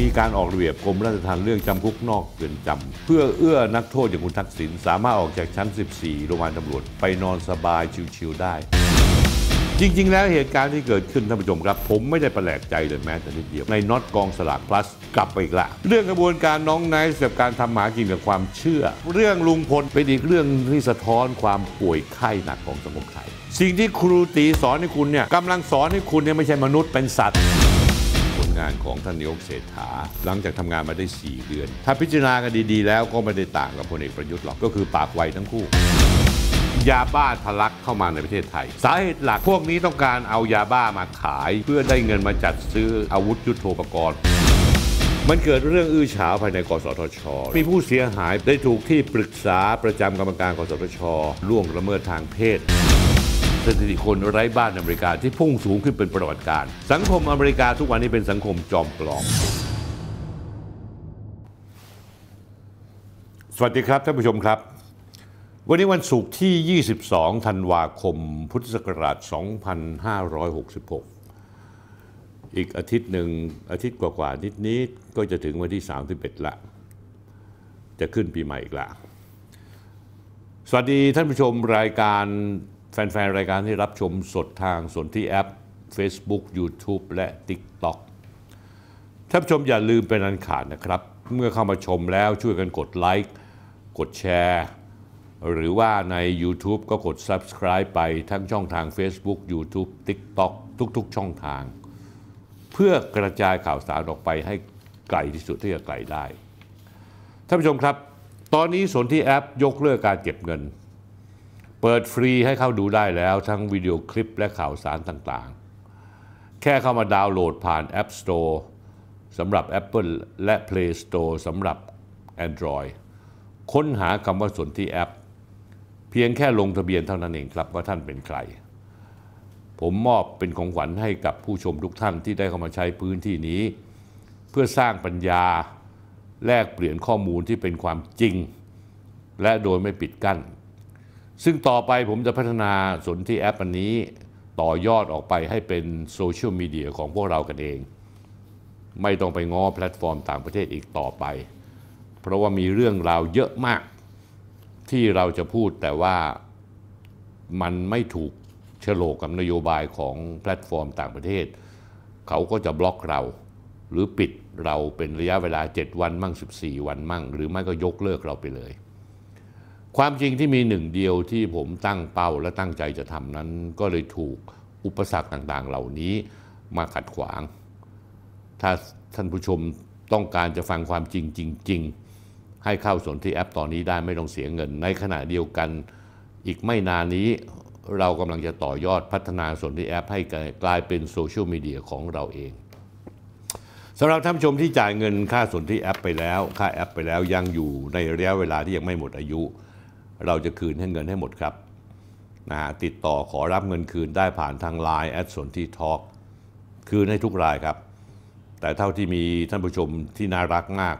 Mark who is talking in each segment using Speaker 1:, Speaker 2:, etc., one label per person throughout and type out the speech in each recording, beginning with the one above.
Speaker 1: มีการออกระเบียบกรมราชทัณฑ์เรื่องจำคุกนอกเรือนจำเพื่อเอื้อนักโทษอย่างคุณทักษิณสามารถออกจากชั้น 14 โรงพยาบาลตำรวจ ไปนอนสบายชิวๆได้ จริงๆ แล้วเหตุการณ์ที่เกิดขึ้นท่านผู้ชมครับผมไม่ได้ประหลกใจเลยแม้แต่นิดเดียว ในน็อตกองสลากพลัสกลับไปอีกละเรื่องกระบวนการน้องนายเสียบการทำหมากินกับความเชื่อ เรื่องลุงพลเป็นอีกเรื่องที่สะท้อนความป่วยไข้หนักของสังคมไทยสิ่งที่ครูตีสอนให้คุณเนี่ยกำลังสอนให้คุณเนี่ยไม่ใช่มนุษย์เป็นสัตว์ผลงานของท่านนายกเศรษฐา หลังจากทำงานมาได้ 4 เดือน ถ้าพิจารณากันดีๆแล้วก็ไม่ได้ต่างกับพลเอกประยุทธ์หรอก ก็คือปากไวทั้งคู่ ยาบ้าทะลักเข้ามาในประเทศไทย สาเหตุหลักพวกนี้ต้องการเอายาบ้ามาขาย เพื่อได้เงินมาจัดซื้ออาวุธยุโทโธปกรณ์ มันเกิดเรื่องอื้อฉาวภายในกสทชมีผู้เสียหายได้ถูกที่ปรึกษาประจำกรรมการกสทชล่วงละเมิดทางเพศถิติคนไร้บ้านอเมริกา ที่พุ่งสูงขึ้นเป็นประวัติการ สังคมอเมริกาทุกวันนี้เป็นสังคมจอมปลอมสวัสดีครับท่านผู้ชมครับ วันนี้วันศุกร์ที่ 22 ธันวาคมพุทธศักราช 2566 อีกอาทิตย์หนึ่งอาทิตย์กว่าๆนิดนี้ก็จะถึงวันที่31ละ จะขึ้นปีใหม่อีกละ สวัสดีท่านผู้ชมรายการแฟนๆ รายการที่รับชมสดทางสนที่แอป Facebook YouTube และ TikTok ท่านผู้ชมอย่าลืมเป็นอันขาดนะครับ เมื่อเข้ามาชมแล้วช่วยกันกดไลค์กดแชร์หรือว่าใน YouTube ก็กด Subscribe ไปทั้งช่องทาง Facebook YouTube TikTok ทุกๆช่องทาง เพื่อกระจายข่าวสารออกไปให้ไกลที่สุดที่จะไกลได้ท่านผู้ชมครับ ตอนนี้สนที่แอปยกเลิกการเก็บเงินเปิดฟรีให้เข้าดูได้แล้วทั้งวิดีโอคลิปและข่าวสารต่างๆ แค่เข้ามาดาวน์โหลดผ่าน App Store สำหรับ Apple และ Play Store สำหรับ Android ค้นหาคำว่าสนที่แอปเพียงแค่ลงทะเบียนเท่านั้นเองครับว่าท่านเป็นใคร ผมมอบเป็นของขวัญให้กับผู้ชมทุกท่านที่ได้เข้ามาใช้พื้นที่นี้ เพื่อสร้างปัญญา แลกเปลี่ยนข้อมูลที่เป็นความจริง และโดยไม่ปิดกั้นซึ่งต่อไปผมจะพัฒนาสนที่แอป อันนี้ต่อยอดออกไปให้เป็นโซเชียลมีเดียของพวกเรากันเอง ไม่ต้องไปง้อแพลตฟอร์มต่างประเทศอีกต่อไป เพราะว่ามีเรื่องราวเยอะมาก ที่เราจะพูดแต่ว่ามันไม่ถูกเฉลกกับนโยบายของแพลตฟอร์มต่างประเทศ เขาก็จะบล็อกเรา หรือปิดเราเป็นระยะเวลา 7 วันมั่ง 14 วันมั่ง หรือไม่ก็ยกเลิกเราไปเลยความจริงที่มีหนึ่งเดียวที่ผมตั้งเป้าและตั้งใจจะทำนั้น ก็เลยถูกอุปสรรคต่างๆเหล่านี้มาขัดขวาง ถ้าท่านผู้ชมต้องการจะฟังความจริง จริงๆให้เข้าสนที่แอปตอนนี้ได้ไม่ต้องเสียเงิน ในขณะเดียวกันอีกไม่นานนี้เรากำลังจะต่อยอดพัฒนาสนที่แอปให้กลายเป็นโซเชียลมีเดียของเราเอง สำหรับท่านผู้ชมที่จ่ายเงินค่าสนที่แอปไปแล้ว ค่าแอปไปแล้วยังอยู่ในระยะเวลาที่ยังไม่หมดอายุเราจะคืนให้เงินให้หมดครับนะฮะติดต่อขอรับเงินคืนได้ผ่านทาง Line แอดสนที่ทอล์กคืนให้ทุกรายครับ แต่เท่าที่มีท่านผู้ชมที่น่ารักมาก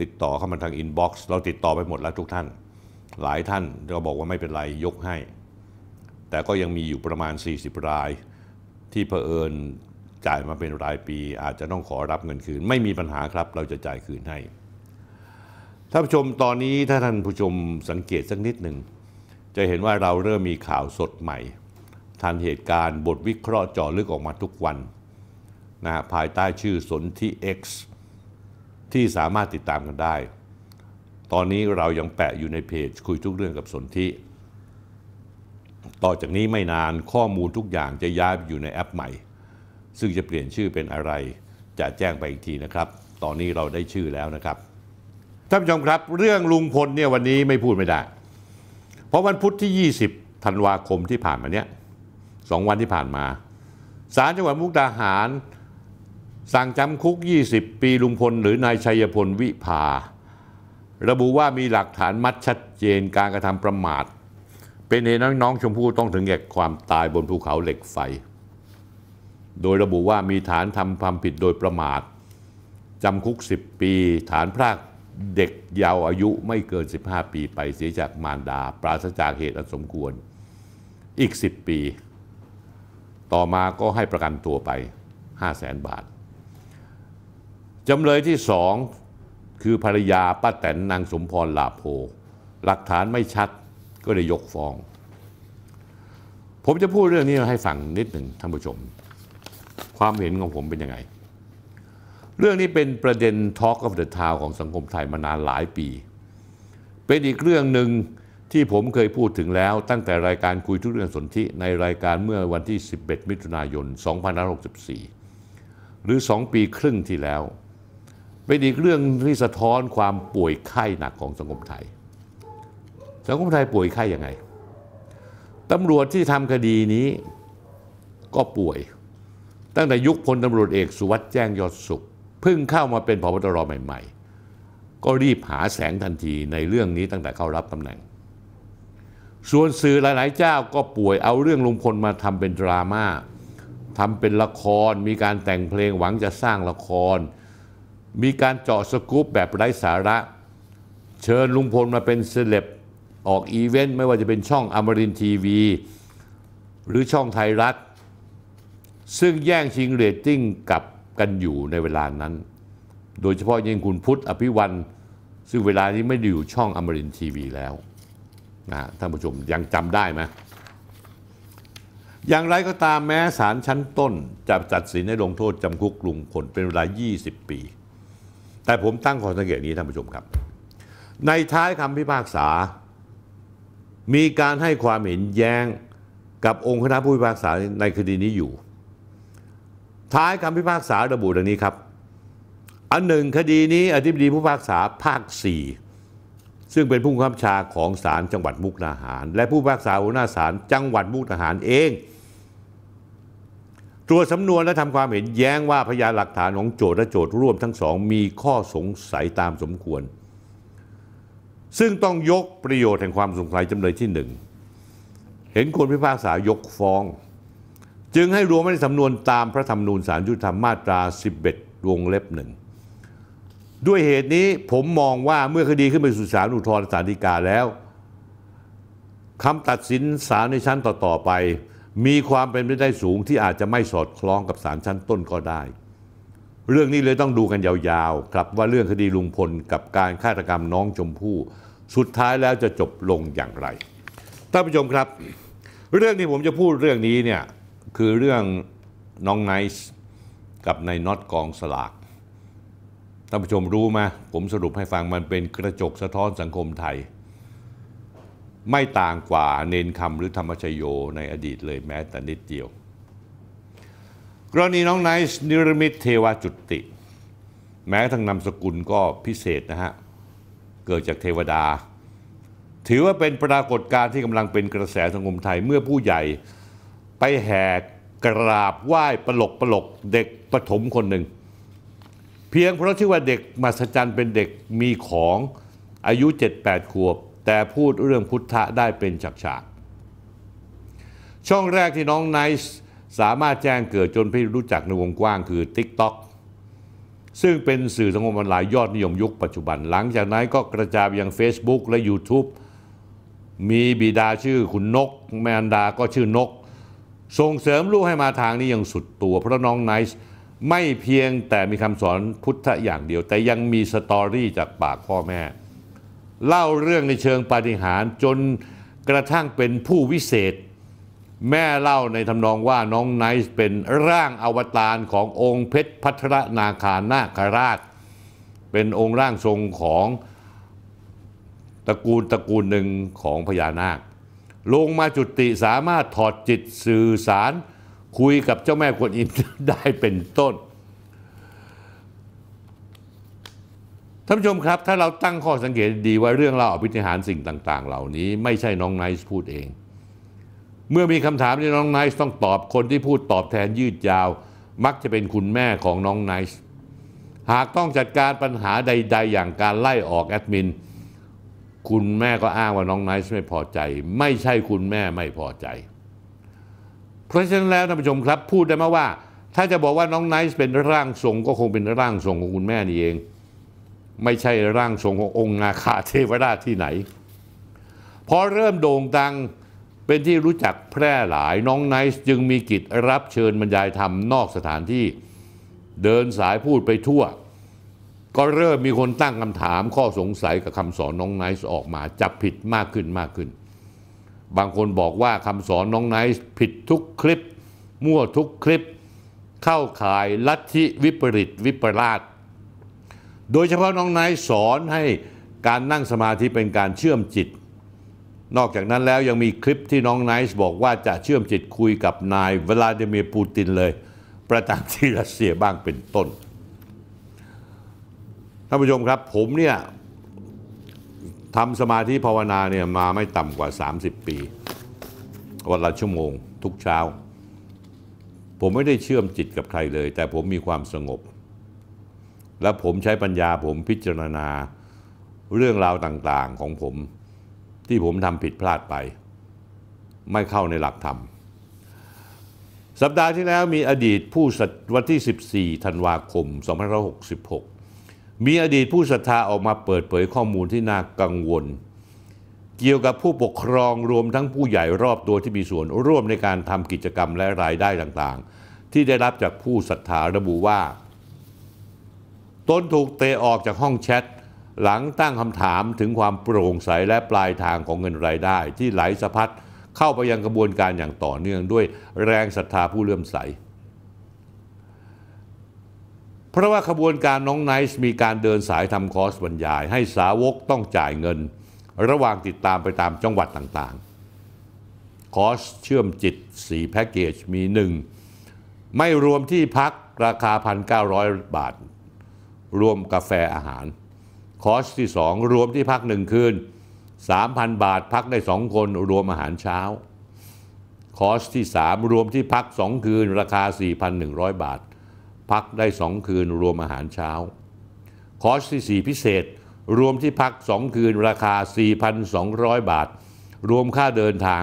Speaker 1: ติดต่อเข้ามาทางอินบ็อกซ์เราติดต่อไปหมดแล้วทุกท่าน หลายท่านก็บอกว่าไม่เป็นไรยกให้ แต่ก็ยังมีอยู่ประมาณ 40 ราย ที่เผอิญจ่ายมาเป็นรายปี อาจจะต้องขอรับเงินคืน ไม่มีปัญหาครับ เราจะจ่ายคืนให้ท่านผู้ชมตอนนี้ถ้าท่านผู้ชมสังเกตสักนิดหนึ่งจะเห็นว่าเราเริ่มมีข่าวสดใหม่ทันเหตุการณ์บทวิเคราะห์จาะลึกออกมาทุกวันนะภายใต้ชื่อสนที่ X ที่สามารถติดตามกันได้ ตอนนี้เรายังแปะอยู่ในเพจ คุยทุกเรื่องกับสนที่ต่อจากนี้ไม่นานข้อมูลทุกอย่างจะย้ายไปอยู่ในแอป ใหม่ ซึ่งจะเปลี่ยนชื่อเป็นอะไร จะแจ้งไปอีกทีนะครับ ตอนนี้เราได้ชื่อแล้วนะครับท่านผู้ชมครับ เรื่องลุงพลเนี่ยวันนี้ไม่พูดไม่ได้ เพราะวันพุธที่ 20 ธันวาคมที่ผ่านมาเนี่ยสองวันที่ผ่านมาศาลจังหวัดมุกดาหาร สั่งจำคุก 20 ปีลุงพลหรือนายชัยพลวิภา ระบุว่ามีหลักฐานมัดชัดเจนการกระทำประมาท เป็นเหตุน้องชมพู่ต้องถึงแก่ความตายบนภูเขาเหล็กไฟ โดยระบุว่ามีฐานทำความผิดโดยประมาทจำคุก10ปีฐานพรากเด็กเยาว์อายุไม่เกิน 15 ปีไปเสียจากมารดา ปราศจากเหตุอันสมควรอีก 10 ปี ต่อมาก็ให้ประกันตัวไป5 0 0แสนบาท จำเลยที่สองคือภรรยาป้าแตนนางสมพรลาโพหลักฐานไม่ชัดก็ได้ยกฟ้อง ผมจะพูดเรื่องนี้ ให้ฟังนิดหนึ่งท่านผู้ชม ความเห็นของผมเป็นยังไงเรื่องนี้เป็นประเด็นทอล์กกับเดอดทาวของสังคมไทยมานานหลายปี เป็นอีกเรื่องหนึ่งที่ผมเคยพูดถึงแล้ว ตั้งแต่รายการคุยทุกเรื่องสนธิในรายการเมื่อวันที่ 11 มิถุนายน 2564 หรือ2ปีครึ่งที่แล้ว เป็นอีกเรื่องที่สะท้อนความป่วยไข้หนักของสังคมไทย สังคมไทยป่วยไข้ยังไงตำรวจที่ทำคดีนี้ก็ป่วย ตั้งแต่ยุคพลตำรวจเอกสุวัสด์แจ้งยอดสุขพิ่งเข้ามาเป็นพบตรใหม่ ๆ ก็รีบหาแสงทันทีในเรื่องนี้ตั้งแต่เข้ารับตำแหน่ง ส่วนสื่อหลายๆ เจ้าก็ป่วยเอาเรื่องลุงพลมาทำเป็นดรามา่าทำเป็นละคร มีการแต่งเพลงหวังจะสร้างละคร มีการเจาะสกู๊ปแบบไร้สาระ เชิญลุงพลมาเป็นเซเลบออกอีเวนต์ ไม่ว่าจะเป็นช่องอมรินทีวี หรือช่องไทยรัฐ ซึ่งแย่งชิงเรตติ้งกับกันอยู่ในเวลานั้น โดยเฉพาะยิ่งคุณพุทธอภิวัน ซึ่งเวลานี้ไม่ได้อยู่ช่องอมรินทีวีแล้วนะ ท่านผู้ชมยังจำได้ไหมอย่างไรก็ตามแม้ศาลชั้นต้นจะตัดสินให้ลงโทษจำคุกลุงพลเป็นเวลา 20 ปี แต่ผมตั้งข้อสังเกตนี้ท่านผู้ชมครับ ในท้ายคำพิพากษา มีการให้ความเห็นแย้งกับองค์คณะผู้พิพากษาในคดีนี้อยู่ท้ายคำพิพากษาระบุดังนี้ครับ อันหนึ่ง คดีนี้อธิบดีผู้พิพากษาภาค4ซึ่งเป็นผู้บังคับชาของศาลจังหวัดมุกดาหาร และผู้พิพากษาหัวหน้าศาลจังหวัดมุกดาหารเองตรวจสำนวนและทำความเห็นแย้งว่าพยานหลักฐานของโจท์และโจทย์ร่วมทั้งสองมีข้อสงสัยตามสมควร ซึ่งต้องยกประโยชน์แห่งความสงสัยจำเลยที่หนึ่งเห็นควรพิพากษายกฟ้องจึงให้รวมไว้ในสำนวนตามพระธรรมนูญสารยุติธรรมมาตรา 11 วงเล็บหนึ่ง ด้วยเหตุนี้ผมมองว่าเมื่อคดีขึ้นไปสู่ศาลอุทธรณ์ศาลฎีกาแล้ว คำตัดสินศาลในชั้นต่อๆไป มีความเป็นไปได้สูงที่อาจจะไม่สอดคล้องกับศาลชั้นต้นก็ได้ เรื่องนี้เลยต้องดูกันยาว ๆ ครับว่าเรื่องคดีลุงพลกับการฆาตกรรมน้องชมพู่สุดท้ายแล้วจะจบลงอย่างไรท่านผู้ชมครับ เรื่องนี้ผมจะพูดเรื่องนี้เนี่ยคือเรื่องน้องไนซ์กับนายน็อตกองสลาก ท่านผู้ชมรู้ไหมผมสรุปให้ฟังมันเป็นกระจกสะท้อนสังคมไทย ไม่ต่างกว่าเนนคำหรือธรรมชโยในอดีตเลยแม้แต่นิดเดียว กรณีน้องไนซ์นิรมิตเทวจุติ แม้ทั้งนามสกุลก็พิเศษนะฮะ เกิดจากเทวดา ถือว่าเป็นปรากฏการณ์ที่กำลังเป็นกระแสสังคมไทยเมื่อผู้ใหญ่ไปแห่กราบไหว้ปลกปลกเด็กปฐมคนหนึ่ง เพียงเพราะชื่อว่าเด็กมหัศจรรย์เป็นเด็กมีของอายุ 7-8 ขวบ แต่พูดเรื่องพุทธะได้เป็นฉากกช่องแรกที่น้องไนซ์สามารถแจ้งเกิดจนพี่รู้จักในวงกว้างคือ TikTok ซึ่งเป็นสื่อสังคมออนไลน์ยอดนิยมยุคปัจจุบันหลังจากนั้นก็กระจายไปยัง Facebook และ YouTube มีบิดาชื่อคุณนก แม่นดาก็ชื่อนกส่งเสริมลูกให้มาทางนี้อย่างสุดตัว เพราะน้องไนซ์ไม่เพียงแต่มีคำสอนพุทธอย่างเดียว แต่ยังมีสตอรี่จากปากพ่อแม่ เล่าเรื่องในเชิงปาฏิหาริจนกระทั่งเป็นผู้วิเศษ แม่เล่าในทำนองว่าน้องไนซ์เป็นร่างอวตารขององค์เพชรพัทรนาคานาคราช เป็นองค์ร่างทรงของตระกูลตระกูลหนึ่งของพญานาคลงมาจุติสามารถถอดจิตสื่อสาร คุยกับเจ้าแม่กวนอิมได้เป็นต้นท่านผู้ชมครับถ้าเราตั้งข้อสังเกตดีว่าเรื่องเล่าอภิธิหารสิ่งต่าง ๆ เหล่านี้ ไม่ใช่น้องไนซ์พูดเอง เมื่อมีคำถามที่น้องไนซ์ต้องตอบคนที่พูดตอบแทนยืดยาวมักจะเป็นคุณแม่ของน้องไนซ์หากต้องจัดการปัญหาใด ๆ อย่างการไล่ออกแอดมินคุณแม่ก็อ้างว่าน้องไนท์ไม่พอใจ ไม่ใช่คุณแม่ไม่พอใจเพราะฉะนั้นแล้วท่านผู้ชมครับพูดได้ไหมว่า ถ้าจะบอกว่าน้องไนท์เป็นร่างทรง ก็คงเป็นร่างทรงของคุณแม่นี่เอง ไม่ใช่ร่างทรงขององค์นาคาเทวราชที่ไหนพอเริ่มโด่งดังเป็นที่รู้จักแพร่หลาย น้องไนท์จึงมีกิจรับเชิญบรรยายธรรมนอกสถานที่เดินสายพูดไปทั่วก็เริ่มมีคนตั้งคำถามข้อสงสัยกับคำสอนน้องไนซ์ออกมาจับผิดมากขึ้นมากขึ้น บางคนบอกว่าคำสอนน้องไนซ์ผิดทุกคลิปมั่วทุกคลิป เข้าข่ายลัทธิวิปริตวิปราชโดยเฉพาะน้องไนซ์สอนให้การนั่งสมาธิเป็นการเชื่อมจิต นอกจากนั้นแล้วยังมีคลิปที่น้องไนซ์บอกว่าจะเชื่อมจิตคุยกับนายวลาดิเมียร์ปูตินเลย ประธานที่รัสเซียบ้างเป็นต้นท่านผู้ชมครับ ผมเนี่ยทำสมาธิภาวนาเนี่ยมาไม่ต่ำกว่า 30 ปี วันละชั่วโมงทุกเช้า ผมไม่ได้เชื่อมจิตกับใครเลย แต่ผมมีความสงบ และผมใช้ปัญญาผมพิจารณาเรื่องราวต่าง ๆ ของผมที่ผมทำผิดพลาดไป ไม่เข้าในหลักธรรม สัปดาห์ที่แล้วมีอดีตผู้วันที่ 14ธันวาคม2566มีอดีตผู้ศรัทธาออกมาเปิดเผยข้อมูลที่น่ากังวล เกี่ยวกับผู้ปกครองรวมทั้งผู้ใหญ่รอบตัวที่มีส่วนร่วมในการทำกิจกรรมและรายได้ต่างๆ ที่ได้รับจากผู้ศรัทธาระบุว่าตนถูกเตะออกจากห้องแชทหลังตั้งคำถามถึงความโปร่งใสและปลายทางของเงินรายได้ ที่ไหลสะพัดเข้าไปยังกระบวนการอย่างต่อเนื่องด้วยแรงศรัทธาผู้เลื่อมใสเพราะว่าขบวนการน้องไนซ์มีการเดินสายทำคอร์สบรรยายให้สาวกต้องจ่ายเงินระหว่างติดตามไปตามจังหวัดต่างๆ คอร์สเชื่อมจิต4แพ็กเกจมี1 ไม่รวมที่พักราคา 1,900 บาทรวมกาแฟอาหาร คอร์สที่ 2 รวมที่พัก 1 คืน 3,000 บาทพักได้2คนรวมอาหารเช้า คอร์สที่ 3 รวมที่พัก 2 คืนราคา 4,100 บาทพักได้สองคืนรวมอาหารเช้า คอร์สที่ 4 พิเศษ รวมที่พักสองคืนราคา 4,200 บาท รวมค่าเดินทาง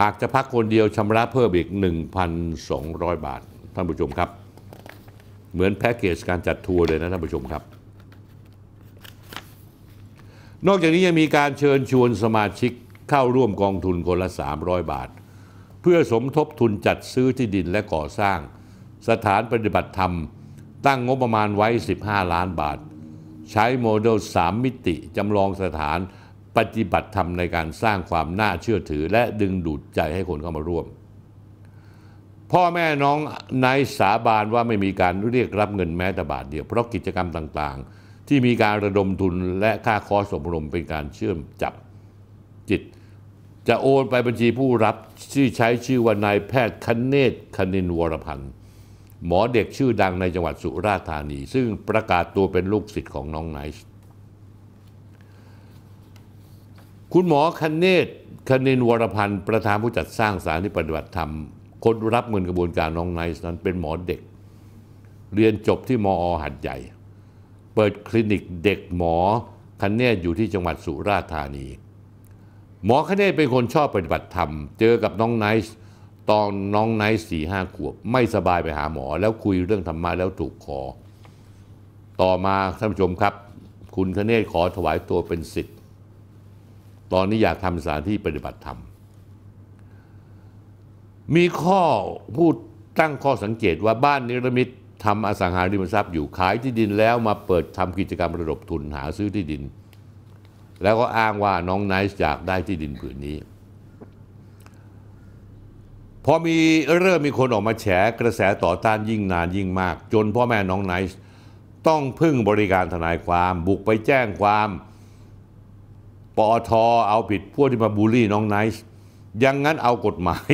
Speaker 1: หากจะพักคนเดียวชำระเพิ่มอีก 1,200 บาท ท่านผู้ชมครับ เหมือนแพ็กเกจการจัดทัวร์เลยนะ ท่านผู้ชมครับ นอกจากนี้ยังมีการเชิญชวนสมาชิกเข้าร่วมกองทุนคนละ 300 บาท เพื่อสมทบทุนจัดซื้อที่ดินและก่อสร้างสถานปฏิบัติธรรมตั้งงบประมาณไว้ 15 ล้านบาท ใช้โมเดล 3 มิติ จำลองสถานปฏิบัติธรรมในการสร้างความน่าเชื่อถือ และดึงดูดใจให้คนเข้ามาร่วม พ่อแม่น้องนายสาบานว่าไม่มีการเรียกรับเงินแม้แต่บาทเดียว เพราะกิจกรรมต่างๆ ที่มีการระดมทุนและค่าคอสอบรมเป็นการเชื่อมจับจิต จะโอนไปบัญชีผู้รับที่ใช้ชื่อว่านายแพทย์คเนศคณินวรพันธ์หมอเด็กชื่อดังในจังหวัดสุราษฎร์ธานี ซึ่งประกาศตัวเป็นลูกศิษย์ของน้องไนท์คุณหมอคเนศคเนนวรพันธ์ประธานผู้จัดสร้างสารนิปฏิบัติธรรมคนรับเงินกระบวนการน้องไนท์นั้นเป็นหมอเด็ก เรียนจบที่มอหัดใหญ่ เปิดคลินิกเด็กหมอคเนศอยู่ที่จังหวัดสุราษฎร์ธานี หมอคเนศเป็นคนชอบปฏิบัติธรรม เจอกับน้องไนท์ตอนน้องไนท์สี่ห้าขวบ ไม่สบายไปหาหมอ แล้วคุยเรื่องธรรมะแล้วถูกคอต่อมาท่านผู้ชมครับ คุณคเนศขอถวายตัวเป็นสิทธิ์ ตอนนี้อยากทำสถานที่ปฏิบัติธรรม มีข้อพูดตั้งข้อสังเกตว่าบ้านนิรมิตทำอสังหาริมทรัพย์ อยู่ขายที่ดินแล้วมาเปิดทำกิจกรรมระดบทุนหาซื้อที่ดิน แล้วก็อ้างว่าน้องไนท์อยากได้ที่ดินผืนนี้พอมีเริ่มมีคนออกมาแฉกระแสต่อต้านยิ่งนานยิ่งมาก จนพ่อแม่น้องไนท์ต้องพึ่งบริการทนายความบุกไปแจ้งความปอทเอาผิดพวกที่มาบูลลี่น้องไนท์ยังงั้นเอากฎหมาย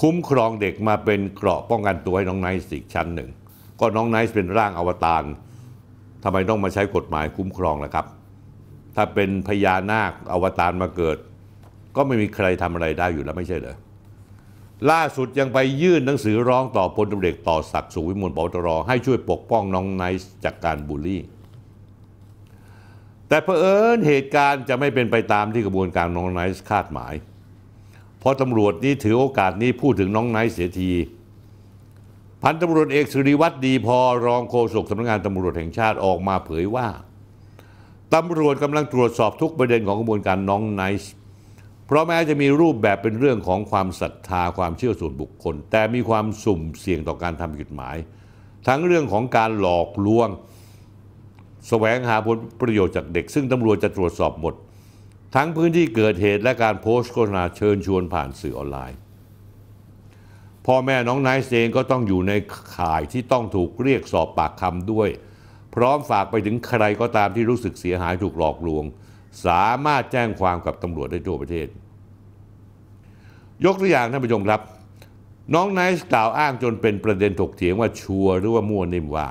Speaker 1: คุ้มครองเด็กมาเป็นเกราะป้องกันตัวให้น้องไนท์อีกชั้นหนึ่ง ก็น้องไนท์เป็นร่างอวตารทำไมต้องมาใช้กฎหมายคุ้มครองล่ะครับ ถ้าเป็นพญานาคอวตารมาเกิด ก็ไม่มีใครทำอะไรได้อยู่แล้วไม่ใช่เหรอล่าสุดยังไปยื่นหนังสือร้องต่อพลตำรวจต่อศักดิ์สุวิมลปตรให้ช่วยปกป้องน้องไนซ์จากการบูลลี่ แต่เผอิญเหตุการณ์จะไม่เป็นไปตามที่กระบวนการน้องไนซ์คาดหมายเพราะตำรวจนี้ถือโอกาสนี้พูดถึงน้องไนซ์เสียทีพันตำรวจเอกสุริวัตรดีพอรองโฆษกสำนักงานตำรวจแห่งชาติออกมาเผยว่าตำรวจกำลังตรวจสอบทุกประเด็นของกระบวนการน้องไนซ์พราะแม้จะมีรูปแบบเป็นเรื่องของความศรัทธาความเชื่อส่วนบุคคล แต่มีความสุ่มเสี่ยงต่อการทำผิดหมาย ทั้งเรื่องของการหลอกลวง แสวงหาผลประโยชน์จากเด็ก ซึ่งตำรวจจะตรวจสอบหมด ทั้งพื้นที่เกิดเหตุและการโพสต์โฆษณาเชิญชวนผ่านสื่อออนไลน์พ่อแม่น้องนายเองก็ต้องอยู่ในข่ายที่ต้องถูกเรียกสอบปากคำด้วย พร้อมฝากไปถึงใครก็ตามที่รู้สึกเสียหายถูกหลอกลวง สามารถแจ้งความกับตำรวจได้ทั่วประเทศยกตัวอย่าง ท่านผู้ชมครับ น้องไนท์กล่าวอ้างจนเป็นประเด็นถกเถียงว่าชัวหรือว่ามั่วนิ่มว่า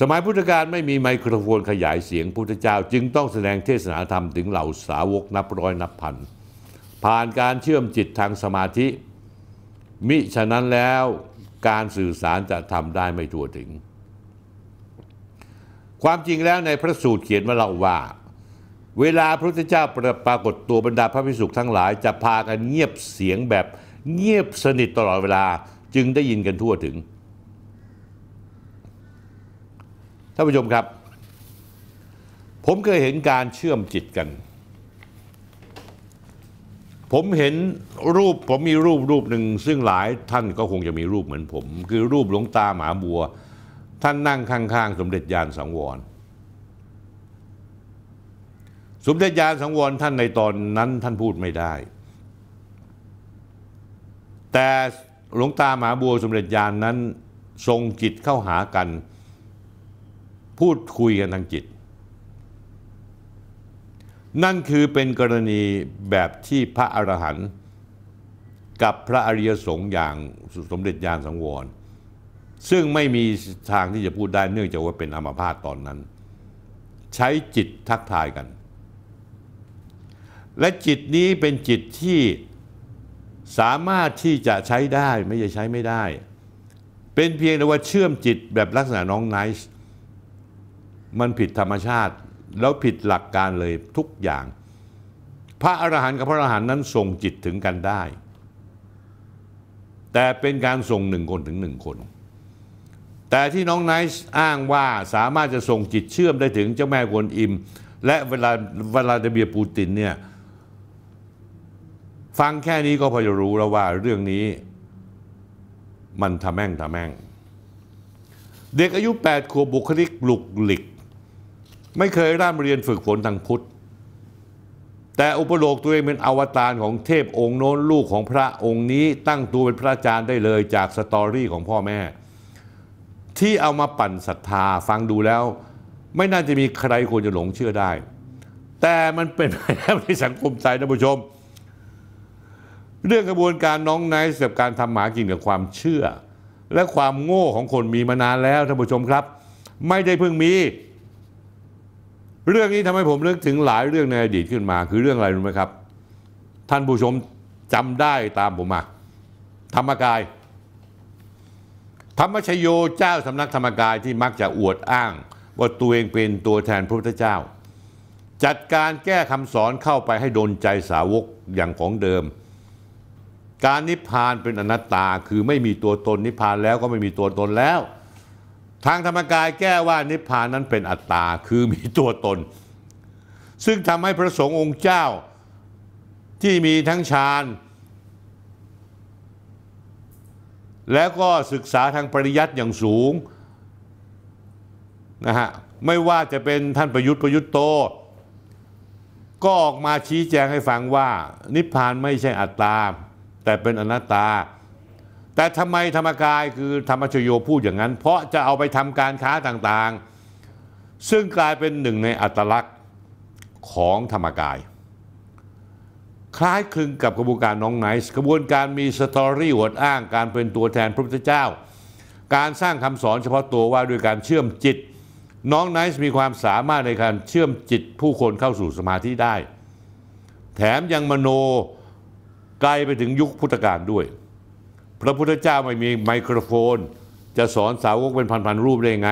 Speaker 1: สมัยพุทธกาลไม่มีไมโครโฟนขยายเสียงพุทธเจ้าจึงต้องแสดงเทศนาธรรมถึงเหล่าสาวกนับร้อยนับพัน ผ่านการเชื่อมจิตทางสมาธิ มิฉะนั้นแล้วการสื่อสารจะทำได้ไม่ทั่วถึง ความจริงแล้วในพระสูตรเขียนมาเล่าว่าเวลาพระพุทธเจ้าปรปากฏตัวบรรดาพระภิกษุทั้งหลายจะพากันเงียบเสียงแบบเงียบสนิทตลอดเวลาจึงได้ยินกันทั่วถึงท่านผู้ชมครับ ผมเคยเห็นการเชื่อมจิตกัน ผมเห็นรูปผมมีรูปรูปหนึ่งซึ่งหลายท่านก็คงจะมีรูปเหมือนผม คือรูปหลวงตาหมาบัว ท่านนั่งข้างๆสมเด็จยานสังวรสมเด็จยานสังวรท่านในตอนนั้นท่านพูดไม่ได้ แต่หลวงตาหมาบัวสมเด็จยานนั้นทรงจิตเข้าหากันพูดคุยกันทางจิต นั่นคือเป็นกรณีแบบที่พระอรหันต์กับพระอริยสงฆ์อย่างสมเด็จยานสังวร ซึ่งไม่มีทางที่จะพูดได้เนื่องจากว่าเป็นอมาพาตตอนนั้น ใช้จิตทักทายกันและจิตนี้เป็นจิตที่สามารถที่จะใช้ได้ไม่ใช่ใช้ไม่ได้ เป็นเพียงแต่ว่าเชื่อมจิตแบบลักษณะน้องไนท์มันผิดธรรมชาติแล้วผิดหลักการเลยทุกอย่าง พระอรหันต์กับพระอรหันต์นั้นส่งจิตถึงกันได้ แต่เป็นการส่งหนึ่งคนถึงหนึ่งคน แต่ที่น้องไนซ์อ้างว่าสามารถจะส่งจิตเชื่อมได้ถึงเจ้าแม่กวนอิม และเวลาเวลาเดเบียปูตินเนี่ยฟังแค่นี้ก็พอจะรู้แล้วว่าเรื่องนี้มันทะแม่งทะแม่ง เด็กอายุ8ขวบบุคลิกหลุกหลิก ไม่เคยร่ำเรียนฝึกฝนทางพุทธ แต่อุปโลกตัวเองเป็นอวตารของเทพองค์โน้นลูกของพระองค์นี้ตั้งตัวเป็นพระอาจารย์ได้เลยจากสตอรี่ของพ่อแม่ ที่เอามาปั่นศรัทธาฟังดูแล้ว ไม่น่าจะมีใครควรจะหลงเชื่อได้ แต่มันเป็นแลในสังคมไทยท่านผู้ชมเรื่องกระบวนการน้องไนท์กับการทำหมากินกับความเชื่อ และความโง่ของคนมีมานานแล้วท่านผู้ชมครับ ไม่ได้เพิ่งมี เรื่องนี้ทำให้ผมนึกถึงหลายเรื่องในอดีตขึ้นมาคือเรื่องอะไรรู้ไหมครับ ท่านผู้ชมจำได้ตามผมมาธรรมกาย ธรรมชโยเจ้าสำนักธรรมกายที่มักจะอวดอ้าง ว่าตัวเองเป็นตัวแทนพระพุทธเจ้า จัดการแก้คำสอนเข้าไปให้โดนใจสาวกอย่างของเดิมการนิพพานเป็นอนัตตาคือไม่มีตัวตน นิพพานแล้วก็ไม่มีตัวตนแล้ว ทางธรรมกายแก้ว่า นิพพานนั้นเป็นอัตตาคือมีตัวตน ซึ่งทำให้พระสงฆ์องค์เจ้าที่มีทั้งฌานแล้วก็ศึกษาทางปริยัติอย่างสูงนะฮะไม่ว่าจะเป็นท่านประยุทธ์ประยุทธ์โต ก็ออกมาชี้แจงให้ฟังว่า นิพพานไม่ใช่อัตตาแต่เป็นอนัตตา แต่ทำไมธรรมกายคือธรรมชโยพูดอย่างนั้น เพราะจะเอาไปทำการค้าต่างๆ ซึ่งกลายเป็นหนึ่งในอัตลักษณ์ของธรรมกาย คล้ายคลึงกับกระบวนการน้องไนส์กระบวนการมีสตอรี่อวดอ้าง การเป็นตัวแทนพระพุทธเจ้า การสร้างคำสอนเฉพาะตัวว่า ด้วยการเชื่อมจิต น้องไนส์มีความสามารถในการเชื่อมจิตผู้คนเข้าสู่สมาธิได้ แถมยังมโนไกลไปถึงยุคพุทธกาลด้วย พระพุทธเจ้าไม่มีไมโครโฟน จะสอนสาวกเป็นพัน ๆ รูปได้ยังไง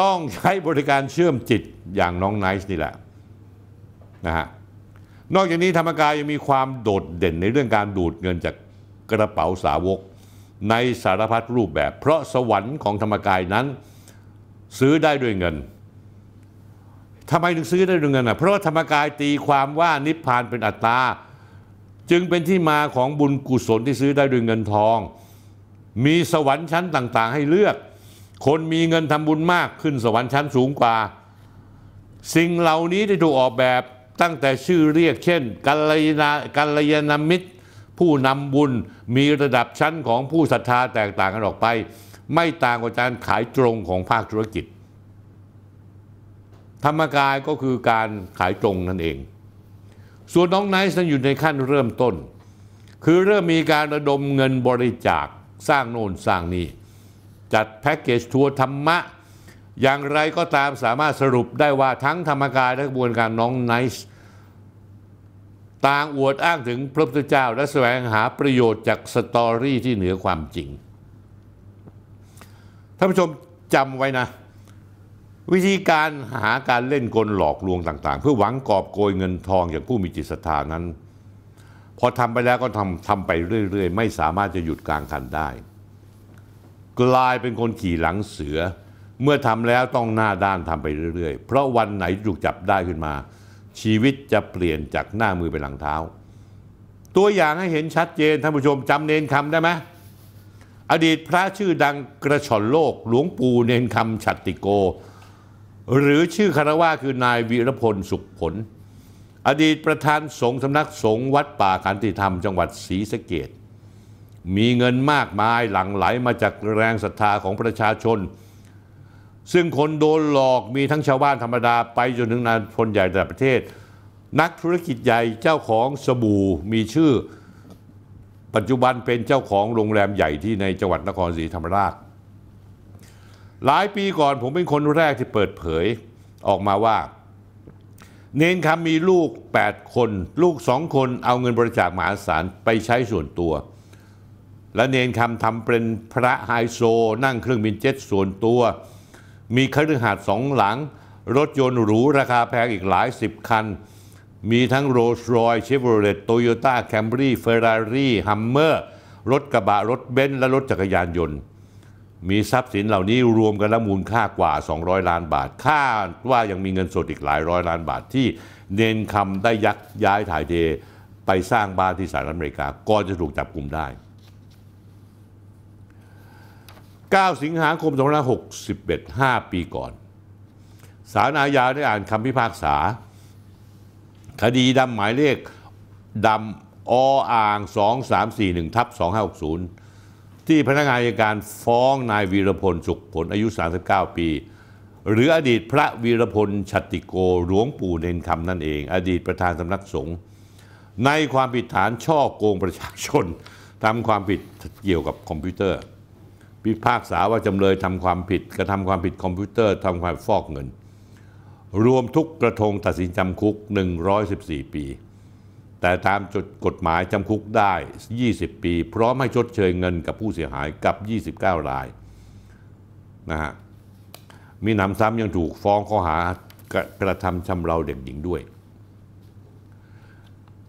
Speaker 1: ต้องใช้บริการเชื่อมจิตอย่างน้องไนซ์นี่แหละนะฮะนอกจากนี้ธรรมกายยังมีความโดดเด่นในเรื่องการดูดเงินจากกระเป๋าสาวกในสารพัดรูปแบบ เพราะสวรรค์ของธรรมกายนั้นซื้อได้ด้วยเงินทำไมถึงซื้อได้ด้วยเงินอ่ะเพราะธรรมกายตีความว่านิพพานเป็นอัตตาจึงเป็นที่มาของบุญกุศลที่ซื้อได้ด้วยเงินทอง มีสวรรค์ชั้นต่างๆ ให้เลือก คนมีเงินทำบุญมากขึ้นสวรรค์ชั้นสูงกว่า สิ่งเหล่านี้ได้ถูกออกแบบตั้งแต่ชื่อเรียกเช่นกัลยากัลยาณมิตร ผู้นำบุญมีระดับชั้นของผู้ศรัทธาแตกต่างกันออกไป ไม่ต่างกับการขายตรงของภาคธุรกิจ ธรรมกายก็คือการขายตรงนั่นเองส่วนน้องไนท์นั้นอยู่ในขั้นเริ่มต้น คือเริ่มมีการระดมเงินบริจาคสร้างโน่นสร้างนี้ จัดแพ็กเกจ ทัวร์ธรรมะ อย่างไรก็ตามสามารถสรุปได้ว่าทั้งธรรมกายและกระบวนการน้องไนท์ต่างอวดอ้างถึงพระพุทธเจ้าและแสวงหาประโยชน์จากสตอรี่ที่เหนือความจริงท่านผู้ชมจำไว้นะวิธีการหาการเล่นกลหลอกลวงต่างๆ เพื่อหวังกอบโกยเงินทองอย่างผู้มีจิตศรัทธานั้น พอทำไปแล้วก็ทำทำไปเรื่อยๆ ไม่สามารถจะหยุดกลางคันได้ กลายเป็นคนขี่หลังเสือ เมื่อทำแล้วต้องหน้าด้านทำไปเรื่อยๆ เพราะวันไหนถูกจับได้ขึ้นมา ชีวิตจะเปลี่ยนจากหน้ามือไปหลังเท้า ตัวอย่างให้เห็นชัดเจนท่านผู้ชมจำเนนคำได้ไหมอดีตพระชื่อดังกระชอนโลก หลวงปู่เนนคำฉัตติโกหรือชื่อคณะว่าคือนายวีรพล สุขผล อดีตประธานสงฆ์สำนักสงฆ์วัดป่าขันติธรรมจังหวัดศรีสะเกดมีเงินมากมายหลั่งไหลมาจากแรงศรัทธาของประชาชน ซึ่งคนโดนหลอกมีทั้งชาวบ้านธรรมดา ไปจนถึงนายพลใหญ่ระดับประเทศ นักธุรกิจใหญ่เจ้าของสบู่มีชื่อปัจจุบันเป็นเจ้าของโรงแรมใหญ่ที่ในจังหวัดนครศรีธรรมราชหลายปีก่อนผมเป็นคนแรกที่เปิดเผย ออกมาว่า เนนคำมีลูก 8 คน ลูกสองคนเอาเงินบริจาคมหาศาลไปใช้ส่วนตัว และเนนคำทำเป็นพระไฮโซนั่งเครื่องบินเจ็ตส่วนตัว มีคฤหาสน์สองหลัง รถยนต์หรู ราคาแพงอีกหลายสิบคัน มีทั้งโรลส์รอยเชฟโรเลตโตโยต้าแคมรี่เฟอร์รารี่ฮัมเมอร์รถกระบะรถเบนซ์และรถจักรยานยนต์มีทรัพย์สินเหล่านี้รวมกันแล้วมูลค่ากว่า 200 ล้านบาทคาดว่ายังมีเงินสดอีกหลายร้อยล้านบาทที่เนนคำได้ยักย้ายถ่ายเทไปสร้างบ้านที่สหรัฐอเมริกาก่อนจะถูกจับกลุ่มได้ 9 สิงหาคม 2561 5 ปีก่อน สารอาญาได้อ่านคำพิพากษา คดีดำหมายเลขดำออ่าง2341ทับ2560ที่พนักงานอัยการฟ้องนายวีรพลสุขผลอายุ 39ปี หรืออดีตพระวีรพลชัติโกหลวงปู่เนนคำนั่นเอง อดีตประธานสำนักสงฆ์ในความผิดฐานช่อโกงประชาชนทำความผิดเกี่ยวกับคอมพิวเตอร์ พิพากษาว่าจำเลยทำความผิดกระทำความผิดคอมพิวเตอร์ทำความฟอกเงิน รวมทุกกระทงตัดสินจำคุก 114 ปีแต่ตามกฎหมายจำคุกได้ 20 ปีพร้อมให้ชดเชยเงินกับผู้เสียหายกับ 29 รายนะฮะมีหนำซ้ำยังถูกฟ้องข้อหากระทำชำเราเด็กหญิงด้วย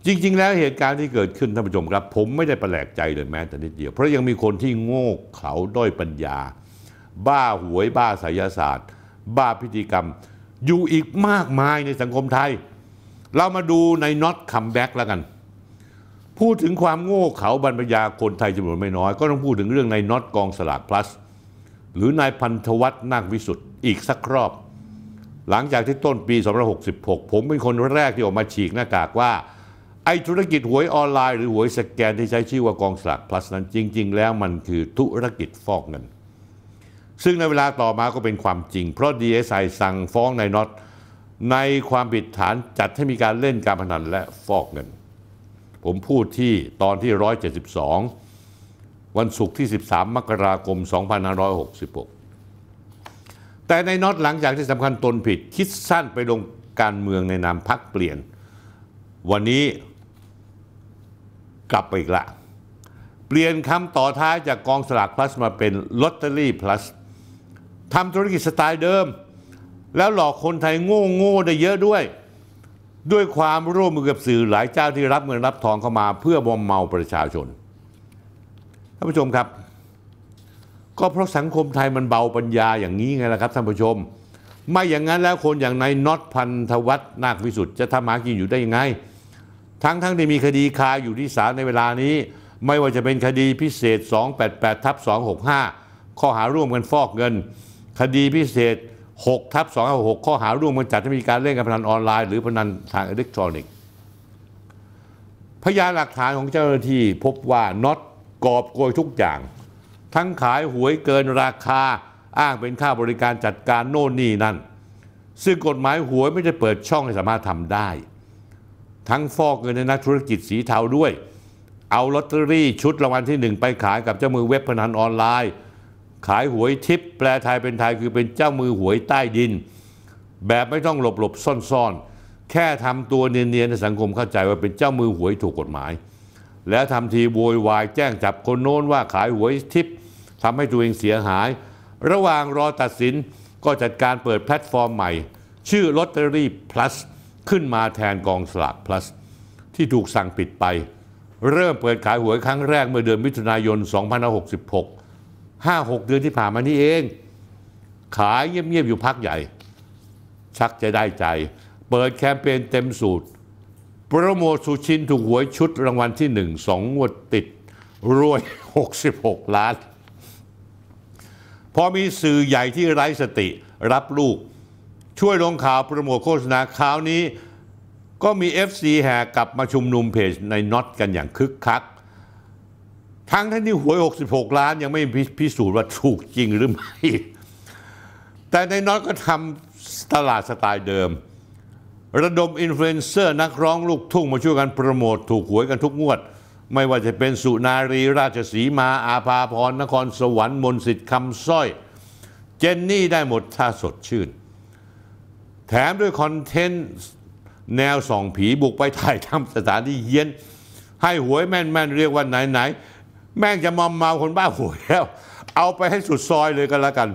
Speaker 1: จริงๆ แล้วเหตุการณ์ที่เกิดขึ้นท่านผู้ชมครับ ผมไม่ได้ประหลกใจเลยแม้แต่นิดเดียว เพราะยังมีคนที่โง่เขลาด้อยปัญญา บ้าหวยบ้าไสยศาสตร์ บ้าพิธีกรรมอยู่อีกมากมายในสังคมไทยเรามาดูในน็อตคัมแบ็กแล้วกัน พูดถึงความโง่เขลาบรรพยาคนไทยจำนวนไม่น้อย ก็ต้องพูดถึงเรื่องในน็อตกองสลากพลัสหรือนายพันธวัฒน์นาควิสุทธ์อีกสักรอบ หลังจากที่ต้นปี 2566 ผมเป็นคนแรกที่ออกมาฉีกหน้ากากว่า ไอ้ธุรกิจหวยออนไลน์หรือหวยสแกนที่ใช้ชื่อว่ากองสลากพลัสนั้นจริง ๆ แล้วมันคือธุรกิจฟอกเงิน ซึ่งในเวลาต่อมาก็เป็นความจริงเพราะดีเอสไอสั่งฟ้องนายน็อตในความผิดฐานจัดให้มีการเล่นการพนันและฟอกเงิน ผมพูดที่ตอนที่ 172 วันศุกร์ที่ 13 มกราคม2566 แต่ในน็อตหลังจากที่สำคัญตนผิดคิดสั้นไปลงการเมืองในนามพักเปลี่ยน วันนี้กลับไปอีกละเปลี่ยนคำต่อท้ายจากกองสลากพลัสมาเป็นลอตเตอรี่พลัสทำธุรกิจสไตล์เดิมแล้วหลอกคนไทยโง่โง่ได้เยอะด้วย ด้วยความร่วมมือกับสื่อหลายเจ้าที่รับเงินรับทองเข้ามา เพื่อบอมเมาประชาชนท่านผู้ชมครับ ก็เพราะสังคมไทยมันเบาปัญญาอย่างนี้ไงล่ะครับท่านผู้ชม ไม่อย่างนั้นแล้วคนอย่างนายน็อตพันธวัฒนาควิสุทธ์จะทำหากินอยู่ได้ยังไงทั้งทั้งที่มีคดีคาอยู่ที่ศาลในเวลานี้ ไม่ว่าจะเป็นคดีพิเศษ288ทับ265ข้อหาร่วมกันฟอกเงิน คดีพิเศษ6ทับ2 6ข้อหาร่วมกันจัดให้มีการเล่นการพนันออนไลน์หรือพนันทางอิเล็กทรอนิกส์พยานหลักฐานของเจ้าหน้าที่พบว่าน็อตกอบโกยทุกอย่าง ทั้งขายหวยเกินราคาอ้างเป็นค่าบริการจัดการโน่นนี่นั่น ซึ่งกฎหมายหวยไม่ได้เปิดช่องให้สามารถทำได้ ทั้งฟอกเงินในนักธุรกิจสีเทาด้วย เอาลอตเตอรี่ชุดรางวัลที่หนึ่งไปขายกับเจ้ามือเว็บพนันออนไลน์ขายหวยทิพแปลไทยเป็นไทยคือเป็นเจ้ามือหวยใต้ดิน แบบไม่ต้องหลบหลบซ่อนซ่อนแค่ทำตัวเนียนๆ ในสังคมเข้าใจว่าเป็นเจ้ามือหวยถูกกฎหมาย แล้วทำทีโวยวายแจ้งจับคนโน้น ว่าขายหวยทิพทำให้ตัวเองเสียหาย ระหว่างรอตัดสินก็จัดการเปิดแพลตฟอร์มใหม่ ชื่อลอตเตอรี่ plus ขึ้นมาแทนกองสลาก plus ที่ถูกสั่งปิดไป เริ่มเปิดขายหวยครั้งแรกเมื่อเดือนมิถุนายน2566ห้าหกเดือนที่ผ่านมานี้เอง ขายเงียบๆอยู่พักใหญ่ ชักจะได้ใจ เปิดแคมเปญเต็มสูตรโปรโมทสุชินถูกหวยชุดรางวัลที่หนึ่งสองงวดติดรวย 66 ล้าน พอมีสื่อใหญ่ที่ไร้สติรับลูก ช่วยลงข่าวโปรโมทโฆษณาคราวนี้ ก็มี FC แห่กลับมาชุมนุมเพจในน็อตกันอย่างคึกคักทั้งทั้งที่หวย 66 ล้านยังไม่พิสูจน์ว่าถูกจริงหรือไม่ แต่ในน้อยก็ทำตลาดสไตล์เดิม ระดมอินฟลูเอนเซอร์ นักร้องลูกทุ่งมาช่วยกันโปรโมท ถูกหวยกันทุกงวด ไม่ว่าจะเป็นสุนารี ราชสีมาอาภาพรนครสวรรค์มนสิทธิ์คำสร้อย เจนนี่ได้หมดท่าสดชื่น แถมด้วยคอนเทนต์แนวส่องผีบุกไปถ่ายทำสถานที่เย็น ให้หวยแม่นๆ เรียกว่าไหนๆแม่งจะมอมเมาคนบ้าหวยแล้ว เอาไปให้สุดซอยเลยกันละกัน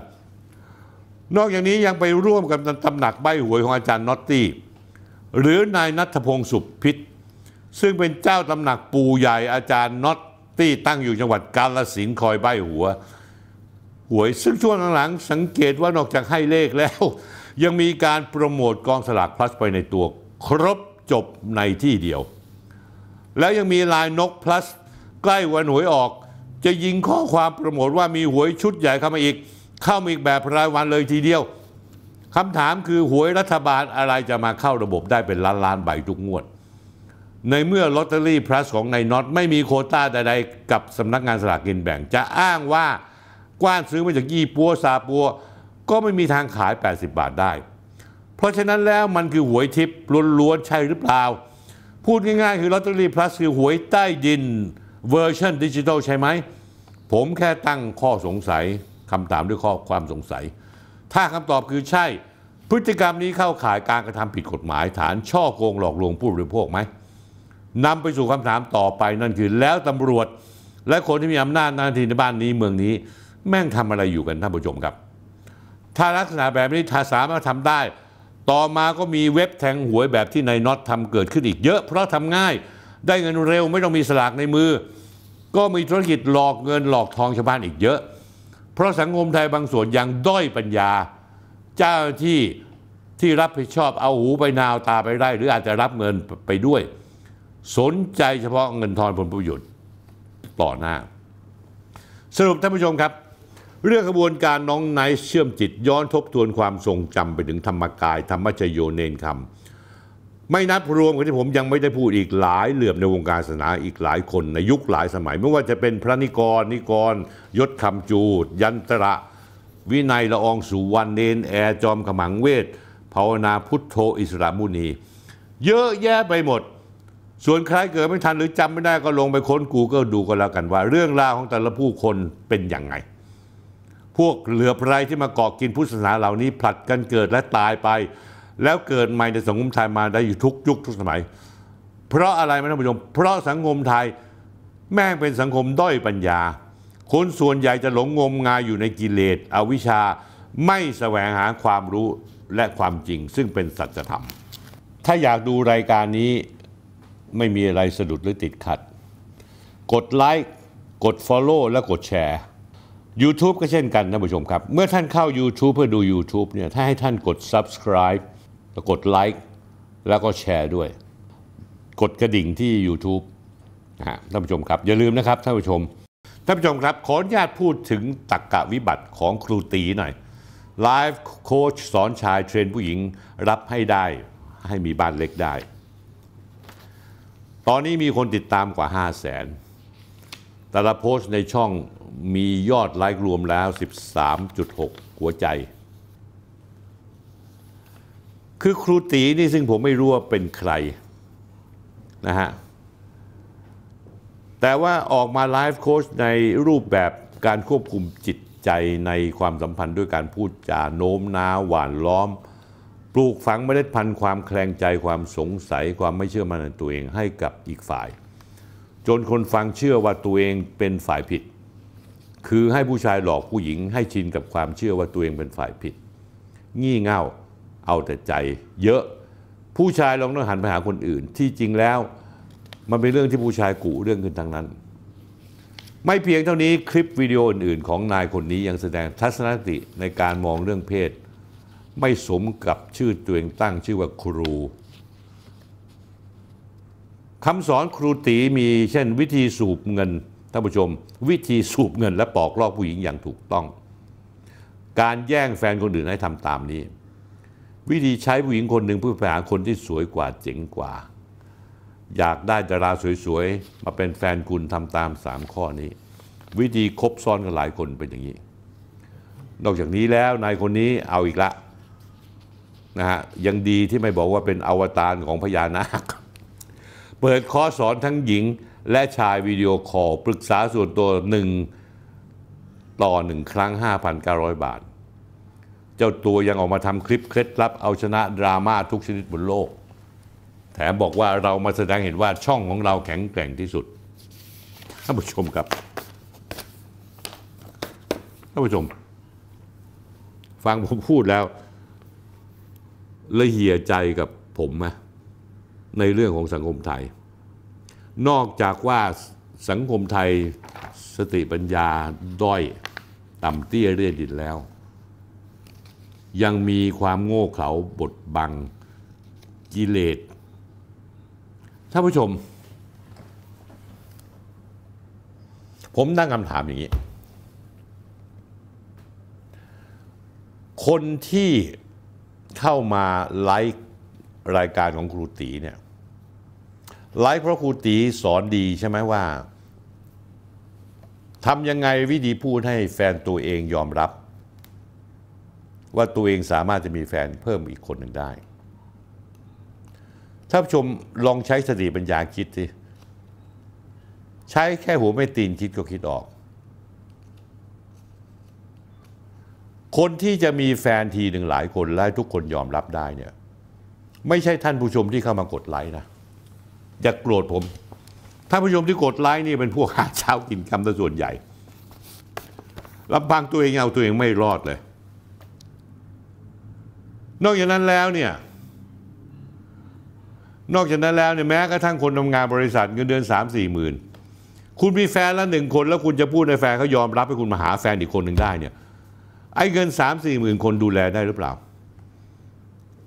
Speaker 1: นอกจากนี้ยังไปร่วมกับตำหนักใบหวยของอาจารย์น็อตตี้หรือนายนัทพงศ์สุพิษ ซึ่งเป็นเจ้าตำหนักปูใหญ่อาจารย์น็อตตี้ตั้งอยู่จังหวัดกาลสินคอยใบหัว หวยซึ่งช่วงหลังๆสังเกตว่านอกจากให้เลขแล้ว ยังมีการโปรโมทกองสลากพลัสไปในตัว ครบจบในที่เดียว แล้วยังมีลายนกพลัสใกล้วันหวยออกจะยิงข้อความโปรโมทว่ามีหวยชุดใหญ่เข้ามาอีก เข้ามาอีกแบบรายวันเลยทีเดียวคำถามคือหวยรัฐบาลอะไรจะมาเข้าระบบได้เป็นล้านล้านใบทุกงวด ในเมื่อลอตเตอรี่พลัสของนายน็อต ไม่มีโคต้าใดๆ กับสำนักงานสลากกินแบ่ง จะอ้างว่ากว้านซื้อมาจากยี่ปัวซาปัวก็ไม่มีทางขาย 80 บาทได้ เพราะฉะนั้นแล้วมันคือหวยทิพย์ล้วนๆใช่หรือเปล่าพูดง่ายๆคือลอตเตอรี่พลัสคือหวยใต้ดินเวอร์ชันดิจิทัลใช่ไหม ผมแค่ตั้งข้อสงสัยคำถามด้วยข้อความสงสัย ถ้าคำตอบคือใช่ พฤติกรรมนี้เข้าข่ายการกระทำผิดกฎหมายฐานช่อโกงหลอกลวงผู้บริโภคไหมนำไปสู่คำถามต่อไปนั่นคือ แล้วตำรวจ และคนที่มีอำนาจหน้าที่ในบ้านนี้เมืองนี้ แม่งทำอะไรอยู่กันท่านผู้ชมครับ ถ้าลักษณะแบบนี้ถ้าสามารถทำได้ ต่อมาก็มีเว็บแทงหวยแบบที่นายน็อตทำเกิดขึ้นอีกเยอะเพราะทำง่ายได้เงินเร็วไม่ต้องมีสลากในมือ ก็มีธุรกิจหลอกเงินหลอกทองชาวบ้านอีกเยอะ เพราะสังคมไทยบางส่วนยังด้อยปัญญา เจ้าที่ที่รับผิดชอบเอาหูไปนาว ตาไปได้หรืออาจจะรับเงินไปด้วย สนใจเฉพาะเงินทอนผลประโยชน์ต่อหน้า สรุปท่านผู้ชมครับ เรื่องกระบวนการน้องไนท์เชื่อมจิต ย้อนทบทวนความทรงจำไปถึงธรรมกาย ธรรมชโยเนนคำไม่นับรวมกันที่ผมยังไม่ได้พูดอีกหลาย เหลื่อมในวงการศาสนาอีกหลายคน ในยุคหลายสมัย ไม่ว่าจะเป็นพระนิกร นิกร ยศคำจูด ยันตระ วินัยละอองสุวรรณเนนแอร์ จอมขมังเวท ภาวนาพุทโธ อิสระมุนี เยอะแยะไปหมด ส่วนใครเกิดไม่ทันหรือจำไม่ได้ก็ลงไปค้นกูก็ดูก็แล้วกันว่า เรื่องราวของแต่ละผู้คนเป็นอย่างไง พวกเหลือไรที่มาเกาะกินพุทธศาสนาเหล่านี้ผลัดกันเกิดและตายไปแล้วเกิดใหม่ในสังคมไทยมาได้อยู่ทุกยุคทุกสมัย เพราะอะไรไหมท่านผู้ชม เพราะสังคมไทยแม่งเป็นสังคมด้อยปัญญา คนส่วนใหญ่จะหลงงมงายอยู่ในกิเลสอวิชชาไม่แสวงหาความรู้และความจริง ซึ่งเป็นสัจธรรมถ้าอยากดูรายการนี้ไม่มีอะไรสะดุดหรือติดขัด กดไลค์กด Follow และกดแชร์ YouTube ก็เช่นกันนะผู้ชมครับ เมื่อท่านเข้า YouTube เพื่อดู YouTube เนี่ยถ้าให้ท่านกด subscribe แล้วกดไลค์แล้วก็แชร์ด้วย กดกระดิ่งที่ YouTube นะฮะท่านผู้ชมครับอย่าลืมนะครับท่านผู้ชม ท่านผู้ชมครับ ขออนุญาตพูดถึงตักกะวิบัติของครูตีหน่อยไลฟ์โค้ชสอนชายเทรนผู้หญิงรับให้ได้ให้มีบ้านเล็กได้ ตอนนี้มีคนติดตามกว่า 5 0 0แสนแต่ละโพสต์ในช่องมียอดไลค์รวมแล้ว 13.6 หัวใจคือครูตีนี่ซึ่งผมไม่รู้ว่าเป็นใครนะฮะแต่ว่าออกมาไลฟ์โค้ชในรูปแบบการควบคุมจิตใจในความสัมพันธ์ด้วยการพูดจาโน้มน้าวหวานล้อม ปลูกฝังเมล็ดพันธุ์ความแคลงใจความสงสัยความไม่เชื่อมั่นในตัวเองให้กับอีกฝ่าย จนคนฟังเชื่อว่าตัวเองเป็นฝ่ายผิด คือให้ผู้ชายหลอกผู้หญิงให้ชินกับความเชื่อว่าตัวเองเป็นฝ่ายผิดงี่เง่าเอาแต่ใจเยอะผู้ชายลองต้องหันไปหาคนอื่น ที่จริงแล้วมันเป็นเรื่องที่ผู้ชายกูเรื่องขึ้นทั้งนั้น ไม่เพียงเท่านี้คลิปวิดีโออื่น ๆ ของนายคนนี้ยังแสดงทัศนคติในการมองเรื่องเพศ ไม่สมกับชื่อตัวเองตั้งชื่อว่าครูคำสอนครูตีมีเช่นวิธีสูบเงินท่านผู้ชม วิธีสูบเงินและปอกลอกผู้หญิงอย่างถูกต้อง การแย่งแฟนคนอื่นให้ทำตามนี้วิธีใช้ผู้หญิงคนหนึ่งเพื่อไปหาคนที่สวยกว่าเจ๋งกว่า อยากได้ดาราสวยๆ มาเป็นแฟนคุณทำตามสามข้อนี้ วิธีคบซ้อนกันหลายคนเป็นอย่างนี้ นอกจากนี้แล้วนายคนนี้เอาอีกละนะฮะยังดีที่ไม่บอกว่าเป็นอวตารของพญานาคเปิดคอสอนทั้งหญิง และชายวิดีโอคอลปรึกษาส่วนตัวหนึ่งต่อหนึ่งครั้ง 5,900 บาทเจ้าตัวยังออกมาทำคลิปเคล็ดลับ เอาชนะดราม่าทุกชนิดบนโลก แถมบอกว่าเรามาแสดงเห็นว่าช่องของเราแข็งแกร่งที่สุด ท่านผู้ชมครับ ท่านผู้ชม ฟังผมพูดแล้วละเหี่ยใจกับผมนะในเรื่องของสังคมไทย นอกจากว่าสังคมไทยสติปัญญา ด้อยต่ำเตี้ยเรียดินแล้วยังมีความโง่เขลาบดบังกิเลสท่านผู้ชม ผมตั้งคำถามอย่างนี้ คนที่เข้ามาไลค์รายการของครูตีเนี่ยไลค์เพราะครูตี สอนดีใช่ไหมว่าทำยังไงวิธีพูดให้แฟนตัวเองยอมรับว่าตัวเองสามารถจะมีแฟนเพิ่มอีกคนหนึ่งได้ท่านผู้ชมลองใช้สติปัญญาคิดสิใช้แค่หัวไม่ตีนคิดก็คิดออก คนที่จะมีแฟนทีหนึ่งหลายคนและทุกคนยอมรับได้เนี่ยไม่ใช่ท่านผู้ชมที่เข้ามากดไลค์นะอย่ากโกรธผม ท่านผู้ชมที่กดไลค์นี่เป็นพวกหาเช้ากินคำส่วนใหญ่ลำพังตัวเองเอาตัวเองไม่รอดเลยนอกจากนั้นแล้วเนี่ย นอกจากนั้นแล้วเนี่ยแม้กระทั่งคนทำงานบริษัทเงินเดือนสามสี่หมื่น คุณมีแฟนละหนึ่งคนแล้วคุณจะพูดในแฟนเขายอมรับให้คุณมาหาแฟนอีกคนหนึ่งได้เนี่ยไอ้เงินสามสี่หมื่นคนดูแลได้หรือเปล่า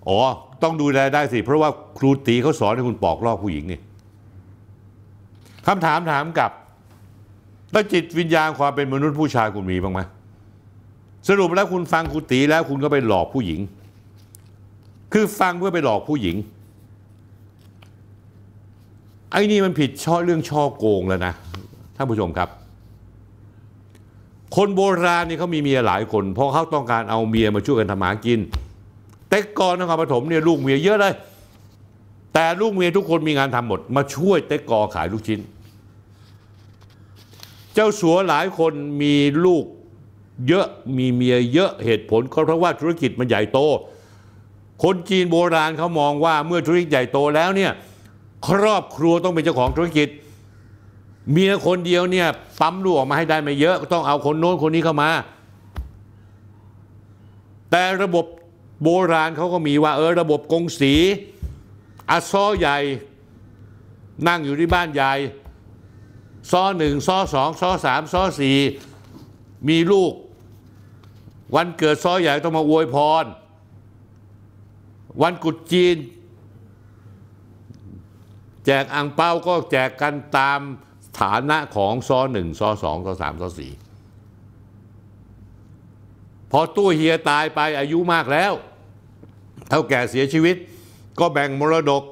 Speaker 1: อ๋อต้องดูแลได้สิเพราะว่า ครูตีเขาสอนให้คุณปอกลอกผู้หญิงนี่คำถามถามกับแล้วจิตวิญญาณความเป็นมนุษย์ผู้ชายคุณมีบ้างไหมสรุปแล้วคุณฟังครูตีแล้วคุณก็ไปหลอกผู้หญิงคือฟังเพื่อไปหลอกผู้หญิง ไอ้นี่มันผิดช่อเรื่องช่อโกงแล้วนะ ท่านผู้ชมครับ คนโบราณนี่เขามีเมียหลายคน เพราะเขาต้องการเอาเมียมาช่วยกันทำหากินแต่ก่อนนครปฐมเนี่ยลูกเมียเยอะเลยแต่ลูกเมียทุกคนมีงานทำหมด มาช่วยเต็กกอขายลูกชิ้น เจ้าสัวหลายคนมีลูกเยอะมีเมียเยอะเหตุผลก็เพราะว่าธุรกิจมันใหญ่โตคนจีนโบราณเขามองว่าเมื่อธุรกิจใหญ่โตแล้วเนี่ยครอบครัวต้องเป็นเจ้าของธุรกิจเมียคนเดียวเนี่ยปั๊มลูกออกมาให้ได้ไม่เยอะต้องเอาคนโน้นคนนี้เข้ามา แต่ระบบโบราณเขาก็มีว่าเออระบบกงสีอาซ้อใหญ่นั่งอยู่ที่บ้านใหญ่ซ้อหนึ่งซ้อสองซ้อสามซ้อสี่มีลูก วันเกิดซ้อใหญ่ต้องมาอวยพรวันกุดจีน แจกอ่างเปาก็แจกกันตามฐานะของ ซอหนึ่งซอสองซอสามซอสี่พอตู้เฮียตายไปอายุมากแล้วเท่าแก่เสียชีวิต ก็แบ่งมรดก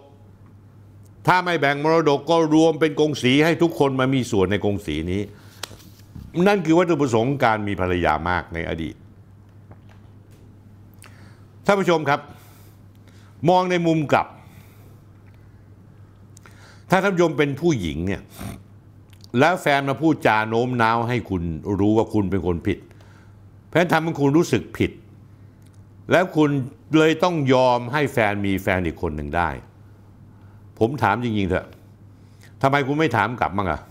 Speaker 1: ถ้าไม่แบ่งมรดกก็รวมเป็นกองสี ให้ทุกคนมามีส่วนในกองสีนี้ นั่นคือวัตถุประสงค์การมีภรรยามากในอดีต ท่านผู้ชมครับมองในมุมกลับ ถ้าท่านยมเป็นผู้หญิงเนี่ยแล้วแฟนมาพูดจาโน้มน้าวให้คุณรู้ว่าคุณเป็นคนผิดแฟนทำให้คุณรู้สึกผิด แล้วคุณเลยต้องยอมให้แฟนมีแฟนอีกคนหนึ่งได้ ผมถามจริงๆเถอะทำไมคุณไม่ถามกลับมั้งอะ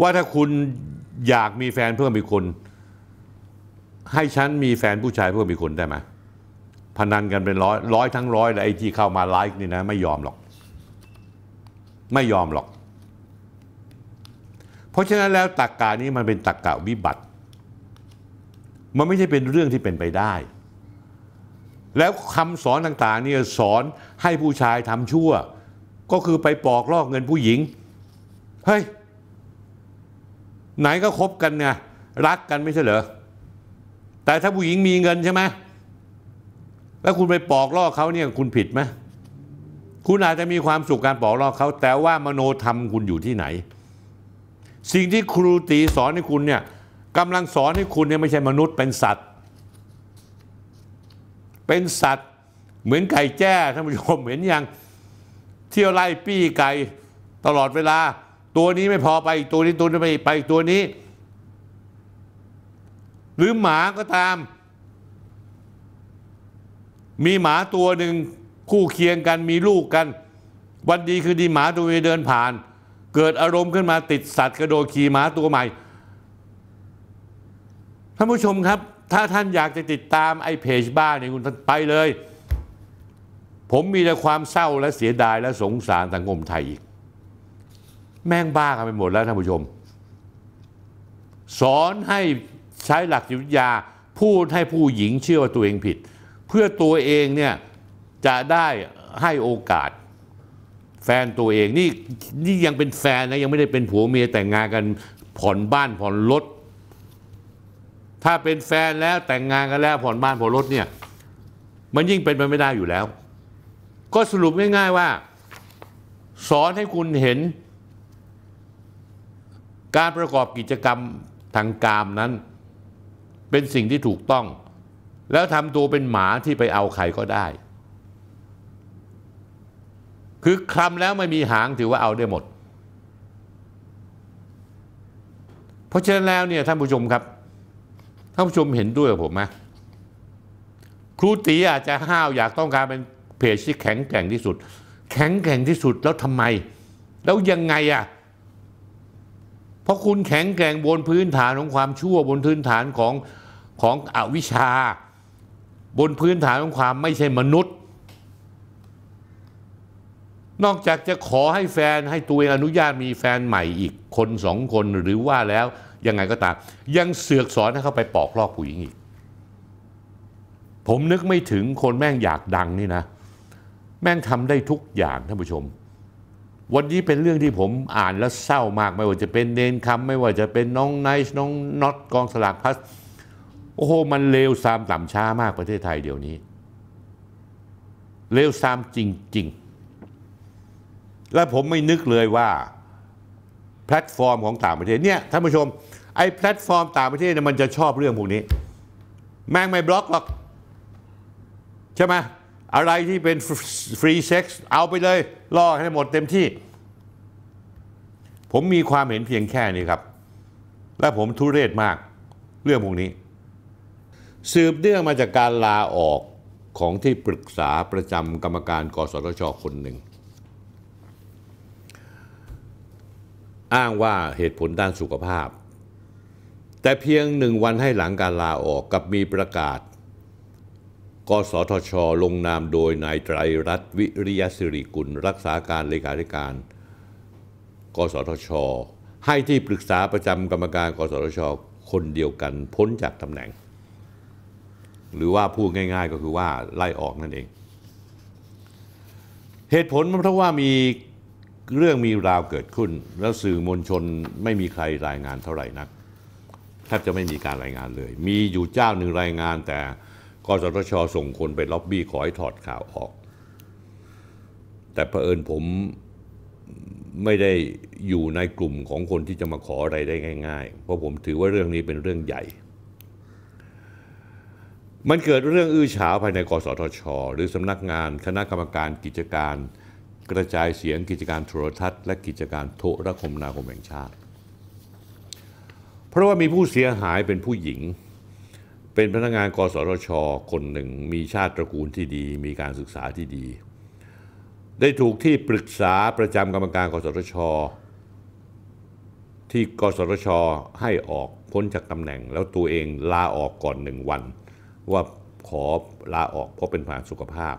Speaker 1: ว่าถ้าคุณอยากมีแฟนเพิ่มอีกคน ให้ฉันมีแฟนผู้ชายเพิ่มอีกคนได้ไหมพนันกันเป็นร้อยร้อยทั้งร้อยแล้วไอ้ที่เข้ามาไลฟ์นี่นะไม่ยอมหรอก ไม่ยอมหรอก เพราะฉะนั้นแล้วตรกกานี้มันเป็นตรกกะวิบัติ มันไม่ใช่เป็นเรื่องที่เป็นไปได้ แล้วคำสอนต่างๆนี่สอนให้ผู้ชายทำชั่ว ก็คือไปปอกลอกเงินผู้หญิงเฮ้ยไหนก็คบกันไงรักกันไม่ใช่เหรอแต่ถ้าผู้หญิงมีเงินใช่ไหมแล้วคุณไปปอกลอกเขาเนี่ยคุณผิดไหมคุณอาจจะมีความสุขการปอกลอกเขาแต่ว่ามโนธรรมคุณอยู่ที่ไหน สิ่งที่ครูตีสอนให้คุณเนี่ยกำลังสอนให้คุณเนี่ยไม่ใช่มนุษย์เป็นสัตว์ เป็นสัตว์ เหมือนไก่แจ้ท่านผู้ชมเห็นยัง เที่ยวไล่ปี้ไก่ตลอดเวลา ตัวนี้ไม่พอไปตัวนี้ตัวนี้ไปไปตัวนี้ หรือหมาก็ตามมีหมาตัวหนึ่งคู่เคียงกันมีลูกกัน วันดีคือดีหมาตัวนี้เดินผ่าน เกิดอารมณ์ขึ้นมาติดสัตว์ กระโดดขี่หมาตัวใหม่ท่านผู้ชมครับ ถ้าท่านอยากจะติดตามไอ้เพจบ้าเนี่ยคุณไปเลย ผมมีแต่ความเศร้าและเสียดายและสงสารสังคมไทยอีกแม่งบ้ากันไปหมดแล้วท่านผู้ชมสอนให้ใช้หลักจิตวิทยาพูดให้ผู้หญิงเชื่อว่าตัวเองผิดเพื่อตัวเองเนี่ยจะได้ให้โอกาส แฟนตัวเองนี่นี่ยังเป็นแฟนนะยังไม่ได้เป็นผัวเมียแต่งงานกันผ่อนบ้านผ่อนรถ ถ้าเป็นแฟนแล้วแต่งงานกันแล้วผ่อนบ้านผ่อนรถเนี่ยมันยิ่งเป็นไปไม่ได้อยู่แล้ว ก็สรุปง่ายๆว่า สอนให้คุณเห็น การประกอบกิจกรรมทางกาม นั้นเป็นสิ่งที่ถูกต้องแล้วทำตัวเป็นหมาที่ไปเอาใครก็ได้ คือคลำแล้วไม่มีหางถือว่าเอาได้หมด เพราะฉะนั้นแล้วเนี่ยท่านผู้ชมครับ ท่านผู้ชมเห็นด้วยกับผมไหมครูตีอาจจะห้าวอยากต้องการเป็นเพจที่แข็งแกร่งที่สุด แข็งแกร่งที่สุดแล้วทำไม แล้วยังไงอะ่ะเพราะคุณแข็งแกร่งบนพื้นฐานของความชั่วบนพื้นฐานของของอวิชชาบนพื้นฐานของความไม่ใช่มนุษย์ นอกจากจะขอให้แฟนให้ตัวเองอนุญาตมีแฟนใหม่อีกคนสองคนหรือว่าแล้วยังไงก็ตามยังเสือกสอนให้เขาไปปอกลอกผู้หญิงอีก ผมนึกไม่ถึงคนแม่งอยากดังนี่นะ แม่งทำได้ทุกอย่างท่านผู้ชม วันนี้เป็นเรื่องที่ผมอ่านแล้วเศร้ามาก ไม่ว่าจะเป็นเดนคำไม่ว่าจะเป็นน้องไนท์น้องน็อตกองสลากพัสโอ้โหมันเลวซามต่ำช้ามากประเทศไทยเดี๋ยวนี้เลวซามจริง ๆ และผมไม่นึกเลยว่า แพลตฟอร์มของต่างประเทศ เนี่ยท่านผู้ชมไอ้แพลตฟอร์มต่างประเทศเนี่ยมันจะชอบเรื่องพวกนี้ แม่งไม่บล็อกหรอก ใช่ไหมอะไรที่เป็นฟรีเซ็กซ์เอาไปเลยล่อให้หมดเต็มที่ ผมมีความเห็นเพียงแค่นี้ครับ และผมทุเรศมากเรื่องพวกนี้สืบเนื่องมาจากการลาออกของที่ปรึกษาประจำกรรมการ กสทชคนหนึ่งอ้างว่าเหตุผลด้านสุขภาพ แต่เพียงหนึ่งวันให้หลังการลาออกกับมีประกาศ กสทช ลงนามโดยนายไตรรัตน์วิริยสิริกุล รักษาการเลขาธิการ กสทช ให้ที่ปรึกษาประจำกรรมการ กสทช คนเดียวกันพ้นจากตำแหน่งหรือว่าพูดง่ายๆ ก็คือว่าไล่ออกนั่นเอง เหตุผลเพราะว่ามีเรื่องมีราวเกิดขึ้น แล้วสื่อมวลชนไม่มีใครรายงานเท่าไหร่นักแทบจะไม่มีการรายงานเลย มีอยู่เจ้าหนึ่งรายงาน แต่กสทชส่งคนไปล็อบบี้ขอให้ถอดข่าวออก แต่เผอิญผมไม่ได้อยู่ในกลุ่มของคนที่จะมาขออะไรได้ง่ายๆ เพราะผมถือว่าเรื่องนี้เป็นเรื่องใหญ่มันเกิดเรื่องอื้อฉาวภายในกสทช หรือสำนักงานคณะกรรมการกิจการกระจายเสียงกิจการโทรทัศน์ และกิจการโทรคมนาคมแห่งชาติ เพราะว่ามีผู้เสียหายเป็นผู้หญิง เป็นพนักงานกสทชคนหนึ่งมีชาติตระกูลที่ดีมีการศึกษาที่ดี ได้ถูกที่ปรึกษาประจำ กรรมการ กสทช ที่กสทชให้ออกพ้นจากตำแหน่ง แล้วตัวเองลาออกก่อนหนึ่งวันว่าขอลาออกเพราะเป็นปัญหาสุขภาพ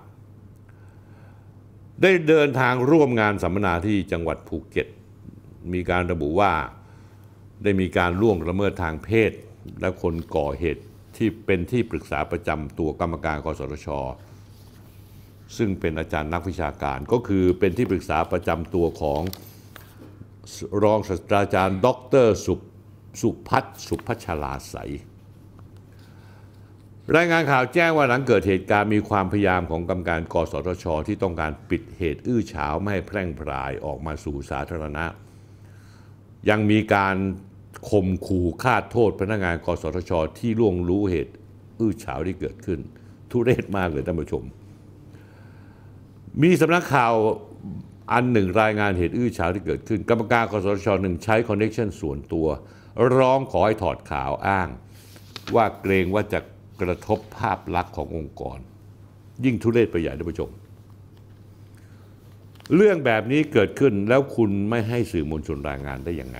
Speaker 1: ได้เดินทางร่วมงานสัมมนาที่จังหวัด ภูเก็ต มีการระบุว่าได้มีการล่วงละเมิดทางเพศ และคนก่อเหตุที่เป็นที่ปรึกษาประจำตัวกรรมการกสทชซึ่งเป็นอาจารย์นักวิชาการ ก็คือเป็นที่ปรึกษาประจำตัวของรองศาสตราจารย์ ดรสุสุพัฒสุพัชลาใสรายงานข่าวแจ้งว่าหลังเกิดเหตุการณ์มีความพยายามของกรรมการกสทช ที่ต้องการปิดเหตุอื้อเฉาไม่ให้แพร่งพรายออกมาสู่สาธารณะ ยังมีการข่มขู่คาดโทษพนักงานกสทช ที่ล่วงรู้เหตุอื้อเฉาที่เกิดขึ้น ทุเรศมากเลยท่านผู้ชม มีสำนักข่าวอันหนึ่งรายงานเหตุอื้อเฉาที่เกิดขึ้น กรรมการกสทชหนึ่งใช้คอนเน็ชันส่วนตัว ร้องขอให้ถอดข่าวอ้างว่าเกรงว่าจะกระทบภาพลักษณ์ขององค์กร ยิ่งทุเรศไปใหญ่ท่านผู้ชมเรื่องแบบนี้เกิดขึ้นแล้วคุณไม่ให้สื่อมวลชนรายงานได้ยังไง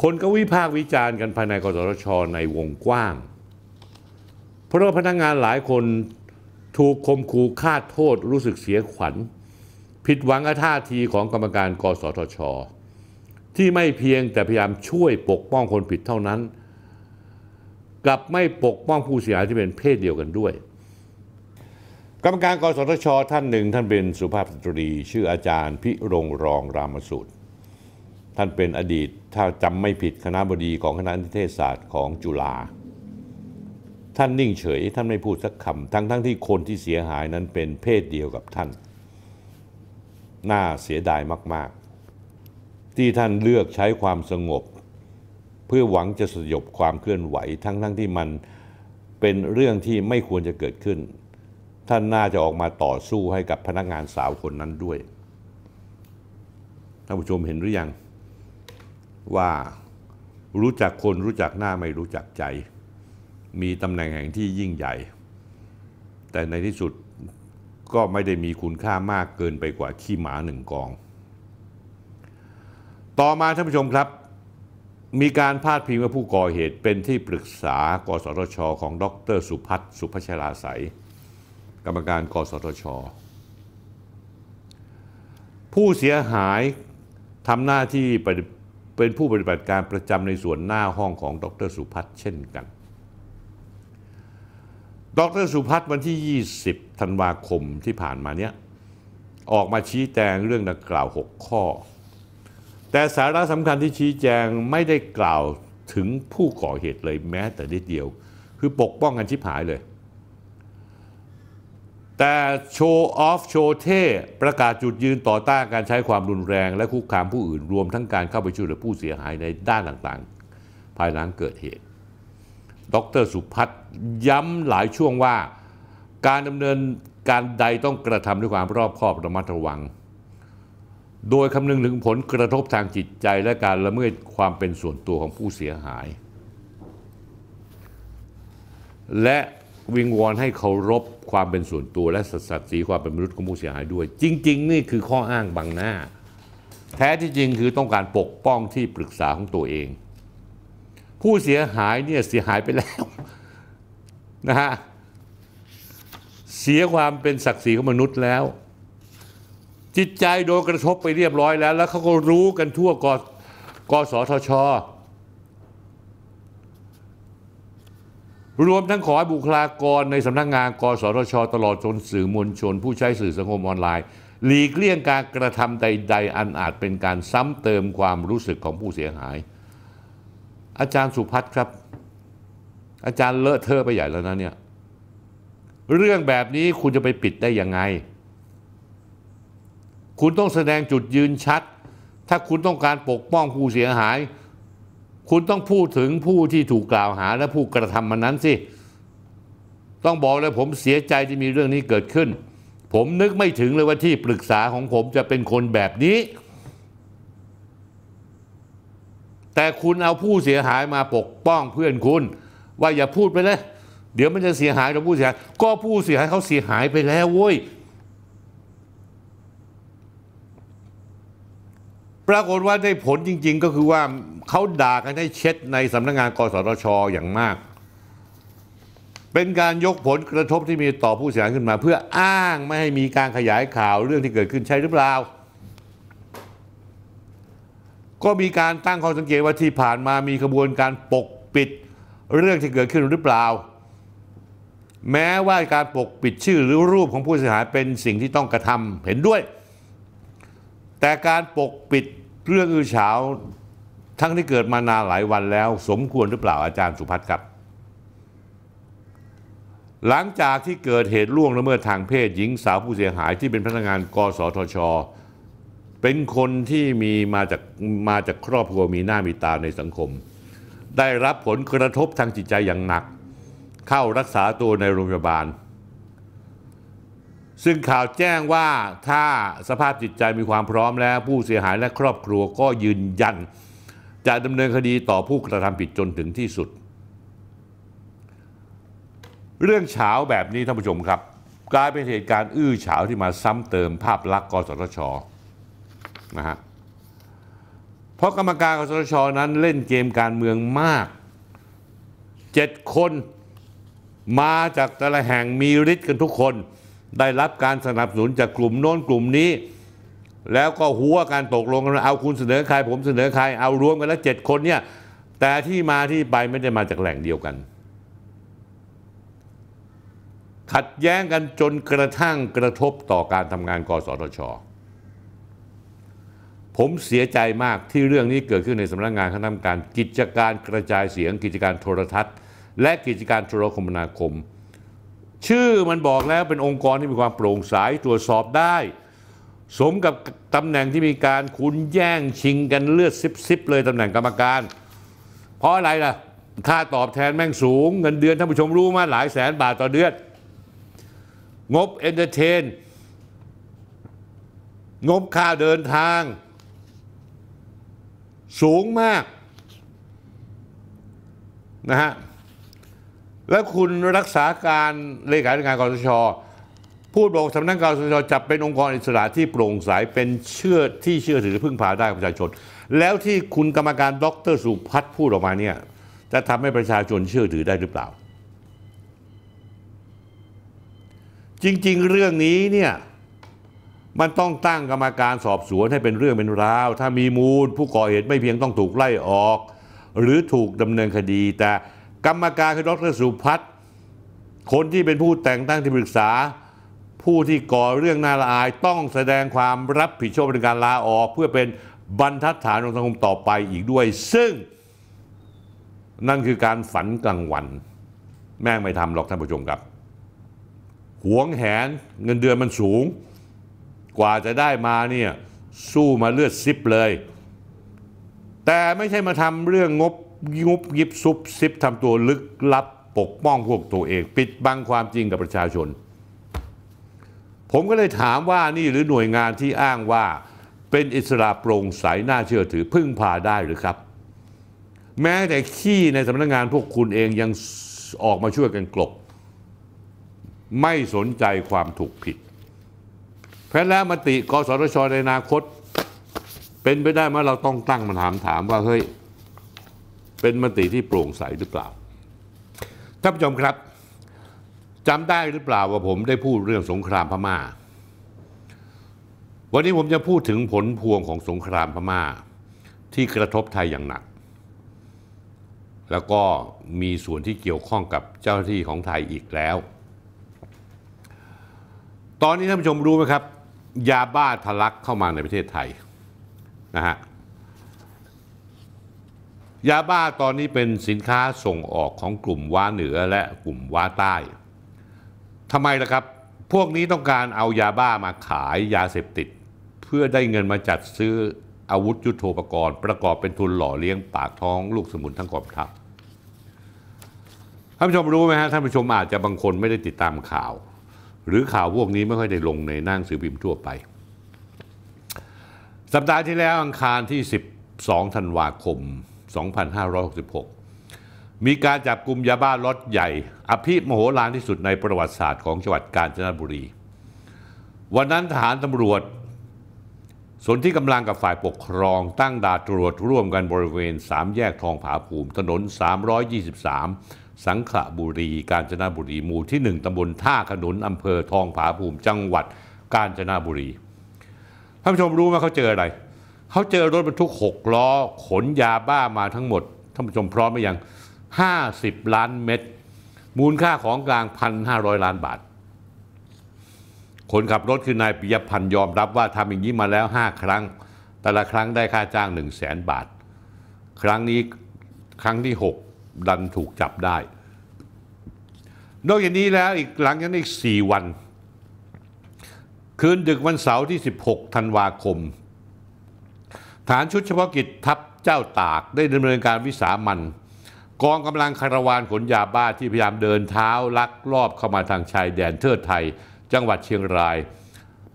Speaker 1: คนก็วิพากษ์วิจารณ์กันภายในกสทช ในวงกว้าง เพราะว่าพนักงงานหลายคนถูกคมคู่คาดโทษรู้สึกเสียขวัญ ผิดหวังกับท่าทีของกรรมการ กสทช ที่ไม่เพียงแต่พยายามช่วยปกป้องคนผิดเท่านั้นกลับไม่ปกป้องผู้เสียหายที่เป็นเพศเดียวกันด้วย กรรมการกสทช ท่านหนึ่งท่านเป็นสุภาพสตรีชื่ออาจารย์พิรงรองรามสูตรท่านเป็นอดีตถ้าจำไม่ผิดคณะบดีของคณะนิเทศศาสตร์ของจุฬา ท่านนิ่งเฉยท่านไม่พูดสักคำทั้งทั้งที่คนที่เสียหายนั้นเป็นเพศเดียวกับท่าน น่าเสียดายมาก ๆ ที่ท่านเลือกใช้ความสงบพื่อหวังจะสยบความเคลื่อนไหว ทั้งๆงที่มันเป็นเรื่องที่ไม่ควรจะเกิดขึ้น ท่านน่าจะออกมาต่อสู้ให้กับพนักงานสาวคนนั้นด้วยท่านผู้ชมเห็นหรือยังว่ารู้จักคนรู้จักหน้าไม่รู้จักใจ มีตำแหน่งแห่งที่ยิ่งใหญ่ แต่ในที่สุดก็ไม่ได้มีคุณค่ามากเกินไปกว่าขี้หมาหนึ่งกอง ต่อมาท่านผู้ชมครับมีการพาดพิงว่าผู้ก่อเหตุเป็นที่ปรึกษากสทช ของ ดรสุพัฒน์สุพชราสายกรรมการกสทช ผู้เสียหายทำหน้าที่เป็นผู้ปฏิบัติการประจำในส่วนหน้าห้องของดรสุพัฒน์เช่นกัน ดรสุพัฒน์วันที่ 20 ธันวาคมที่ผ่านมาเนี้ยออกมาชี้แจงเรื่องดังกล่าว 6 ข้อแต่สาระสำคัญที่ชี้แจงไม่ได้กล่าวถึงผู้ก่อเหตุเลยแม้แต่นิดเดียว คือปกป้องกันชิบหายเลย แต่โชว์ ออฟโชว์ เท่ ประกาศจุดยืนต่อต้านการใช้ความรุนแรง และคุกคามผู้อื่นรวมทั้งการเข้าไปช่วยเหลือผู้เสียหายในด้านต่างๆ ภายหลังเกิดเหตุ ดรสุพัฒน์ย้ำหลายช่วงว่าการดำเนินการใดต้องกระทำด้วยความรอบคอบระมัดระวังโดยคำนึงถึงผลกระทบทางจิตใจและการละเมิดความเป็นส่วนตัวของผู้เสียหาย และวิงวอนให้เคารพความเป็นส่วนตัวและศักดิ์ศรีความเป็นมนุษย์ของผู้เสียหายด้วย จริง ๆนี่คือข้ออ้างบางหน้า แท้ที่จริงคือต้องการปกป้องที่ปรึกษาของตัวเอง ผู้เสียหายเนี่ยเสียหายไปแล้วนะฮะเสียความเป็นศักดิ์ศรีของมนุษย์แล้วจิตใจโดนกระทบไปเรียบร้อยแล้ว แล้วเขาก็รู้กันทั่วกกสทช รวมทั้งขอให้บุคลากรในสำนักงงาน กสทช ตลอดจนสื่อมวลชน ผู้ใช้สื่อสังคมออนไลน์ หลีกเลี่ยงการกระทำใด ๆ อันอาจเป็นการซ้ำเติมความรู้สึกของผู้เสียหาย อาจารย์สุพัฒน์ครับ อาจารย์เลอะเทอะไปใหญ่แล้วนะเนี่ยเรื่องแบบนี้คุณจะไปปิดได้ยังไงคุณต้องแสดงจุดยืนชัด ถ้าคุณต้องการปกป้องผู้เสียหาย คุณต้องพูดถึงผู้ที่ถูกกล่าวหาและผู้กระทำมันนั้นสิต้องบอกเลยผมเสียใจที่มีเรื่องนี้เกิดขึ้น ผมนึกไม่ถึงเลยว่าที่ปรึกษาของผมจะเป็นคนแบบนี้ แต่คุณเอาผู้เสียหายมาปกป้องเพื่อนคุณ ว่าอย่าพูดไปเลยเดี๋ยวมันจะเสียหายกับผู้เสียหายก็ผู้เสียหายเขาเสียหายไปแล้วเว้ยปรากฏว่าได้ผลจริง ๆ ก็คือว่าเขาด่ากันให้เช็ดในสำนักงงาน กสทชออย่างมาก เป็นการยกผลกระทบที่มีต่อผู้เสียหายขึ้นมาเพื่ออ้างไม่ให้มีการขยายข่าวเรื่องที่เกิดขึ้นใช่หรือเปล่า ก็มีการตั้งข้อสังเกตว่าที่ผ่านมามีกระบวนการปกปิดเรื่องที่เกิดขึ้นหรือเปล่า แม้ว่าการปกปิดชื่อหรือรูปของผู้เสียหายเป็นสิ่งที่ต้องกระทำเห็นด้วยแต่การปกปิดเรื่องอื้อฉาวทั้งที่เกิดมานานหลายวันแล้ว สมควรหรือเปล่าอาจารย์สุพัฒน์ครับ หลังจากที่เกิดเหตุล่วงละเมิดทางเพศหญิงสาวผู้เสียหาย ที่เป็นพนักงาน กสทช เป็นคนที่มีมาจากมาจากครอบครัวมีหน้ามีตาในสังคม ได้รับผลกระทบทางจิตใจอย่างหนัก เข้ารักษาตัวในโรงพยาบาลซึ่งข่าวแจ้งว่าถ้าสภาพจิตใจมีความพร้อมแล้วผู้เสียหายและครอบครัวก็ยืนยัน จะดำเนินคดีต่อผู้กระทำผิดจนถึงที่สุด เรื่องเฉาแบบนี้ท่านผู้ชมครับ กลายเป็นเหตุการณ์อื้อเฉาที่มาซ้ำเติมภาพลักษณ์กสทชนะฮะเพราะกรรมการกสทชนั้นเล่นเกมการเมืองมากเจ็ดคนมาจากแต่ละแห่งมีฤทธิ์กันทุกคนได้รับการสนับสนุนจากกลุ่มโน้นกลุ่มนี้ แล้วก็หัวการตกลงกันเอาคุณเสนอใครผมเสนอใครเอารวมกันแล้วเจ็ดคนเนี่ยแต่ที่มาที่ไปไม่ได้มาจากแหล่งเดียวกัน ขัดแย้งกันจนกระทั่งกระทบต่อการทำงานกสทช ผมเสียใจมากที่เรื่องนี้เกิดขึ้นในสำนักงงานคณะกรรมการกิจการกระจายเสียงกิจการโทรทัศน์ และกิจการโทรคมนาคมชื่อมันบอกแล้วเป็นองค์กรที่มีความโปร่งใสตรวจสอบได้ สมกับตำแหน่งที่มีการคุณแย่ง ชิงกันเลือดซิบ ๆ เลยตำแหน่งกรรมการ เพราะอะไรล่ะ ค่าตอบแทนแม่งสูงเงินเดือนท่านผู้ชมรู้มาหลายแสนบาทต่อเดือน งบเอนเตอร์เทนงบค่าเดินทาง สูงมากนะฮะและคุณรักษาการเลขาธิการกสชพูดบอกสำนักงานกสชจับเป็นองค์กรอิสระที่โปร่งใสเป็นเชื่อที่เชื่อถือพึ่งพาได้ประชาชน แล้วที่คุณกรรมการดรสุพัฒน์พูดออกมาเนี่ยจะทำให้ประชาชนเชื่อถือได้หรือเปล่า จริงๆ เรื่องนี้เนี่ยมันต้องตั้งกรรมการสอบสวนให้เป็นเรื่องเป็นราวถ้ามีมูล ผู้ก่อเหตุไม่เพียงต้องถูกไล่ออก หรือถูกดำเนินคดีแต่กรรมการคือดรสุพัฒน์คนที่เป็นผู้แต่งตั้งที่ปรึกษา ผู้ที่ก่อเรื่องน่าละอาย ต้องแสดงความรับผิดชอบในการลาออก เพื่อเป็นบรรทัดฐานของสังคมต่อไปอีกด้วยซึ่ง นั่นคือการฝันกลางวัน แม่ไม่ทำหรอกท่านผู้ชมครับหวงแหนเงินเดือนมันสูง กว่าจะได้มาเนี่ยสู้มาเลือดซิบเลย แต่ไม่ใช่มาทำเรื่องงบงุบยิบซุบซิบทำตัวลึก ลับปก ป้องพวกตัวเองปิด บัง ความจริงกับประชาชน ผมก็เลยถามว่านี่หรือหน่วยงานที่อ้างว่าเป็นอิสระโปร่งใสน่าเชื่อถือพึ่งพาได้หรือครับ แม้แต่ขี้ ในสำนักงงาน พวกคุณเองยังออกมาช่วยกันกลบ ไม่สนใจความถูกผิดเพราะแล้วมติกสทชในอนาคต เป็นไปได้ไหมเราต้องตั้งมาถามถามว่าเฮ้ยเป็นมติที่โปร่งใสหรือเปล่า ท่านผู้ชมครับจำได้หรือเปล่าว่าผมได้พูดเรื่องสงครามพมา่า วันนี้ผมจะพูดถึงผลพวงของสงครามพมา่า ที่กระทบไทยอย่างหนัก แล้วก็มีส่วนที่เกี่ยวข้องกับเจ้าหน้าที่ของไทยอีกแล้ว ตอนนี้ท่านผู้ชมรู้ไหมครับ ยาบ้าทะลักเข้ามาในประเทศไทยนะฮะยาบ้าตอนนี้เป็นสินค้าส่งออกของกลุ่มว้าเหนือและกลุ่มว้าใต้ ทำไม ล่ะครับ พวกนี้ต้องการเอายาบ้ามาขายยาเสพติด เพื่อได้เงินมาจัดซื้ออาวุธยุโทโธปกรณ์ ประกอบเป็นทุนหล่อเลี้ยงปากท้องลูกสมุนทั้งกองทัพท่านผู้ชมรู้ไหมฮะท่านผู้ชม อาจจะบางคนไม่ได้ติดตามข่าว หรือข่าวพวกนี้ไม่ค่อยได้ลงในหนังสือพิมพ์ทั่วไป สัปดาห์ที่แล้วอังคารที่ 12ธันวาคม2566 มีการจับกลุ่มยาบ้าล็อตใหญ่ อภิมโหฬารที่สุดในประวัติศาสตร์ของจังหวัดกาญจนบุรี วันนั้นทหารตำรวจส่วนที่กำลังกับฝ่ายปกครองตั้งด่านตรวจร่วมกันบริเวณ 3 แยกทองผาภูมิ ถนน 323 สังขละบุรี กาญจนบุรี หมู่ที่ 1ตำบลท่าขนุนอำเภอทองผาภูมิจังหวัดกาญจนบุรีท่านผู้ชมรู้ไหมเขาเจออะไรเขาเจอรถบรรทุกหกล้อขนยาบ้ามาทั้งหมดท่านผู้ชมพร้อมไหมอยัง 50 ล้านเม็ดมูลค่าของกลาง1,500ล้านบาทคนขับรถคือนายปิยพันธ์ยอมรับว่าทำอย่างนี้มาแล้ว 5 ครั้ง แต่ละครั้งได้ค่าจ้าง 1 0 0 0 0แบาท ครั้งนี้ครั้งที่ 6 ดันถูกจับได้นอกจากนี้แล้วอีกหลังจากนี้อีก4วัน คืนดึกวันเสาร์ที่ 16ธันวาคมฐานชุดเฉพาะกิจทัพเจ้าตากได้ดำเนินการวิสามันกองกำลังคาราวานขนยาบ้าที่พยายามเดินเท้า ลักลอบเข้ามาทางชายแดนเทิดไทยจังหวัดเชียงราย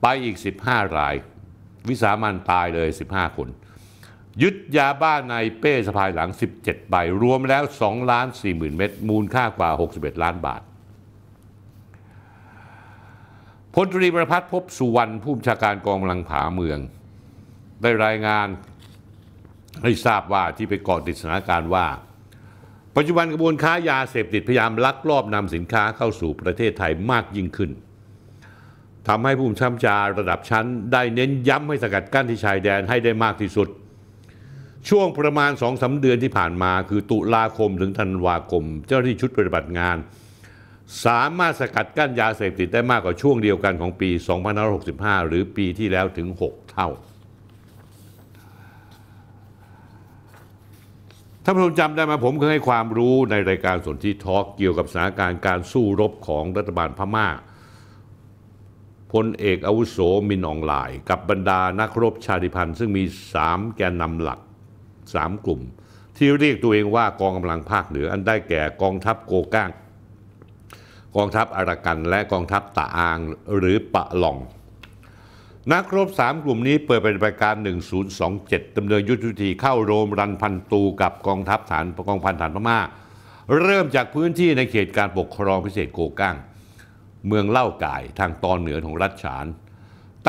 Speaker 1: ไปอีก 15 ราย วิสามันตายเลย 15 คน ยึดยาบ้าในเป้สะพายหลัง 17ใบ รวมแล้ว2ล้าน4หมื่นเม็ดมูลค่ากว่า 61 ล้านบาทพลตรีประพัฒน์พบสุวรรณผู้บัญชาการกองกำลังผาเมืองได้รายงานให้ทราบว่าที่ไปก่อติดสถานการณ์ว่า ปัจจุบันกระบวนค้ายาเสพติดพยายามลักลอบนำสินค้าเข้าสู่ประเทศไทยมากยิ่งขึ้นทำให้ผู้บัญชาการระดับชั้น ได้เน้นย้ำให้สกัดกั้นที่ชายแดนให้ได้มากที่สุด ช่วงประมาณสองสาเดือนที่ผ่านมา คือตุลาคมถึงธันวาคมเจ้าหน้าที่ชุดปฏิบัติงาน สามารถสกัดกั้นยาเสพติดได้มากกว่าช่วงเดียวกันของปี 2565 หรือปีที่แล้วถึง 6 เท่าท่านผู้ชมจำได้ไหมผมเคยให้ความรู้ในรายการสนที่ทอล์กเกี่ยวกับสถานการณ์การสู้รบของรัฐบาลพม่าพลเอกอาวุโสมินองหลาย กับบรรดานักรบชาติพันธุ์ ซึ่งมี3แกนนำหลัก3กลุ่ม ที่เรียกตัวเองว่ากองกำลังภาคเหนืออันได้แก่กองทัพโกก้าง กองทัพอารากันและกองทัพตะอางหรือปะหลองนักรบ3กลุ่มนี้เปิดปฏิบัติการ 1027ดำเนินยุทธวิธี เข้าโรมรันพันตูกับกองทัพฐานกองพันฐานพม่าเริ่มจากพื้นที่ในเขตการปกครองพิเศษโกก้งเมืองเล่าก่ายทางตอนเหนือของรัฐฉาน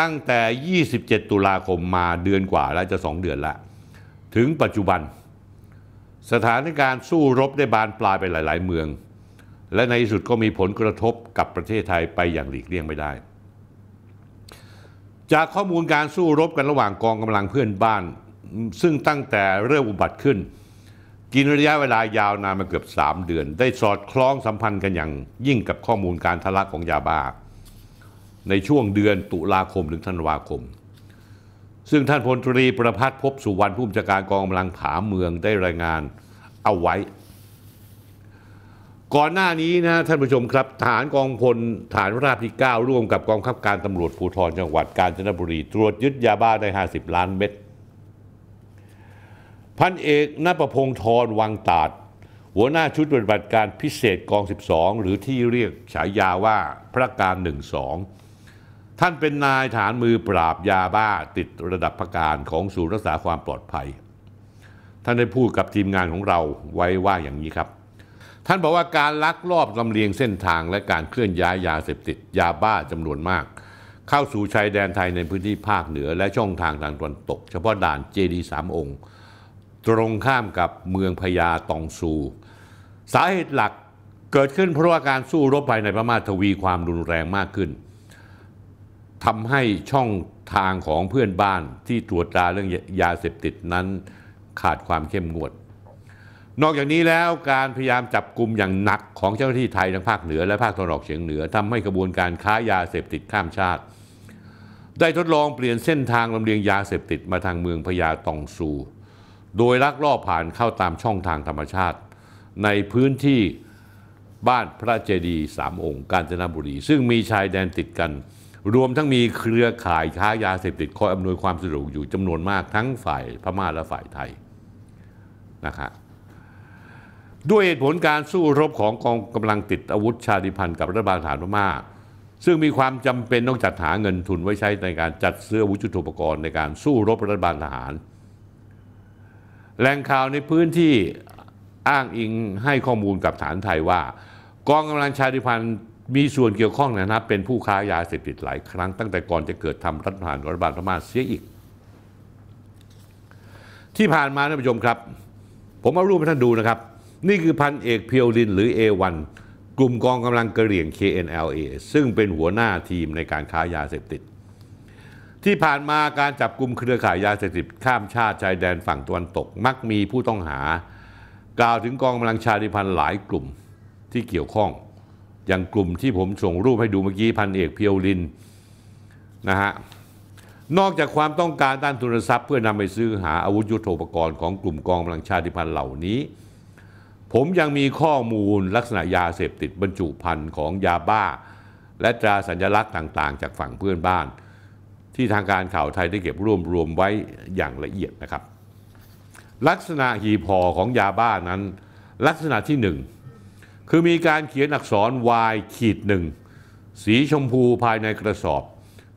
Speaker 1: ตั้งแต่ 27 ตุลาคมมาเดือนกว่าแล้วจะ 2 เดือนละ ถึงปัจจุบัน สถานการณ์สู้รบได้บานปลายไปหลายๆ เมือง และในที่สุดก็มีผลกระทบกับประเทศไทยไปอย่างหลีกเลี่ยงไม่ได้จากข้อมูลการสู้รบกันระหว่างกองกำลังเพื่อนบ้าน ซึ่งตั้งแต่เริ่มอุบัติขึ้น กินระยะเวลายาวนานมาเกือบ 3 เดือน ได้สอดคล้องสัมพันธ์กันอย่างยิ่งกับข้อมูลการทะลักของยาบ้าในช่วงเดือนตุลาคมถึงธันวาคม ซึ่งท่านพลตรีประพัฒน์พบสุวรรณผู้บัญชาการกองกำลังผาเมืองได้รายงานเอาไว้ก่อนหน้านี้นะท่านผู้ชมครับฐานกองพลฐานราบที่ 9 ร่วมกับกองคับการตำรวจภูธรจังหวัดกาญจนบุรี ตรวจยึดยาบ้าได้ 50 ล้านเม็ดพันเอกนประพงศ์ธรวังตาด หัวหน้าชุดปฏิบัติการพิเศษกอง 12 หรือที่เรียกฉายาว่าพระการ 12 ท่านเป็นนายฐานมือปราบยาบ้าติดระดับพระการของศูนย์รักษาความปลอดภัย ท่านได้พูดกับทีมงานของเราไว้ว่าอย่างนี้ครับท่านบอกว่าการลักลอบลำเลียงเส้นทางและการเคลื่อนย้ายยาเสพติดยาบ้าจำนวนมาก เข้าสู่ชายแดนไทยในพื้นที่ภาคเหนือและช่องทางทางตะวันตก เฉพาะด่านเจดีสามองค์ ตรงข้ามกับเมืองพญาตองซูสาเหตุหลักเกิดขึ้นเพราะว่าการสู้รบภายในพม่าทวีความรุนแรงมากขึ้นทำให้ช่องทางของเพื่อนบ้านที่ตรวจตราเรื่องยาเสพติดนั้น ขาดความเข้มงวดนอกจากนี้แล้วการพยายามจับกลุ่มอย่างหนักของเจ้าหน้าที่ไทยทั้งภาคเหนือและภาคตะวันออกเฉียงเหนือ ทำให้กระบวนการค้ายาเสพติดข้ามชาติ ได้ทดลองเปลี่ยนเส้นทางลำเลียงยาเสพติดมาทางเมืองพญาตองซูโดยลักลอบผ่านเข้าตามช่องทางธรรมชาติ ในพื้นที่บ้านพระเจดีสามองค์ กาญจนบุรี ซึ่งมีชายแดนติดกัน รวมทั้งมีเครือข่ายค้ายาเสพติดคอยอำนวยความสะดวกอยู่จำนวนมากทั้งฝ่ายพม่าและฝ่ายไทยนะครับด้วยเหตุผลการสู้รบของกองกำลังติดอาวุธชาติพันธุ์กับรัฐบาลทหารพม่าซึ่งมีความจำเป็นต้องจัดหาเงินทุนไว้ใช้ในการจัดซื้ออาวุธจุทโธปกรณ์ในการสู้รบรัฐบาลทหารแหล่งข่าวในพื้นที่อ้างอิงให้ข้อมูลกับฐานไทยว่า กองกำลังชาติพันธุ์มีส่วนเกี่ยวข้องนะครับ เป็นผู้ค้ายาเสพติดหลายครั้งตั้งแต่ก่อนจะเกิดทำรัฐบาลรัฐบาลพม่าเสียอีก ที่ผ่านมาท่านผู้ชมครับ ผมเอารูปให้ท่านดูนะครับนี่คือพันเอกเพียวลินหรือ A1 กลุ่มกองกำลังกระเหรี่ยง KNLA ซึ่งเป็นหัวหน้าทีมในการค้ายาเสพติด ที่ผ่านมาการจับกลุ่มเครือข่ายยาเสพติด ข้ามชาติชายแดนฝั่งตะวันตกมักมีผู้ต้องหา กล่าวถึงกองกำลังชาติพันธุ์หลายกลุ่มที่เกี่ยวข้อง อย่างกลุ่มที่ผมส่งรูปให้ดูเมื่อกี้ พันเอกเพียวลินนะฮะนอกจากความต้องการด้านทุนทรัพย์เพื่อนำไปซื้อหาอาวุธยุโทโธปกรณ์ของกลุ่มกองกำลังชาติพันธุ์เหล่านี้ผมยังมีข้อมูลลักษณะยาเสพติดบรรจุภัณฑ์ของยาบ้า และตราสัญลักษณ์ต่างๆ จากฝั่งเพื่อนบ้าน ที่ทางการข่าวไทยได้เก็บรวบรวมไว้อย่างละเอียดนะครับ ลักษณะหีพอของยาบ้านั้น ลักษณะที่หนึ่งคือมีการเขียนอักษร Y ขีดหนึ่งสีชมพูภายในกระสอบ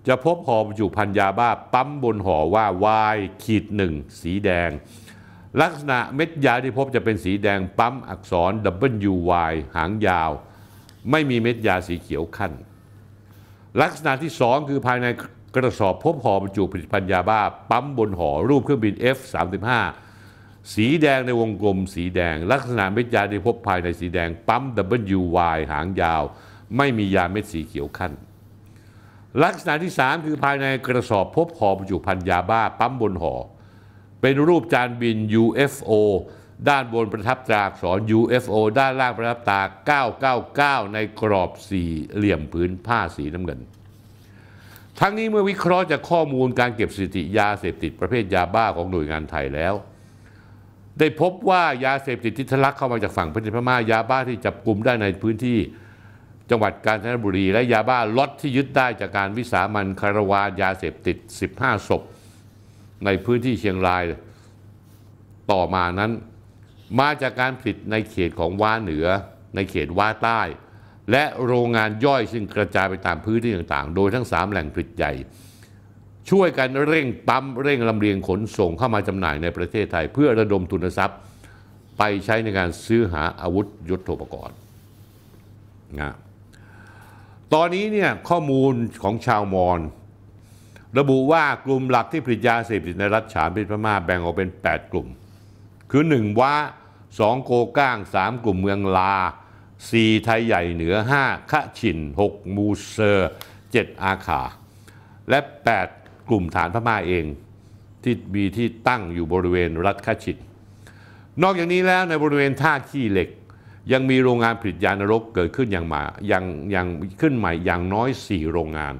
Speaker 1: จะพบห่อบรรจุพันยาบ้าปั๊มบนห่อว่า Y ขีดหนึ่งสีแดงลักษณะ เม็ดยาที่พบจะเป็นสีแดงปั๊มอักษร WY หางยาว ไม่มีเม็ดยาสีเขียวขั้น ลักษณะที่2คือภายในกระสอบพบห่อบรรจุผลิตภัณฑ์ยาบ้าปั๊มบนห่อ รูปเครื่องบิน F35 สีแดงในวงกลม สีแดง ลักษณะเม็ดยา ที่พบภายในสีแดง ปั๊ม WY หางยาว ไม่มียาเม็ดสีเขียวขั้น ลักษณะที่ 3 คือภายในกระสอบพบห่อบรรจุภัณฑ์ยาบ้า ปั๊มบนห่อเป็นรูปจานบิน UFO ด้านบนประทับตราอักษร UFO ด้านล่างประทับตา 999 ในกรอบสี่ เหลี่ยมผืนผ้าสีน้ำเงิน ทั้งนี้เมื่อวิเคราะห์จากข้อมูลการเก็บสถิติยาเสพติดประเภทยาบ้าของหน่วยงานไทยแล้ว ได้พบว่ายาเสพติดที่ทะลักเข้ามาจากฝั่งประเทศพม่ายาบ้าที่จับกลุ่มได้ในพื้นที่จังหวัดกาญจนบุรีและยาบ้าล็อตที่ยึดได้จากการวิสามันคารวานยาเสพติด 15 ศพในพื้นที่เชียงรายต่อมานั้น มาจากการผลิตในเขตของว้าเหนือ ในเขตว้าใต้ และโรงงานย่อยซึ่งกระจายไปตามพื้นที่ต่าง ๆ โดยทั้ง3แหล่งผลิตใหญ่ ช่วยกันเร่งปั๊มเร่งลำเลียงขนส่งเข้ามาจำหน่ายในประเทศไทย เพื่อระดมทุนทรัพย์ ไปใช้ในการซื้อหาอาวุธยุโทโธปกรณ์นะตอนนี้เนี่ยข้อมูลของชาวมอญระบุว่ากลุ่มหลักที่ผลิตยาเสพติดในรัฐฉานพิษพม่าแบ่งออกเป็น 8 กลุ่ม คือ 1ว้า2โกก้าง 3 กลุ่มเมืองลา 4 ไทยใหญ่เหนือ5คะฉิน 6 มูเซอร์ 7 อาขาและ 8 กลุ่มฐานพม่าเอง ที่มีที่ตั้งอยู่บริเวณรัฐคะฉินนอกจากนี้แล้วในบริเวณท่าขี้เหล็ก ยังมีโรงงานผลิตยานรกเกิดขึ้นอย่างมาอย่างอย่างขึ้นใหม่ อย่างน้อย 4 โรงงาน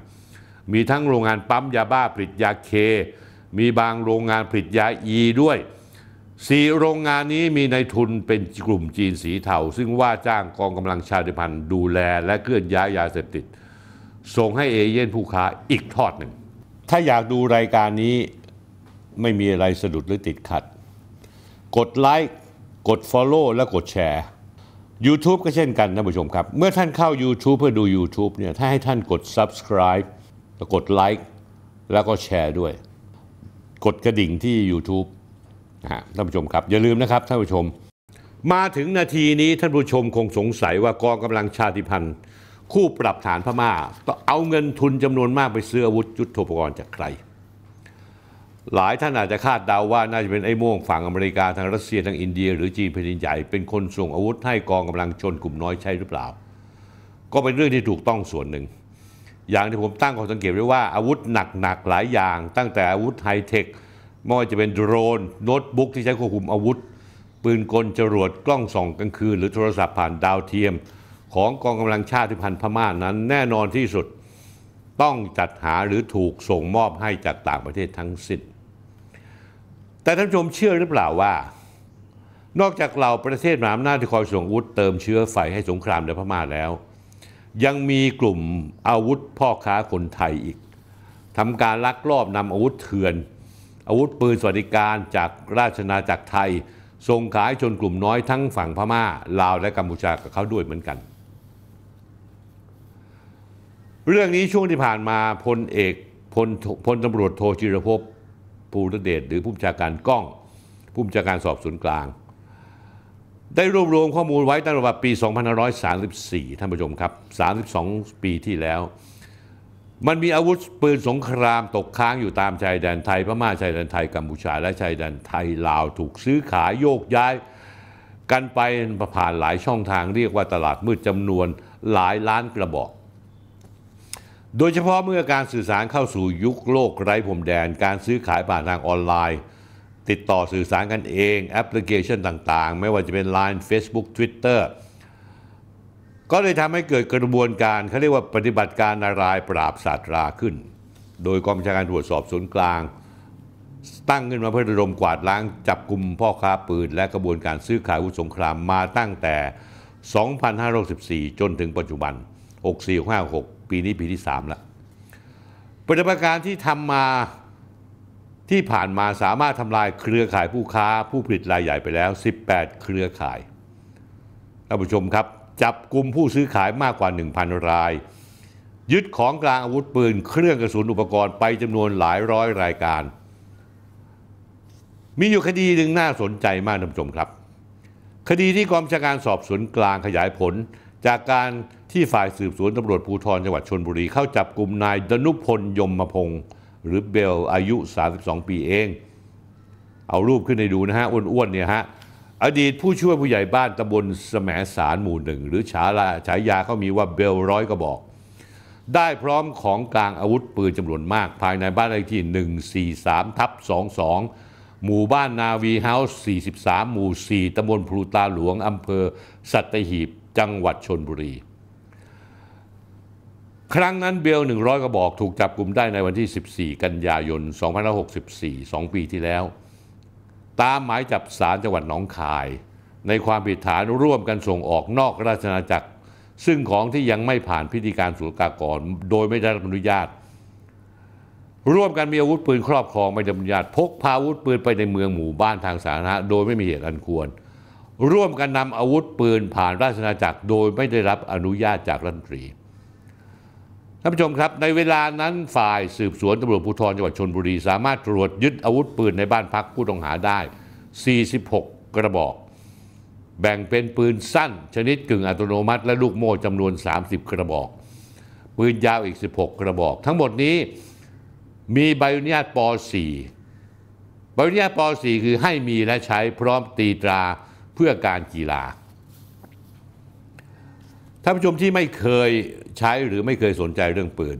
Speaker 1: มีทั้งโรงงานปั๊มยาบ้าผลิตยาเค มีบางโรงงานผลิตยาอีด้วย สีโรงงานนี้มีในทุนเป็นกลุ่มจีนสีเทาซึ่งว่าจ้างกองกำลังชาติพันธุ์ดูแลและเคลื่อนย้ายยาเสพติด ส่งให้เอเย่นผู้ค้าอีกทอดหนึ่ง ถ้าอยากดูรายการนี้ไม่มีอะไรสะดุดหรือติดขัด กดไลค์ กด Follow และกดแชร์ YouTube ก็เช่นกันนะผู้ชมครับ เมื่อท่านเข้า YouTube เพื่อดู YouTube เนี่ยถ้าให้ท่านกด Subscribe กดไลค์แล้วก็แชร์ด้วย กดกระดิ่งที่ YouTube นะฮะท่านผู้ชมครับ อย่าลืมนะครับท่านผู้ชม มาถึงนาทีนี้ท่านผู้ชมคงสงสัยว่ากองกำลังชาติพันธุ์คู่ปรับฐานพม่าต้องเอาเงินทุนจำนวนมากไปซื้ออาวุธยุทโธปกรณ์จากใคร หลายท่านอาจจะคาดเดาว่าน่าจะเป็นไอ้ม่วงฝั่งอเมริกาทางรัสเซียทางอินเดียหรือจีนแผ่นใหญ่เป็นคนส่งอาวุธให้กองกำลังชนกลุ่มน้อยใช้หรือเปล่า ก็เป็นเรื่องที่ถูกต้องส่วนหนึ่งอย่างที่ผมตั้งข้อสังเกตไว้ว่าอาวุธหนักๆหลายอย่าง ตั้งแต่อาวุธไฮเทคไม่ว่าจะเป็นโดรนโน้ตบุ๊กที่ใช้ควบคุมอาวุธ ปืนกลจรวดกล้องส่องกลางคืน หรือโทรศัพท์ผ่านดาวเทียมของกองกำลังชาติพันธุ์พม่านั้นแน่นอนที่สุดต้องจัดหาหรือถูกส่งมอบให้จากต่างประเทศทั้งสิ้นแต่ท่านชมเชื่อหรือเปล่าว่า นอกจากเราประเทศมหาอำนาจที่คอยส่งอาวุธเติมเชื้อไฟให้สงครามในพม่าแล้วยังมีกลุ่มอาวุธพ่อค้าคนไทยอีกทำการลักลอบนำอาวุธเถื่อน อาวุธปืนสวัสดิการจากราชนาจักรไทยส่งขายชนกลุ่มน้อยทั้งฝั่งพมา่าลาวและกัมพูชา กับเขาด้วยเหมือนกัน เรื่องนี้ช่วงที่ผ่านมาพลเอกพลพลตำรวจโทจิรพภูรเดชหรือผู้บัญชาการกล้องผู้บัญชาการสอบสวนกลางได้รวบรวมข้อมูลไว้ตั้งแต่ปี2534 ท่านผู้ชมครับ 32 ปีที่แล้ว มันมีอาวุธปืนสงครามตกค้างอยู่ตามชายแดนไทยพม่า ชายแดนไทยกัมพูชา และชายแดนไทยลาวถูกซื้อขายโยกย้ายกันไปผ่านหลายช่องทางเรียกว่าตลาดมืดจำนวนหลายล้านกระบอก โดยเฉพาะเมื่อการสื่อสารเข้าสู่ยุคโลกไร้พรมแดน การซื้อขายผ่านทางออนไลน์ติดต่อสื่อสารกันเอง แอปพลิเคชันต่างๆ ไม่ว่าจะเป็น Line Facebook Twitter ก็เลยทำให้เกิดกระบวนการเขาเรียกว่าปฏิบัติการนารายปราบศาสตราขึ้น โดยกองบัญชาการตรวจสอบศูนย์กลาง ตั้งขึ้นมาเพื่อระดมกวาดล้าง จับกลุ่มพ่อค้าปืน และกระบวนการซื้อขายอาวุธสงครามมาตั้งแต่ 2564จนถึงปัจจุบัน 64 5 6 ปีนี้ปีที่3แล้วปฏิบัติการที่ทำมาที่ผ่านมาสามารถทำลายเครือข่ายผู้ค้าผู้ผลิตรายใหญ่ไปแล้ว 18 เครือข่าย ท่านผู้ชมครับ จับกลุ่มผู้ซื้อขายมากกว่า1,000ราย ยึดของกลางอาวุธปืนเครื่องกระสุนอุปกรณ์ไปจำนวนหลายร้อยรายการ มีอยู่คดีหนึ่งน่าสนใจมากท่านผู้ชมครับ คดีที่กองชาการสอบสวนกลางขยายผล จากการที่ฝ่ายสืบสวนตำรวจภูธรจังหวัดชนบุรีเข้าจับกลุ่มนายดนุพลยมพงศ์หรือเบลอายุ 32 ปีเอง เอารูปขึ้นให้ดูนะฮะอ้วนๆเนี่ยฮะ อดีตผู้ช่วยผู้ใหญ่บ้านตำบลสมสารหมู่หนึ่งหรือฉาลาฉายาเขามีว่าเบลร้อยกระบอก ได้พร้อมของกลางอาวุธปืนจำนวนมาก ภายในบ้านเลขที่ 143 ทับ 22 หมู่บ้านนาวีเฮาส์ 43 หมู่ 4ตำบลพลูตาหลวงอำเภอ สัตหีบ จังหวัดชนบุรีครั้งนั้นเบล100กระบอกถูกจับกลุ่มได้ในวันที่ 14 กันยายน2564 2 ปีที่แล้ว ตามหมายจับสารจังหวัดหนองคายในความผิดฐานร่วมกันส่งออกนอกราชอาณาจักร ซึ่งของที่ยังไม่ผ่านพิธีการสุลกากรโดยไม่ได้รับอนุญาต ร่วมกันมีอาวุธปืนครอบครองไม่ได้รับอนุญาตพกพาอาวุธปืนไปในเมืองหมู่บ้านทางสาธารณะโดยไม่มีเหตุอันควร ร่วมกันนำอาวุธปืนผ่านราชอาณาจักรโดยไม่ได้รับอนุญาตจากรัฐมนตรีท่านผู้ชมครับในเวลานั้น ฝ่ายสืบสวนตำรวจภูธรจังหวัดชนบุรี สามารถตรวจยึดอาวุธปืน ในบ้านพักผู้ต้องหาได้ 46 กระบอก แบ่งเป็นปืนสั้น ชนิดกึ่งอัตโนมัติ และลูกโม่จำนวน 30 กระบอก ปืนยาวอีก 16 กระบอก ทั้งหมดนี้มีใบอนุญาตป .4 ใบอนุญาตป .4 คือให้มีและใช้พร้อมตีตราเพื่อการกีฬาท่านผู้ชมที่ไม่เคยใช้หรือไม่เคยสนใจเรื่องปืน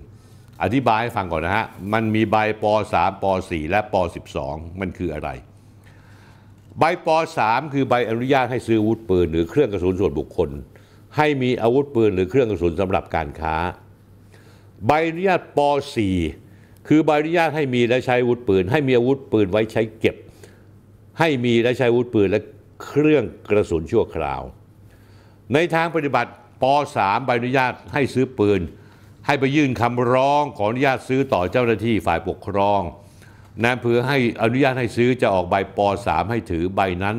Speaker 1: อธิบายให้ฟังก่อนนะฮะมันมีใบป .3 ป .4 และป .12 มันคืออะไร ใบป .3 คือใบอนุญาตให้ซื้ออาวุธปืนหรือเครื่องกระสุนส่วนบุคคล ให้มีอาวุธปืนหรือเครื่องกระสุนสำหรับการค้า ใบอนุญาตป .4 คือใบอนุญาตให้มีและใช้อาวุธปืนให้มีอาวุธปืนไว้ใช้เก็บ ให้มีและใช้อาวุธปืนและเครื่องกระสุนชั่วคราว ในทางปฏิบัติป .3 ใบอนุญาตให้ซื้อปืนให้ไปยื่นคำร้องขออนุญาตซื้อต่อเจ้าหน้าที่ฝ่ายปกครองนายอำเภอให้อนุญาตให้ซื้อจะออกใบป .3 ให้ถือใบนั้น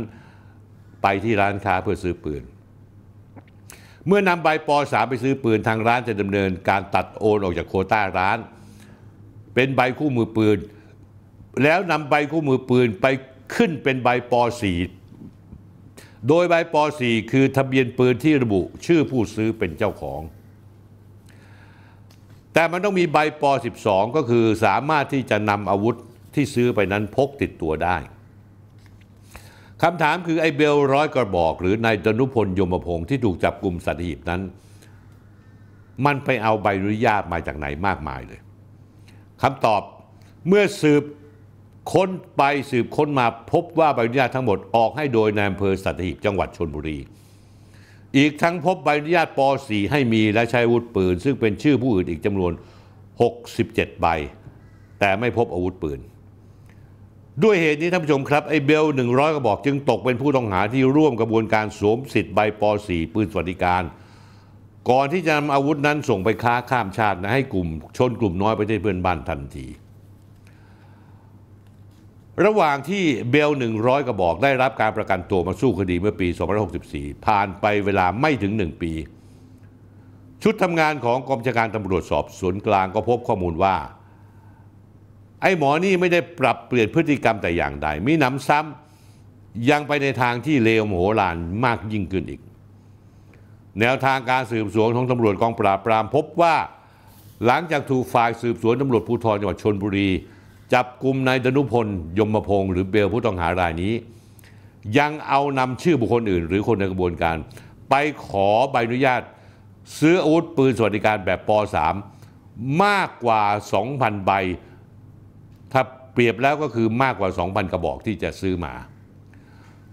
Speaker 1: ไปที่ร้านค้าเพื่อซื้อปืน เมื่อนำใบป .3 ไปซื้อปืนทางร้านจะดำเนินการตัดโอนออกจากโคต้าร้าน เป็นใบคู่มือปืน แล้วนำใบคู่มือปืนไปขึ้นเป็นใบป .4 โดยใบป .4 คือทะเบียนปืนที่ระบุชื่อผู้ซื้อเป็นเจ้าของ แต่มันต้องมีใบป .12 ก็คือสามารถที่จะนำอาวุธที่ซื้อไปนั้นพกติดตัวได้ คำถามคือไอเบลร้อยกระบอก หรือนายจนุพลยมพงศ์ที่ถูกจับกลุ่มสัตหีบนั้น มันไปเอาใบอนุญาตมาจากไหนมากมายเลย คำตอบเมื่อสืบค้นไปสืบค้นมาพบว่าใบอนุญาตทั้งหมดออกให้โดยนายอำเภอสัตหีบจังหวัดชนบุรี อีกทั้งพบใบอนุญาตป .4 ให้มีและใช้อาวุธปืน ซึ่งเป็นชื่อผู้อื่นอีกจำนวน 67 ใบ แต่ไม่พบอาวุธปืน ด้วยเหตุนี้ท่านผู้ชมครับ ไอ้เบล 100กระบอกจึงตกเป็นผู้ต้องหาที่ร่วมกระบวนการสวมสิทธิ์ใบป .4 ปืนสวัสดิการ ก่อนที่จะนำอาวุธนั้นส่งไปค้าข้ามชาตินะให้กลุ่มชนกลุ่มน้อยประเทศเพื่อนบ้านทันทีระหว่างที่เบล 100 กระบอกได้รับการประกันตัวมาสู้คดีเมื่อปี 2564 ผ่านไปเวลาไม่ถึง 1 ปี ชุดทำงานของกองการตำรวจสอบสวนกลางก็พบข้อมูลว่า ไอ้หมอนี่ไม่ได้ปรับเปลี่ยนพฤติกรรมแต่อย่างใด มีนนำซ้ำยังไปในทางที่เลวโมโหลานมากยิ่งขึ้นอีก แนวทางการสืบสวนของตำรวจกองปราบ ปรามพบว่า หลังจากถูกฝ่ายสืบสวนตำรวจภูธรจังหวัดชนบุรีจับกลุ่มนายดนุพลยมพงศ์หรือเบลผู้ต้องหารายนี้ ยังเอานำชื่อบุคคลอื่นหรือคนในกระบวนการ ไปขอใบอนุญาตซื้ออาวุธปืนสวัสดิการแบบป .3 มากกว่า 2,000 ใบ ถ้าเปรียบแล้วก็คือมากกว่า 2,000 กระบอกที่จะซื้อมา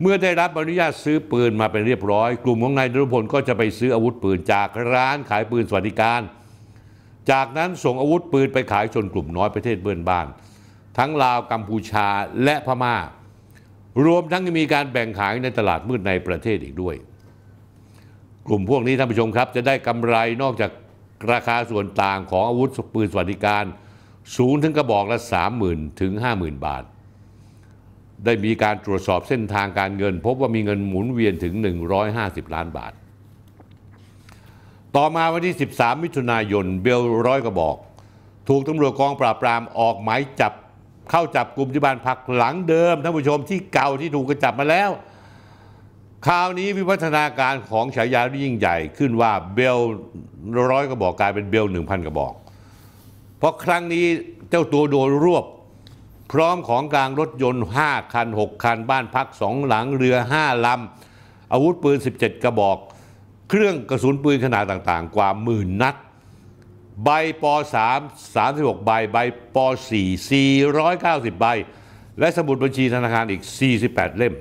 Speaker 1: เมื่อได้รับอนุญาตซื้อปืนมาเป็นเรียบร้อย กลุ่มของนายดนุพลก็จะไปซื้ออาวุธปืนจากร้านขายปืนสวัสดิการ จากนั้นส่งอาวุธปืนไปขายชนกลุ่มน้อยประเทศเบื้อนบ้านานทั้งลาวกัมพูชาและพมา่า รวมทั้งมีการแบ่งขายในตลาดมืดในประเทศอีกด้วย กลุ่มพวกนี้ท่านผู้ชมครับ จะได้กำไรนอกจากราคาส่วนต่างของอาวุธปืนสวัสดิการสูงถึงกระบอกละ 30,000 ถึง 50,000 บาท ได้มีการตรวจสอบเส้นทางการเงินพบว่ามีเงินหมุนเวียนถึง 150 ล้านบาท ต่อมาวันที่ 13 มิถุนายนเบลร้อยกระบอก ถูกตำรวจกองปราบปรามออกหมายจับเข้าจับกลุ่มที่บ้านพักหลังเดิมท่านผู้ชมที่เก่าที่ถูกกระจับมาแล้ว คราวนี้วิวัฒนาการของฉายาที่ยิ่งใหญ่ขึ้นว่าเบลร้อยกระบอกกลายเป็นเบลหนึ่งพันกระบอก เพราะครั้งนี้เจ้าตัวโดนรวบพร้อมของกลางรถยนต์ 5 คัน 6 คัน บ้านพักสองหลังเรือ 5 ลำ อาวุธปืน 17 กระบอก เครื่องกระสุนปืนขนาดต่างๆ กว่าหมื่นนัดใบป3 36 ใบใบป4 490 ใบ และสมุดบัญชีธนาคาร อีก 48 เล่ม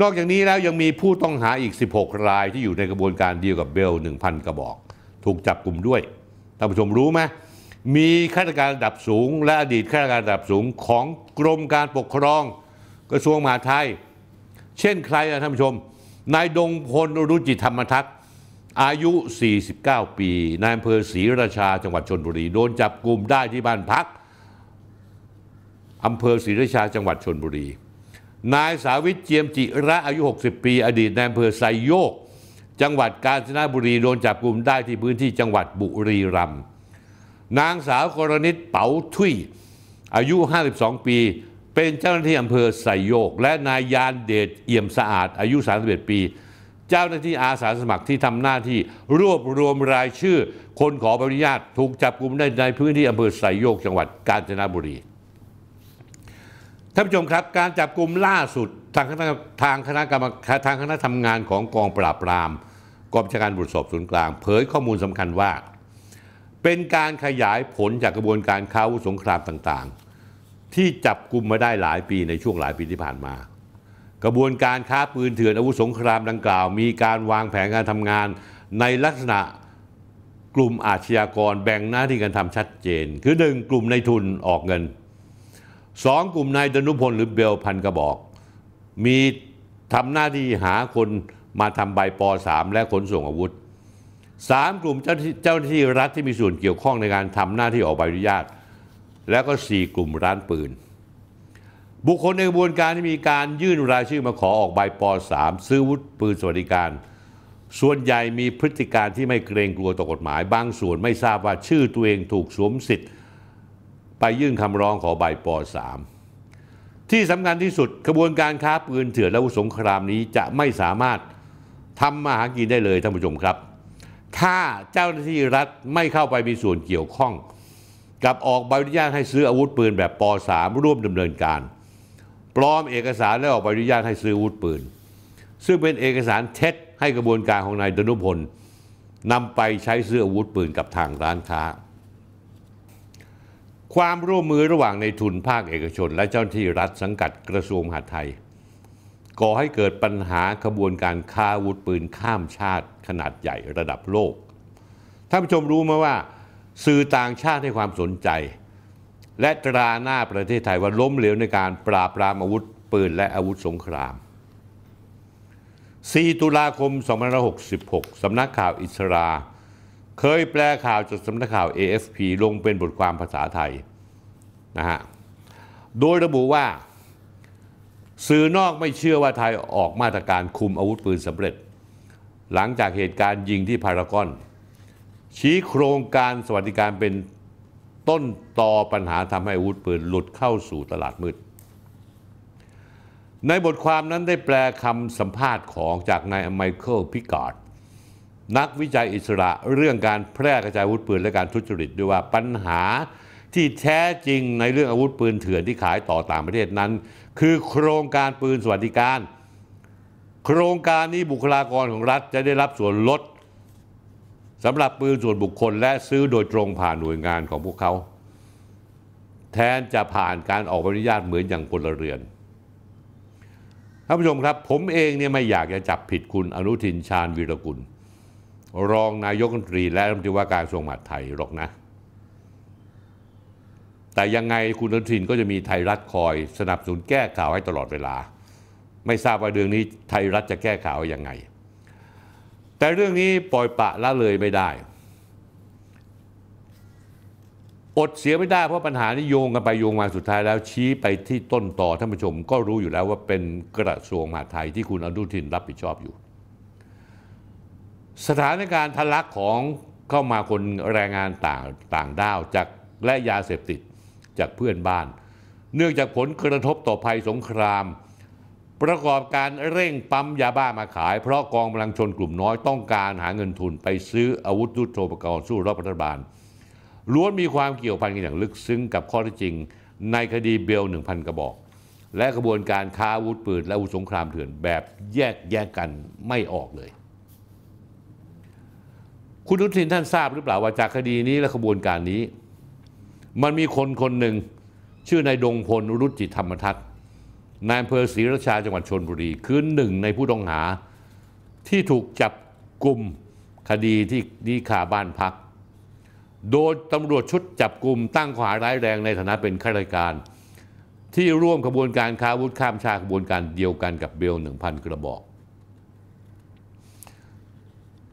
Speaker 1: นอกจากนี้แล้วยังมีผู้ต้องหาอีก 16รายที่อยู่ในกระบวนการเดียวกับเบล 1,000 กระบอก ถูกจับกลุ่มด้วย ท่านผู้ชมรู้ไหมมีข้าราชการระดับสูงและอดีตข้าราชการระดับสูงของกรมการปกครองกระทรวงมหาดไทย เช่นใครนะท่านผู้ชมนายดงพลรุจิธรรมทักษ์อายุ 49 ปี นายอำเภอศรีราชาจังหวัดชนบุรี โดนจับกลุ่มได้ที่บ้านพักอำเภอศรีราชา จังหวัดชนบุรี นายสาวิทเจียมจิระอายุ 60 ปี อดีตนายอำเภอไซโยก จังหวัดกาญจนบุรี โดนจับกลุ่มได้ที่พื้นที่จังหวัดบุรีรัมย์ นางสาวกรณิตเป๋าทุยอายุ 52 ปี เป็นเจ้าหน้าที่อำเภอไซโยก และนายยานเดชเอี่ยมสะอาดอายุ 31 ปีจ้าหน้าที่อาสาสมัครที่ทำหน้าที่รวบรวมรายชื่อคนขอใบอนุญาต ถูกจับกลุ่มได้ในพื้นที่อำเภอไยโยกจังหวัดกาญจนบุรีท่านผู้ชมครับการจับกลุ่มล่าสุดทางคณะทางคณะกรรมทางคณะทำงานของกองปราบปรามกองบัญชาการบุตรสอบสวนกลาง เผยข้อมูลสำคัญว่า เป็นการขยายผลจากกระบวนการค้าวุธสงครามต่างๆ ที่จับกลุ่มมาได้หลายปีในช่วงหลายปีที่ผ่านมากระบวนการค้าปืนเถื่อนอาวุธสงครามดังกล่าว มีการวางแผนการทำงาน ในลักษณะกลุ่มอาชญากรแบ่งหน้าที่กันทำชัดเจน คือ 1. กลุ่มนายทุนออกเงิน 2. กลุ่มนายดนุพลหรือเบลพันกระบอก มีทำหน้าที่หาคนมาทำใบป .3 และขนส่งอาวุธ 3. กลุ่ม เจ้าเจ้าหน้าที่รัฐที่มีส่วนเกี่ยวข้องในการทำหน้าที่ออกใบอนุญาต แล้วก็4กลุ่มร้านปืนบุคคลในกระบวนการที่มีการยื่นรายชื่อมาขอออกใบป .3 ซื้อวุธปืนสวัสดิการ ส่วนใหญ่มีพฤติการที่ไม่เกรงกลัวต่อกฎหมายบางส่วนไม่ทราบว่าชื่อตัวเองถูกสวมสิทธิ์ไปยื่นคำร้องขอใบป .3 ที่สำคัญที่สุดกระบวนการค้าปืนเถื่อนและอาวุธสงครามนี้จะไม่สามารถทำมาหากินได้เลยท่านผู้ชมครับ ถ้าเจ้าหน้าที่รัฐไม่เข้าไปมีส่วนเกี่ยวข้อง กับออกใบอนุญาตให้ซื้ออาวุธปืนแบบป .3 ร่วมดำเนินการปลอมเอกสารและออกใบอนุญาตให้ซื้ออาวุธปืนซึ่งเป็นเอกสารเท็จให้กระบวนการของนายดนุพลนำไปใช้ซื้ออาวุธปืนกับทางร้านค้า ความร่วมมือระหว่างในทุนภาคเอกชน และเจ้าหน้าที่รัฐสังกัดกระทรวงมหาดไทย ก่อให้เกิดปัญหาขบวนการค้าอาวุธปืน ข้ามชาติขนาดใหญ่ระดับโลกท่านผู้ชมรู้ไหมว่า สื่อต่างชาติให้ความสนใจและตราหน้าประเทศไทยว่าล้มเหลวในการปราบปรามอาวุธปืน และอาวุธสงคราม 4 ตุลาคม 2566 สำนักข่าวอิสรา เคยแปลข่าวจากสำนักข่าว AFP ลงเป็นบทความภาษาไทยนะฮะ โดยระบุว่า สื่อนอกไม่เชื่อว่าไทยออกมาตรการคุมอาวุธปืนสำเร็จ หลังจากเหตุการณ์ยิงที่พารากอนชี้โครงการสวัสดิการเป็นต้นตอปัญหาทำให้อาวุธปืนหลุดเข้าสู่ตลาดมืด ในบทความนั้นได้แปลคำสัมภาษณ์ของจากนายไมเคิลพิกาดนักวิจัยอิสระเรื่องการแพร่กระจายอาวุธปืน และการทุจริตด้วยว่าปัญหาที่แท้จริงในเรื่องอาวุธปืนเถื่อนที่ขายต่อต่างประเทศนั้น คือโครงการปืนสวัสดิการ โครงการนี้บุคลากรของรัฐจะได้รับส่วนลดสำหรับปืนส่วนบุคคลและซื้อโดยตรงผ่านหน่วยงานของพวกเขา แทนจะผ่านการออกใบอนุญาตเหมือนอย่างพลเรือนท่านผู้ชมครับ ผมเองเนี่ยไม่อยากจะจับผิดคุณอนุทินชาญวีรกุล รองนายกรัฐมนตรีและรัฐมนตรีว่าการกระทรวงมหาดไทยหรอกนะ แต่ยังไงคุณอนุทินก็จะมีไทยรัฐคอยสนับสนุนแก้ข่าวให้ตลอดเวลา ไม่ทราบว่าเรื่องนี้ ไทยรัฐจะแก้ข่าวยังไงแต่เรื่องนี้ปล่อยปะละเลยไม่ได้ อดเสียไม่ได้เพราะปัญหานี้โยงกันไปโยงมาสุดท้ายแล้วชี้ไปที่ต้นต่อท่านผู้ชมก็รู้อยู่แล้วว่าเป็นกระทรวงมหาดไทยที่คุณอนุทินรับผิดชอบอยู่ สถานการณ์ทะลักของเข้ามาคนแรงงานต่างต่างด้าว จากและยาเสพติดจากเพื่อนบ้าน เนื่องจากผลกระทบต่อภัยสงครามประกอบการเร่งปั๊มยาบ้ามาขาย เพราะกองกำลังชนกลุ่มน้อยต้องการหาเงินทุนไปซื้ออาวุธยุทโธปกรณ์สู้รบรัฐบาล ล้วนมีความเกี่ยวพันกันอย่างลึกซึ้ง กับข้อเท็จจริงในคดีเบล1,000 กระบอก และกระบวนการค้าอาวุธปืนและอาวุธสงครามเถื่อนแบบแยกแยกกันไม่ออกเลย คุณทุทินท่านทราบหรือเปล่าว่าจากคดีนี้และกระบวนการนี้ มันมีคนคนหนึ่งชื่อนายดงพลรุจิธรรมทัศน์นายอำเภอศรีราชาจังหวัดชนบุรี คือหนึ่งในผู้ต้องหา ที่ถูกจับกลุ่มคดีที่ดีขาบ้านพัก โดยตำรวจชุดจับกลุ่มตั้งข้อหาร้ายแรงในฐานะเป็นข้าราชการ ที่ร่วมขบวนการค้าวุธข้ามชาติขบวนการเดียวกันกับเบล 1,000 กระบอก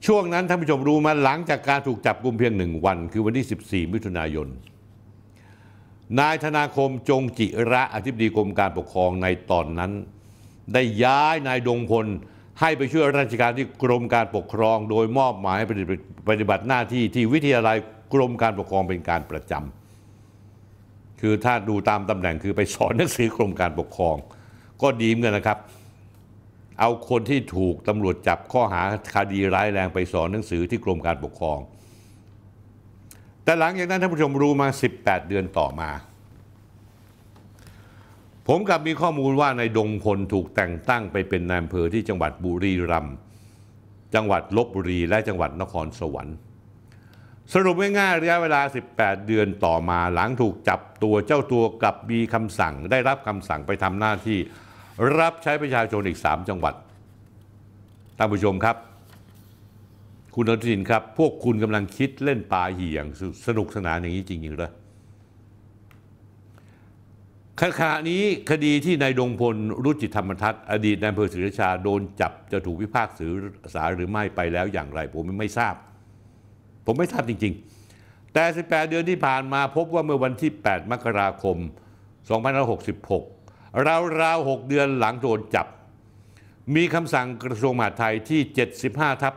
Speaker 1: ช่วงนั้นท่านผู้ชมรู้มาหลังจากการถูกจับกลุ่มเพียงหนึ่งวันคือวันที่14มิถุนายนนายธนาคมจงจิระอธิบดีกรมการปกครองในตอนนั้น ได้ย้ายนายดงพลให้ไปช่วยราชการที่กรมการปกครอง โดยมอบหมายปฏิบัติหน้าที่ที่วิทยาลัยกรมการปกครองเป็นการประจำคือถ้าดูตามตำแหน่งคือไปสอนหนังสือกรมการปกครอง ก็ดีเหมือนกันนะครับ เอาคนที่ถูกตำรวจจับข้อหาคดีร้ายแรงไปสอนหนังสือที่กรมการปกครองแต่หลังจากนั้นท่านผู้ชมรู้มา 18 เดือนต่อมา ผมกลับมีข้อมูลว่านายดงพลถูกแต่งตั้งไปเป็นนายอำเภอที่จังหวัดบุรีรัมย์จังหวัดลบบุรีและจังหวัดนครสวรรค์ สรุปง่ายๆระยะเวลา 18 เดือนต่อมา หลังถูกจับตัวเจ้าตัวกลับมีคำสั่งได้รับคำสั่งไปทำหน้าที่รับใช้ประชาชนอีก3จังหวัดท่านผู้ชมครับคุณอนุทินครับ พวกคุณกำลังคิดเล่นปลาหี่อย่างสนุกสนานอย่างนี้จริงๆหรือขณะนี้คดีที่นายดงพลรุจิธรรมทัศน์อดีตนายอำเภอศรีราชาโดนจับจะถูกวิพากษ์สาอาหรือไม่ไปแล้วอย่างไร ผมไม่ทราบ ผมไม่ทราบจริง ๆ แต่ 18 เดือนที่ผ่านมาพบว่าเมื่อวันที่ 8มกราคม2566 ราวห6เดือนหลังโดนจับ มีคำสั่งกระทรวงมหาดไทยที่ 75ทับ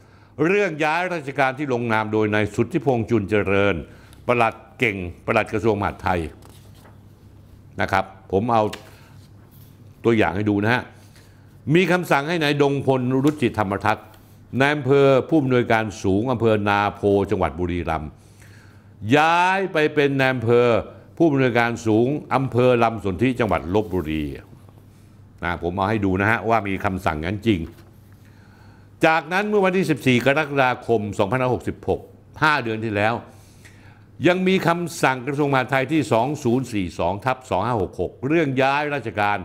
Speaker 1: 256เรื่องย้ายราชการที่ลงนามโดยนายสุทธิพงษ์จุนเจริญประหลัดเก่งประหลัดกระทรวงมหาดไทยนะครับ ผมเอาตัวอย่างให้ดูนะฮะมีคำสั่งให้นายดงพลรุจิธรรมทัศน์นายอำเภอ ผู้อำนวยการสูงอำเภอนาโพจังหวัดบุรีรัมย์ย้ายไปเป็นนายอำเภอ ผู้อำนวยการสูงอำเภอลำสนธิจังหวัดลบบุรีนะผมมาให้ดูนะฮะว่ามีคำสั่งนั้นจริงจากนั้นเมื่อวันที่ 14 กรกฎาคม 2566 5 เดือนที่แล้ว ยังมีคำสั่งกระทรวงมหาดไทยที่ 2042 ทับ 2566 เรื่องย้ายราชการ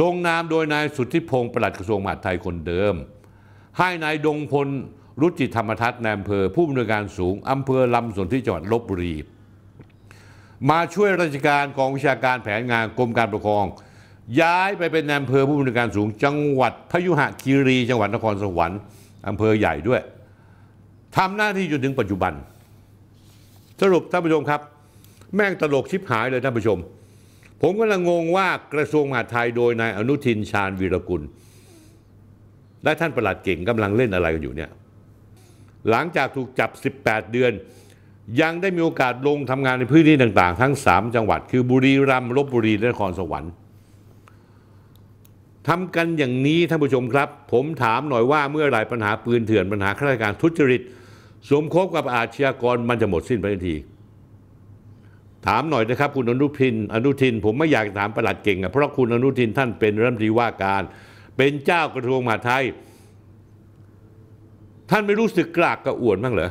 Speaker 1: ลงนามโดยนายสุทธิพงศ์ปลัดกระทรวงมหาดไทยคนเดิม ให้นายดงพลรุจิธรรมทัศน์ในอำเภอ ผู้อำนวยการสูงอำเภอลำสนที่จังหวัดลบบุรีมาช่วยราชการกองวิชาการแผนงานกรมการปกครองย้ายไปเป็นอำเภอผู้บริการสูง จังหวัดพยุหะคีรี จังหวัดนครสวรรค์อำเภอใหญ่ด้วย ทำหน้าที่จนถึงปัจจุบัน สรุปท่านผู้ชมครับ แม่งตลกชิบหายเลยท่านผู้ชม ผมก็ลังงงว่ากระทรวงมหาดไทยโดยนายอนุทินชาญวีรกุลและท่านประหลัดเก่งกำลังเล่นอะไรกันอยู่เนี่ยหลังจากถูกจับ 18 เดือน ยังได้มีโอกาสลงทำงานในพื้นที่ต่าง ๆ ทั้ง 3 จังหวัดคือบุรีรัมย์ลบบุรีและนครสวรรค์ทำกันอย่างนี้ท่านผู้ชมครับ ผมถามหน่อยว่าเมื่อไรปัญหาปืนเถื่อนปัญหาข้าราชการทุจริตสมคบกับอาชญากรมันจะหมดสิ้นไปที ถามหน่อยนะครับคุณอนุพินอนุทินผมไม่อยากถามประหลัดเก่งอะเพราะคุณอนุทินท่านเป็นรัฐมนตรีว่าการ เป็นเจ้ากระทรวงมหาดไทย ท่านไม่รู้สึกกลากกระอ่วนบ้างเหรอ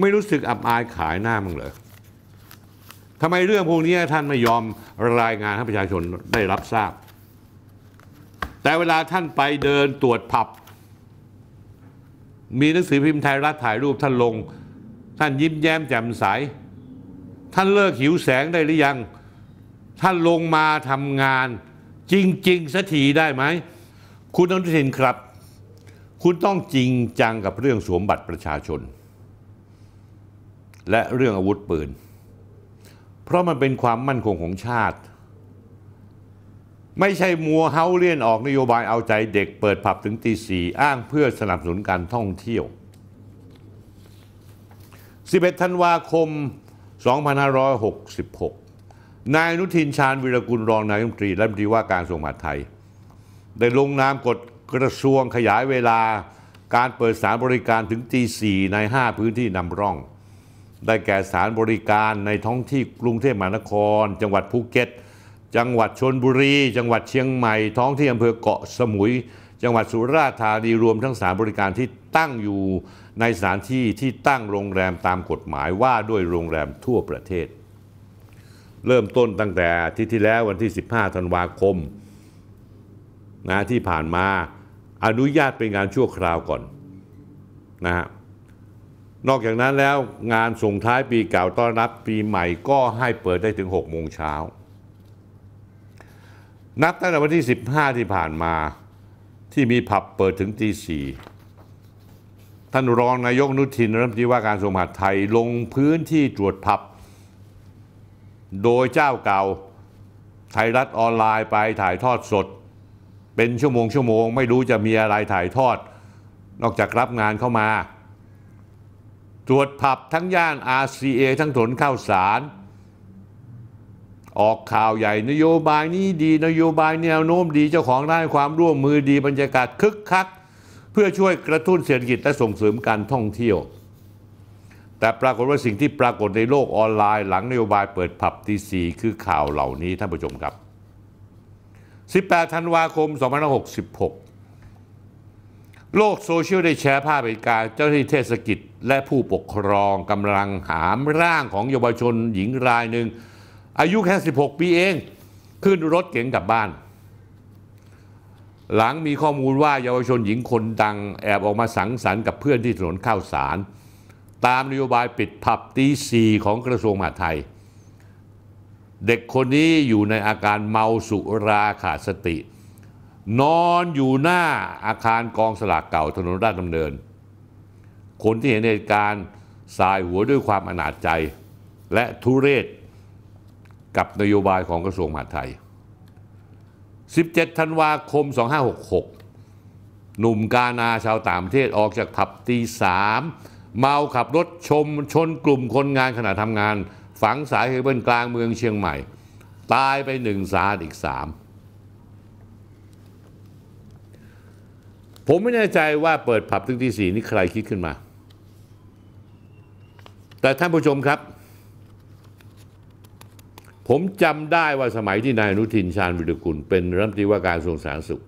Speaker 1: ไม่รู้สึกอับอายขายหน้ามั้งเหรอทำไมเรื่องพวกนี้ท่านไม่ยอมรายงานให้ประชาชนได้รับทราบ แต่เวลาท่านไปเดินตรวจผับ มีหนังสือพิมพ์ไทยรัฐถ่ายรูปท่านลง ท่านยิ้มแย้มแจ่มใส ท่านเลิกหิวแสงได้หรือยัง ท่านลงมาทำงาน จริง ๆสักทีได้ไหม คุณอนุทินครับ คุณต้องจริงจังกับเรื่องสวมบัตรประชาชน และเรื่องอาวุธปืนเพราะมันเป็นความมั่นคงของชาติ ไม่ใช่มัวเฮาเลี่ยนออกนโยบายเอาใจเด็กเปิดผับถึงตีสี่อ้างเพื่อสนับสนุนการท่องเที่ยว 11 ธันวาคม 2566 นายนุทินชาญวิรกุลรองนายกรัฐมนตรีและรัฐมนตรีว่าการกระทรวงมหาดไทย ได้ลงนามกฎกระทรวงขยายเวลาการเปิดสถานบริการถึงตีสี่ใน 5 พื้นที่นำร่องได้แก่สารบริการในท้องที่กรุงเทพมหานคร จังหวัดภูเก็ต จังหวัดชนบุรีจังหวัดเชียงใหม่ ท้องที่อำเภอเกาะสมุย จังหวัดสุราษฎร์ธานีรวมทั้งสารบริการที่ตั้งอยู่ในสถานที่ที่ตั้งโรงแรมตามกฎหมายว่าด้วยโรงแรมทั่วประเทศ เริ่มต้นตั้งแต่ ที่ที่แล้ววันที่ 15 ธันวาคมนะที่ผ่านมาอนุญาตเป็นงานชั่วคราวก่อนนะฮะนอกจากนั้นแล้วงานส่งท้ายปีเก่าต้อนรับปีใหม่ก็ให้เปิดได้ถึง 6 โมงเช้า นับตั้งแต่วันที่ 15 ที่ผ่านมาที่มีผับเปิดถึงตีสี่ท่านรองนายกนุทินรัฐมนตรีว่าการสรมหัสไทยลงพื้นที่ตรวจผับ โดยเจ้าเก่าไทยรัฐออนไลน์ไปถ่ายทอดสด เป็นชั่วโมงชั่วโมงไม่รู้จะมีอะไรถ่ายทอด นอกจากรับงานเข้ามาตรวจผับทั้งย่าน RCA ทั้งถนนข้าวสาร ออกข่าวใหญ่ นโยบายนี้ดี นโยบายแนวโน้มดี เจ้าของได้ความร่วมมือดีบรรยากาศคึกคัก เพื่อช่วยกระตุ้นเศรษฐกิจ และส่งเสริมการท่องเที่ยว แต่ปรากฏว่าสิ่งที่ปรากฏในโลกออนไลน์ หลังนโยบายเปิดผับทีสีคือข่าวเหล่านี้ ท่านผู้ชมครับ 18 ธันวาคม 2566โลกโซเชียลได้แชร์ภาพเหตุการณ์เจ้าหน้าที่เทศกิจและผู้ปกครองกำลังหามร่างของเยาวชนหญิงรายหนึ่งอายุแค่ 16 ปีเอง ขึ้นรถเก๋งกลับบ้าน หลังมีข้อมูลว่าเยาวชนหญิงคนดังแอบออกมาสังสรรค์กับเพื่อนที่ถนนข้าวสาร ตามนโยบายปิดผับตีสีของกระทรวงมหาดไทย เด็กคนนี้อยู่ในอาการเมาสุราขาดสตินอนอยู่หน้าอาคารกองสลากเก่า ถนนราชดำเนิน คนที่เห็นเหตุการณ์สายหัวด้วยความอนาจใจและทุเรศกับนโยบายของกระทรวงมหาดไทย 17 ธันวาคม 2566 หนุ่มกานาชาวต่างประเทศออกจากผับตีสามเมาขับรถชมชนกลุ่มคนงานขณะทำงาน ฝังสายเคเบิลกลางเมืองเชียงใหม่ ตายไปหนึ่งสาอีกสามผมไม่แน่ใจว่าเปิดผับตึกที่สี่นี่ใครคิดขึ้นมา แต่ท่านผู้ชมครับ ผมจำได้ว่าสมัยที่นายอนุทินชาญวิรุกุลเป็นรัฐมนตรีว่าการกระทรวงสาธารณสุข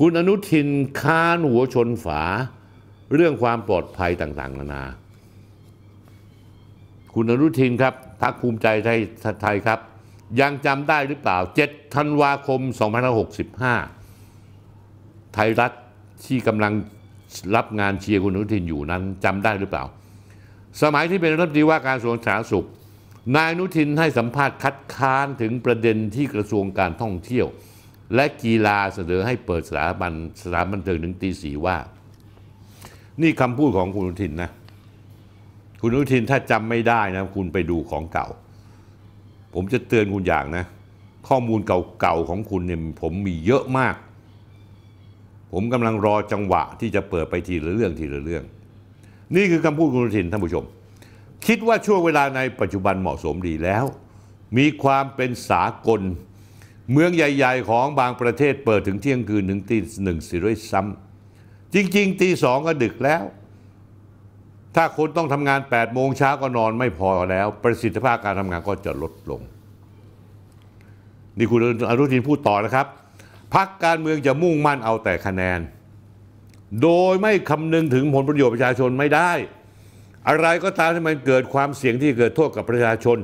Speaker 1: คุณอนุทินค้านหัวชนฝา เรื่องความปลอดภัยต่างๆนานา คุณอนุทินครับพรรคภูมิใจไทยครับยังจำได้หรือเปล่า 7ธันวาคม 2565 ไทยรัฐที่กำลังรับงานเชียร์คุณอนุทินอยู่นั้นจำได้หรือเปล่า สมัยที่เป็นรัฐมนตรีว่าการกระทรวงสาธารณสุข นายอนุทินให้สัมภาษณ์คัดค้านถึงประเด็นที่กระทรวงการท่องเที่ยว และกีฬาเสนอให้เปิดสถาบันสถาบันเทิงถึงตีสีว่า นี่คำพูดของคุณอนุทินนะ คุณอนุทินถ้าจำไม่ได้นะคุณไปดูของเก่าผมจะเตือนคุณอย่างนะ ข้อมูลเก่าๆของคุณเนี่ยผมมีเยอะมาก ผมกำลังรอจังหวะที่จะเปิดไปทีละเรื่องทีละเรื่อง นี่คือคำพูดคุณทินท่านผู้ชม คิดว่าช่วงเวลาในปัจจุบันเหมาะสมดีแล้ว มีความเป็นสากล เมืองใหญ่ๆ ของบางประเทศเปิดถึงเที่ยงคืนถึงตีหนึ่งสิด้วยซ้ำจริงๆตีสองก็ดึกแล้วถ้าคุณต้องทำงาน8โมงเช้าก็นอนไม่พอแล้ว ประสิทธิภาพการทำงานก็จะลดลง นี่คุณอนุทินพูดต่อนะครับ พักการเมืองจะมุ่งมั่นเอาแต่คะแนน โดยไม่คำนึงถึงผลประโยชน์ประชาชนไม่ได้ อะไรก็ตามที่มันเกิดความเสี่ยงที่เกิดโทษกับประชาชน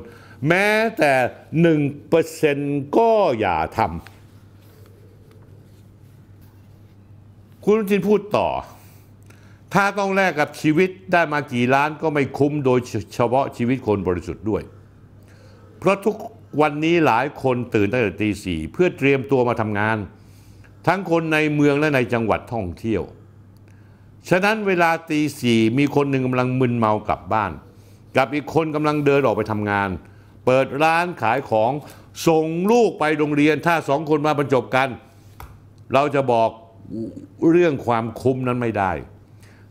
Speaker 1: แม้แต่หนึ่งเปอร์เซ็นก็อย่าทำคุณอนุทินพูดต่อถ้าต้องแลกกับชีวิตได้มากี่ล้านก็ไม่คุ้มโดยเฉพาะชีวิตคนบริสุทธิ์ด้วย เพราะทุกวันนี้หลายคนตื่นตั้งแต่ตีสี่เพื่อเตรียมตัวมาทำงาน ทั้งคนในเมืองและในจังหวัดท่องเที่ยว ฉะนั้นเวลาตีสี่มีคนหนึ่งกำลังมึนเมากลับบ้าน กับอีกคนกำลังเดินออกไปทำงาน เปิดร้านขายของส่งลูกไปโรงเรียนถ้าสองคนมาบรรจบกัน เราจะบอกเรื่องความคุ้มนั้นไม่ได้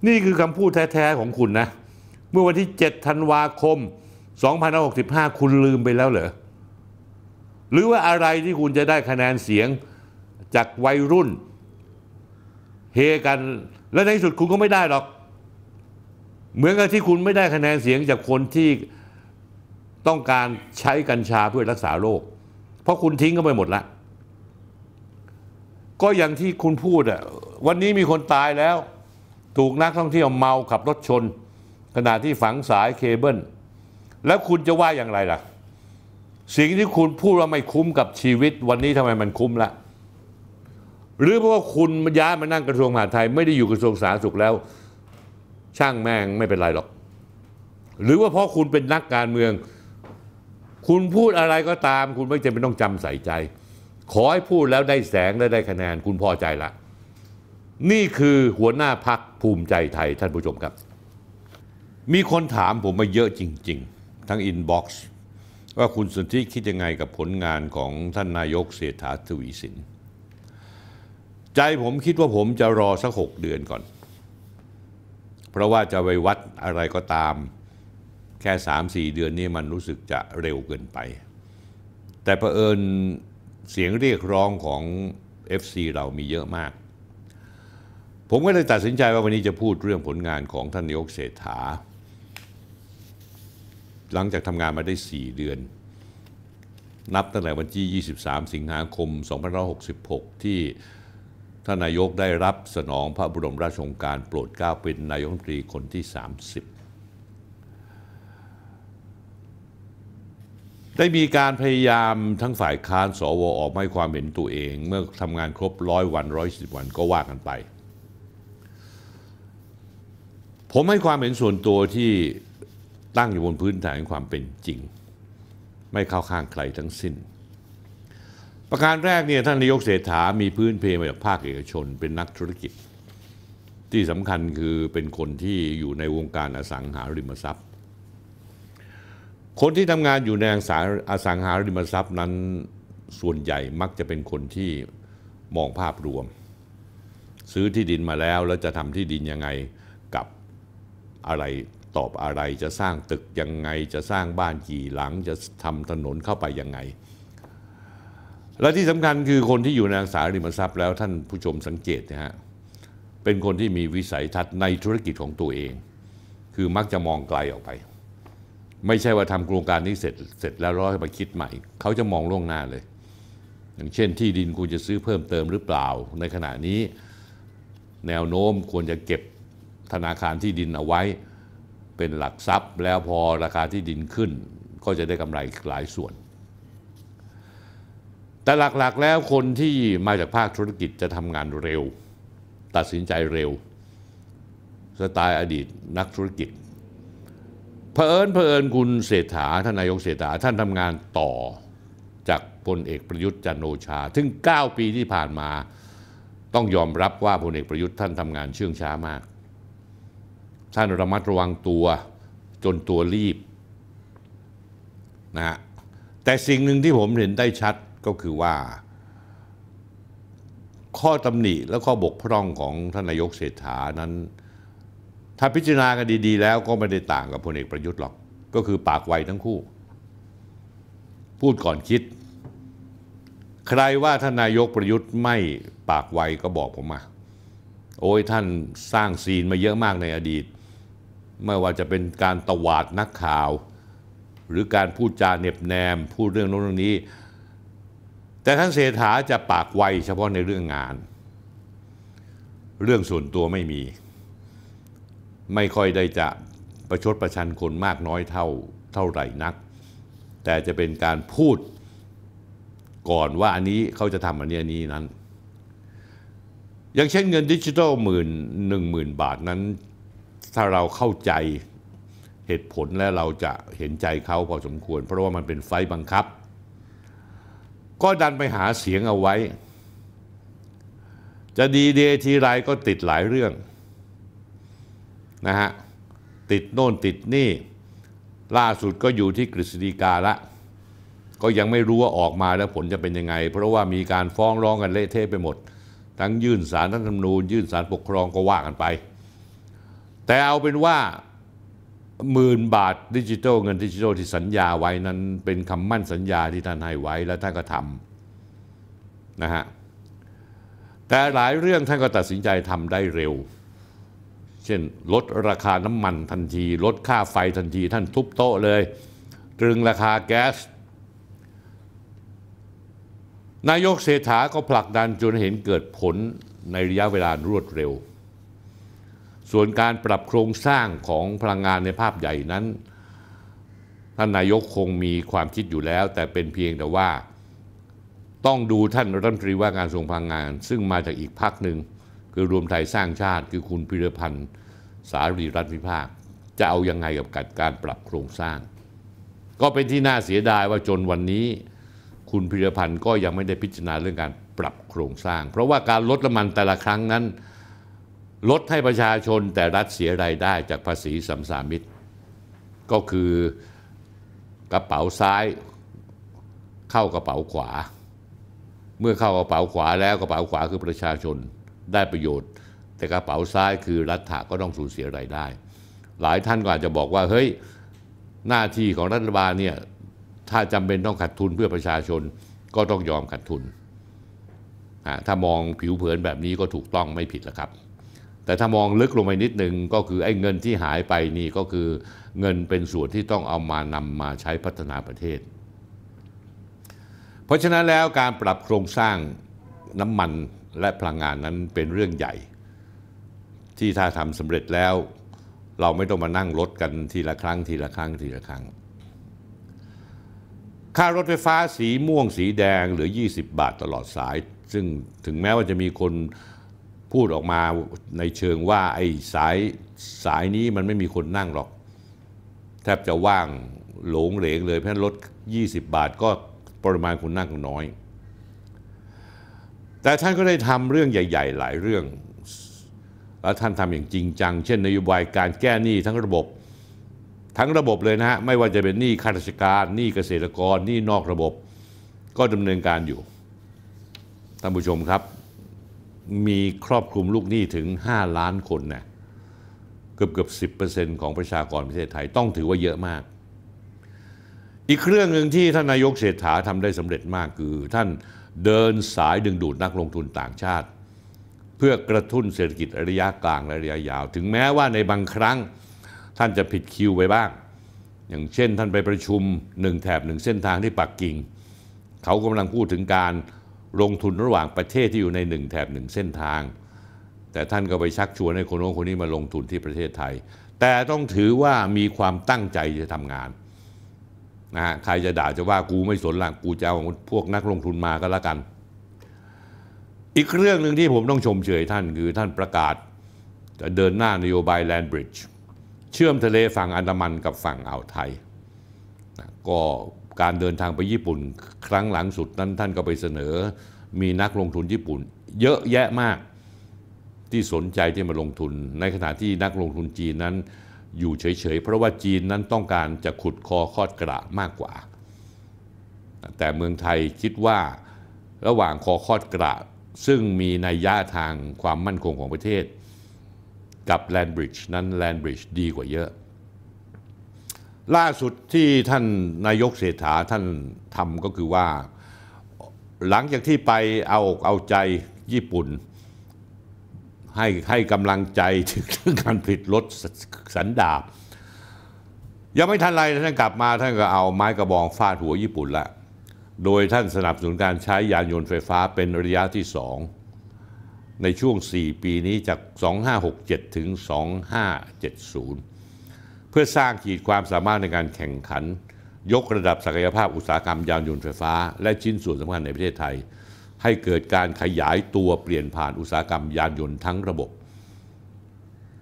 Speaker 1: นี่คือคำพูดแท้ๆ ของคุณนะ เมื่อวันที่7ธันวาคม2565 คุณลืมไปแล้วเหรอหรือว่าอะไรที่คุณจะได้คะแนนเสียงจากวัยรุ่น เฮกัน และในสุดคุณก็ไม่ได้หรอก เหมือนกับที่คุณไม่ได้คะแนนเสียงจากคนที่ต้องการใช้กัญชาเพื่อรักษาโรค เพราะคุณทิ้งก็ไปหมดละก็อย่างที่คุณพูดอะวันนี้มีคนตายแล้วถูกนักท่องเที่ยวเมาขับรถชน ขณะที่ฝังสายเคเบิลแล้วคุณจะว่าอย่างไรล่ะ สิ่งที่คุณพูดว่าไม่คุ้มกับชีวิตวันนี้ทำไมมันคุ้มละหรือเพราะว่าคุณย้ายมานั่งกระทรวงมหาดไทย ไม่ได้อยู่กระทรวงสาธารณสุขแล้ว ช่างแม่งไม่เป็นไรหรอก หรือว่าเพราะคุณเป็นนักการเมือง คุณพูดอะไรก็ตามคุณไม่จำเป็นต้องจำใส่ใจ ขอให้พูดแล้วได้แสงและได้คะแนนคุณพอใจละนี่คือหัวหน้าพักภูมิใจไทยท่านผู้ชมครับ มีคนถามผมมาเยอะจริงๆ ทั้งอินบ็อกซ์ว่าคุณสุนทรีคิดยังไงกับผลงานของท่านนายกเศรษฐาทวีสิน ใจผมคิดว่าผมจะรอสักหกเดือนก่อน เพราะว่าจะไปวัดอะไรก็ตามแค่สามสี่เดือนนี้มันรู้สึกจะเร็วเกินไป แต่ประเอิญเสียงเรียกร้องของ FC เรามีเยอะมากผมก็เลยตัดสินใจว่าวันนี้จะพูดเรื่องผลงานของท่านนายกเศรษฐา หลังจากทำงานมาได้ 4 เดือน นับตั้งแต่วันที่23 สิงหาคม 2566 ที่ท่านนายกได้รับสนองพระบรมราชโองการ โปรดเกล้าเป็นนายกรัฐมนตรีคนที่ 30 ได้มีการพยายามทั้งฝ่ายค้าน สวออกไม่ความเห็นตัวเองเมื่อทำงานครบร้อยวันร้อยสิบวันก็ว่ากันไปผมให้ความเห็นส่วนตัวที่ตั้งอยู่บนพื้นฐานความเป็นจริง ไม่เข้าข้างใครทั้งสิ้น ประการแรกเนี่ย ท่านนายกเศรษฐามีพื้นเพมาจากภาคเอกชนเป็นนักธุรกิจ ที่สำคัญคือเป็นคนที่อยู่ในวงการอสังหาริมทรัพย์ คนที่ทำงานอยู่ในอสังหาริมทรัพย์นั้น ส่วนใหญ่มักจะเป็นคนที่ มองภาพรวม ซื้อที่ดินมาแล้วแล้วจะทำที่ดินยังไงอะไรตอบอะไรจะสร้างตึกยังไง จะสร้างบ้านกี่หลังจะทำถนนเข้าไปยังไง และที่สำคัญคือคนที่อยู่ในอสาริมทรัพย์แล้วท่านผู้ชมสังเกตนะฮะเป็นคนที่มีวิสัยทัศน์ในธุรกิจของตัวเอง คือมักจะมองไกลออกไป ไม่ใช่ว่าทำโครงการนี้เสร็จ เสร็จแล้วร้อยไปคิดใหม่ เขาจะมองล่วงหน้าเลย อย่างเช่นที่ดินคุณจะซื้อเพิ่มเติมหรือเปล่า ในขณะนี้ แนวโน้มควรจะเก็บธนาคารที่ดินเอาไว้เป็นหลักทรัพย์แล้วพอราคาที่ดินขึ้น ก็จะได้กำไรหลายส่วน แต่หลักๆแล้วคนที่มาจากภาคธุรกิจจะทำงานเร็ว ตัดสินใจเร็ว สไตล์อดีตนักธุรกิจเพอิญเพอิญคุณเศรษฐา ท่านนายกเศรษฐา ท่านทำงานต่อจากพลเอกประยุทธ์จันโอชา ถึง 9 ปีที่ผ่านมาต้องยอมรับว่าพลเอกประยุทธ์ท่านทำงานเชื่องช้ามากท่านระมัดระวังตัวจนตัวรีบนะฮะแต่สิ่งหนึ่งที่ผมเห็นได้ชัดก็คือว่า ข้อตำหนิและข้อบกพร่องของท่านนายกเศรษฐานั้น ถ้าพิจารณากันดีๆแล้วก็ไม่ได้ต่างกับพลเอกประยุทธ์หรอกก็คือปากไวทั้งคู่ พูดก่อนคิด ใครว่าท่านนายกประยุทธ์ไม่ปากไวก็บอกผมมา โอ้ยท่านสร้างซีนมาเยอะมากในอดีตไม่ว่าจะเป็นการตวาดนักข่าว หรือการพูดจาเน็บแนม พูดเรื่องโน้นเรื่องนี้ แต่ท่านเศรษฐาจะปากไวเฉพาะในเรื่องงาน เรื่องส่วนตัวไม่มี ไม่ค่อยได้จะประชดประชันคนมากน้อยเท่าเท่าไหร่นัก แต่จะเป็นการพูดก่อนว่าอันนี้เขาจะทำอันนี้อันนี้นั้น อย่างเช่นเงินดิจิทัลหมื่นหนึ่งหมื่นบาทนั้นถ้าเราเข้าใจเหตุผลและเราจะเห็นใจเขาพอสมควร เพราะว่ามันเป็นไฟบังคับ ก็ดันไปหาเสียงเอาไว้ จะดีเดยทีไรก็ติดหลายเรื่องนะฮะติดโน่นติดนี่ ล่าสุดก็อยู่ที่กฤษฎีกาละ ก็ยังไม่รู้ว่าออกมาแล้วผลจะเป็นยังไง เพราะว่ามีการฟ้องร้องกันเละเทะไปหมด ทั้งยื่นสารทั้งธรรมนูญยื่นสารปกครองก็ว่ากันไปแต่เอาเป็นว่าหมื่นบาทดิจิตอลเงินดิจิตอลที่สัญญาไว้นั้นเป็นคำมั่นสัญญาที่ท่านให้ไว้และท่านก็ทำนะฮะแต่หลายเรื่องท่านก็ตัดสินใจทำได้เร็ว เช่นลดราคาน้ำมันทันที ลดค่าไฟทันทีท่านทุบโต๊ะเลยตรึงราคาแก๊สนายกเศรษฐาก็ผลักดันจนเห็นเกิดผลในระยะเวลารวดเร็วส่วนการปรับโครงสร้างของพลังงานในภาพใหญ่นั้น ท่านนายกคงมีความคิดอยู่แล้วแต่เป็นเพียงแต่ว่าต้องดูท่านรัฐมนตรีว่าการกระทรวงพลังงาน ซึ่งมาจากอีกพักหนึ่งคือรวมไทยสร้างชาติคือคุณพิรพันธ์สารีรัตวิภาคจะเอายังไงกับการปรับโครงสร้าง ก็เป็นที่น่าเสียดายว่าจนวันนี้ คุณพิรพันธ์ก็ยังไม่ได้พิจารณาเรื่องการปรับโครงสร้าง เพราะว่าการลดละมันแต่ละครั้งนั้นลดให้ประชาชนแต่รัฐเสียรายได้จากภาษีสัมสามิตก็คือกระเป๋าซ้ายเข้ากระเป๋าขวา เมื่อเข้ากระเป๋าขวาแล้วกระเป๋าขวาคือประชาชนได้ประโยชน์ แต่กระเป๋าซ้ายคือรัฐะก็ต้องสูญเสียรายได้ หลายท่านก็อาจจะบอกว่าเฮ้ยหน้าที่ของรัฐบาลเนี่ยถ้าจำเป็นต้องขัดทุนเพื่อประชาชนก็ต้องยอมขัดทุนถ้ามองผิวเผินแบบนี้ก็ถูกต้องไม่ผิดแล้วครับแต่ถ้ามองลึกลงไปนิดหนึ่งก็คือไอ้เงินที่หายไปนี่ก็คือเงินเป็นส่วนที่ต้องเอามานำมาใช้พัฒนาประเทศ เพราะฉะนั้นแล้วการปรับโครงสร้างน้ำมันและพลังงานนั้นเป็นเรื่องใหญ่ ที่ถ้าทำสำเร็จแล้ว เราไม่ต้องมานั่งรถกันทีละครั้งทีละครั้งทีละครั้ง ค่ารถไฟฟ้าสีม่วงสีแดงหรือ 20 บาทตลอดสาย ซึ่งถึงแม้ว่าจะมีคนพูดออกมาในเชิงว่าไอ้สายสายนี้มันไม่มีคนนั่งหรอก แทบจะว่างหลงเหลงเลยเพราะลด20 บาทก็ปริมาณคนนั่งน้อย แต่ท่านก็ได้ทำเรื่องใหญ่ๆ หลายเรื่อง แล้วท่านทำอย่างจริงจัง เช่นนโยบายการแก้หนี้ทั้งระบบ ทั้งระบบเลยนะฮะ ไม่ว่าจะเป็นหนี้ข้าราชการหนี้เกษตรกรหนี้นอกระบบ ก็ดำเนินการอยู่ท่านผู้ชมครับมีครอบคลุมลูกหนี้ถึง 5 ล้านคนนะเกือบเกือบสิของประชากรประเทศไทยต้องถือว่าเยอะมาก อีกเรื่องหนึ่งที่ท่านนายกเศรษฐาทำได้สำเร็จมากคือท่านเดินสายดึงดูดนักลงทุนต่างชาติ เพื่อกระตุ้นเศรษฐกิจระยะกลางและระยะยาว ถึงแม้ว่าในบางครั้งท่านจะผิดคิวไปบ้าง อย่างเช่นท่านไปประชุมหนึ่งแถบหนึ่งเส้นทางที่ปักกิ่ง เขากำลังพูดถึงการลงทุนระหว่างประเทศที่อยู่ในหนึ่งแถบหนึ่งเส้นทาง แต่ท่านก็ไปชักชวนให้คนโน้นคนนี้มาลงทุนที่ประเทศไทย แต่ต้องถือว่ามีความตั้งใจจะทำงานนะฮะใครจะด่าจะว่ากูไม่สนหลักกูจะเอาพวกนักลงทุนมาก็แล้วกัน อีกเรื่องหนึ่งที่ผมต้องชมเชยท่านคือท่านประกาศจะเดินหน้านโยบายแลนด์บริดจ์เชื่อมทะเลฝั่งอันดามันกับฝั่งอ่าวไทยนะก็การเดินทางไปญี่ปุ่นครั้งหลังสุดนั้นท่านก็ไปเสนอ มีนักลงทุนญี่ปุ่นเยอะแยะมากที่สนใจที่มาลงทุน ในขณะที่นักลงทุนจีนนั้น อยู่เฉยๆ เพราะว่าจีนนั้นต้องการจะขุดคอคอดกระมากกว่า แต่เมืองไทยคิดว่าระหว่างคอคอดกระ ซึ่งมีนัยยะทางความมั่นคงของประเทศกับแลนบริดจ์นั้นแลนบริดจ์ดีกว่าเยอะล่าสุดที่ท่านนายกเศรษฐาท่านทำก็คือว่าหลังจากที่ไปเอาอกเอาใจญี่ปุ่น ให้ให้กำลังใจถึงการผลิตรถสันดาบยังไม่ทันไรท่านกลับมาท่านก็เอาไม้กระบองฟาดหัวญี่ปุ่นละโดยท่านสนับสนุนการใช้ยานยนต์ไฟฟ้าเป็นระยะที่สอง ในช่วง 4 ปีนี้จาก 2567 ถึง 2570พื่อสร้างขีดความสามารถในการแข่งขัน ยกระดับศักยภาพอุตสาหกรรมยานยนต์ไฟฟ้าและชิ้นส่วนสำคัญในประเทศไทย ให้เกิดการขยายตัวเปลี่ยนผ่านอุตสาหกรรมยานยนต์ทั้งระบบ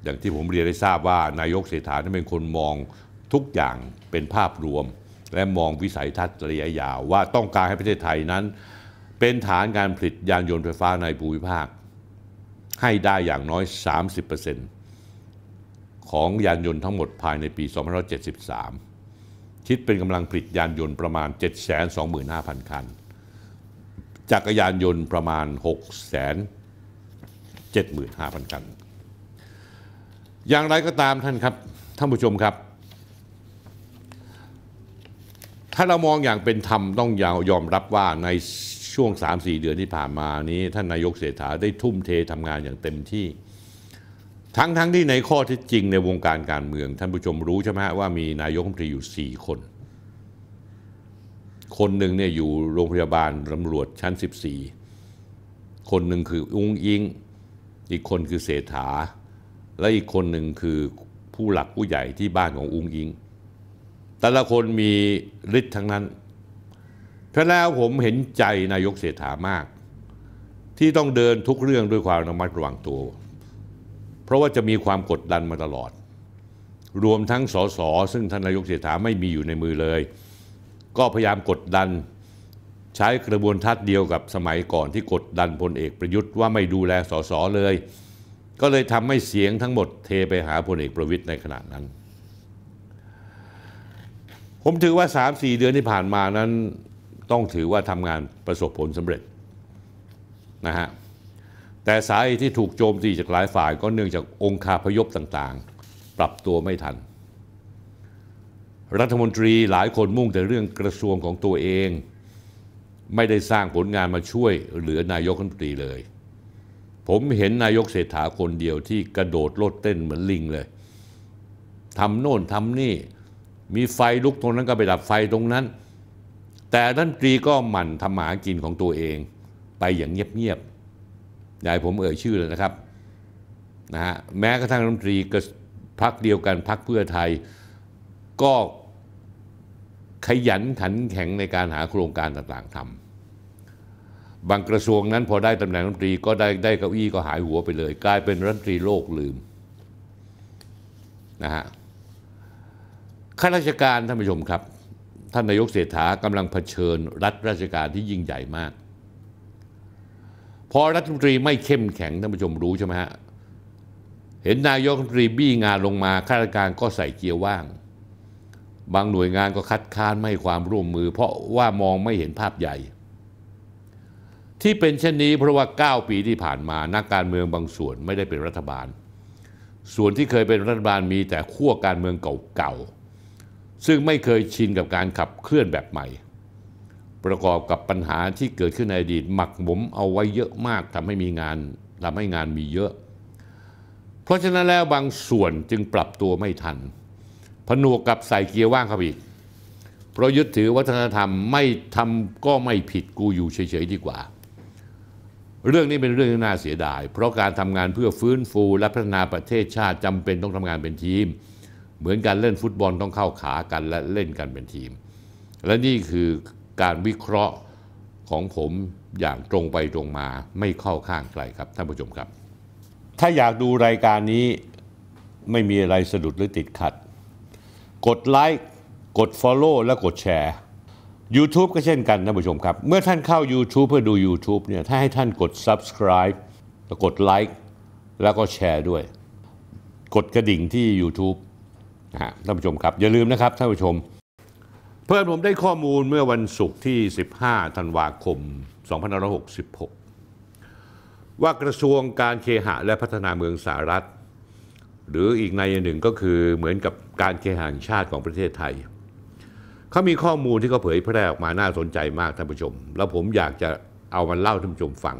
Speaker 1: อย่างที่ผมเรียนได้ทราบว่า นายกเศรษฐาเป็นคนมองทุกอย่างเป็นภาพรวม และมองวิสัยทัศน์ระยะยาว ว่าต้องการให้ประเทศไทยนั้น เป็นฐานการผลิตยานยนต์ไฟฟ้าในภูมิภาคให้ได้อย่างน้อย 30%เของยานยนต์ทั้งหมดภายในปี2573 คิดเป็นกำลังผลิตยานยนต์ประมาณ 725,000คันจักรยานยนต์ประมาณ675,000 คัน อย่างไรก็ตามท่านครับ ท่านผู้ชมครับ ถ้าเรามองอย่างเป็นธรรมต้องยอมรับว่าในช่วง 3-4 เดือนที่ผ่านมานี้ ท่านนายกเศรษฐาได้ทุ่มเททำงานอย่างเต็มที่ทั้งทที่ในข้อที่จริงในวงการการเมือง ท่านผู้ชมรู้ใช่ไหมว่ามีนายกรัฐมนตรีอยู่ 4 คน คนหนึ่งเนี่ยอยู่โรงพยาบาลตำรวจชั้น 14 คนหนึ่งคือ อุ้งอิงอีกคนคือเศรษฐาและอีกคนหนึ่งคือผู้หลักผู้ใหญ่ที่บ้านของอุ้งอิง แต่ละคนมีฤทธิ์ทั้งนั้น เพราะแล้วผมเห็นใจนายกเศรษฐามาก ที่ต้องเดินทุกเรื่องด้วยความระมัดระวังตัวเพราะว่าจะมีความกดดันมาตลอด รวมทั้งสส ซึ่งท่านนายกเศรษฐาไม่มีอยู่ในมือเลย ก็พยายามกดดัน ใช้กระบวนทัศน์เดียวกับสมัยก่อนที่กดดันพลเอกประยุทธ์ว่าไม่ดูแลสส เลย ก็เลยทำให้เสียงทั้งหมด เทไปหาพลเอกประวิทย์ในขณะนั้น ผมถือว่า 3-4 เดือนที่ผ่านมานั้น ต้องถือว่าทำงานประสบผลสำเร็จนะฮะแต่สาเหตุที่ถูกโจมตีจากหลายฝ่าย ก็เนื่องจากองค์คาพยพต่างๆ ปรับตัวไม่ทัน รัฐมนตรีหลายคนมุ่งแต่เรื่องกระทรวงของตัวเอง ไม่ได้สร้างผลงานมาช่วยเหลือนายกรัฐมนตรีเลย ผมเห็นนายกเศรษฐาคนเดียวที่กระโดดโลดเต้นเหมือนลิงเลยทำโน่นทำนี่มีไฟลุกตรงนั้นก็ไปดับไฟตรงนั้น แต่ท่านตรีก็หมั่นทำหมากินของตัวเอง ไปอย่างเงียบๆอย่าให้ผมเอ่ยชื่อเลยนะครับนะฮะแม้กระทั่งรัฐมนตรีกพักเดียวกันพักเพื่อไทย ก็ขยันขันแข็งในการหาโครงการต่างๆทำบางกระทรวงนั้นพอได้ตำแหน่งรัฐมนตรี ก็ได้ได้เก้าอี้ก็หายหัวไปเลย กลายเป็นรัฐมนตรีโลกลืมนะฮะข้าราชการท่านผู้ชมครับท่านนายกเศรษฐากำลังเผชิญ รัฐราชการที่ยิ่งใหญ่มากพอรัฐมนตรีไม่เข้มแข็งท่านผู้ชมรู้ใช่ไหมฮะเห็นนายกรัฐมนตรีบี้งานลงมาข้าราชการก็ใส่เกียร์ว่าง บางหน่วยงานก็คัดค้านไม่ความร่วมมือ เพราะว่ามองไม่เห็นภาพใหญ่ ที่เป็นเช่นนี้เพราะว่า9ปีที่ผ่านมา นักการเมืองบางส่วนไม่ได้เป็นรัฐบาล ส่วนที่เคยเป็นรัฐบาลมีแต่ขั้วการเมืองเก่าๆซึ่งไม่เคยชินกับการขับเคลื่อนแบบใหม่ประกอบกับปัญหาที่เกิดขึ้นในอดีตหมักหมม เอาไว้เยอะมากทำให้มีงานทำให้งานมีเยอะ เพราะฉะนั้นแล้วบางส่วนจึงปรับตัวไม่ทันผนวกกับใส่เกียร์ว่างเข้าอีกเพราะยึดถือวัฒนธรรมไม่ทำก็ไม่ผิดกูอยู่เฉยๆดีกว่า เรื่องนี้เป็นเรื่องที่น่าเสียดาย เพราะการทำงานเพื่อฟื้นฟูและพัฒนาประเทศชาติจำเป็นต้องทำงานเป็นทีม เหมือนการเล่นฟุตบอลต้องเข้าขากันและเล่นกันเป็นทีม และนี่คือการวิเคราะห์ของผมอย่างตรงไปตรงมาไม่เข้าข้างใครครับท่านผู้ชมครับ ถ้าอยากดูรายการนี้ไม่มีอะไรสะดุดหรือติดขัด กดไลค์กด Follow และกดแชร์ YouTube ก็เช่นกันท่านผู้ชมครับ เมื่อท่านเข้า YouTube เพื่อดู YouTube เนี่ยถ้าให้ท่านกด Subscribe แล้วกดไลค์แล้วก็แชร์ด้วย กดกระดิ่งที่ YouTube นะฮะท่านผู้ชมครับอย่าลืมนะครับ ท่านผู้ชมพื่อนผมได้ข้อมูลเมื่อวันศุกร์ที่ 15 ธันวาคม 2566 ว่ากระทรวงการเคหะและพัฒนาเมืองสหรัฐ หรืออีกในหนึ่งก็คือเหมือนกับการเคหะแห่งชาติของประเทศไทยเขามีข้อมูลที่เขาเผยแพร่ออกมาน่าสนใจมากท่านผู้ชม แล้วผมอยากจะเอามันเล่าท่านผู้ชมฟัง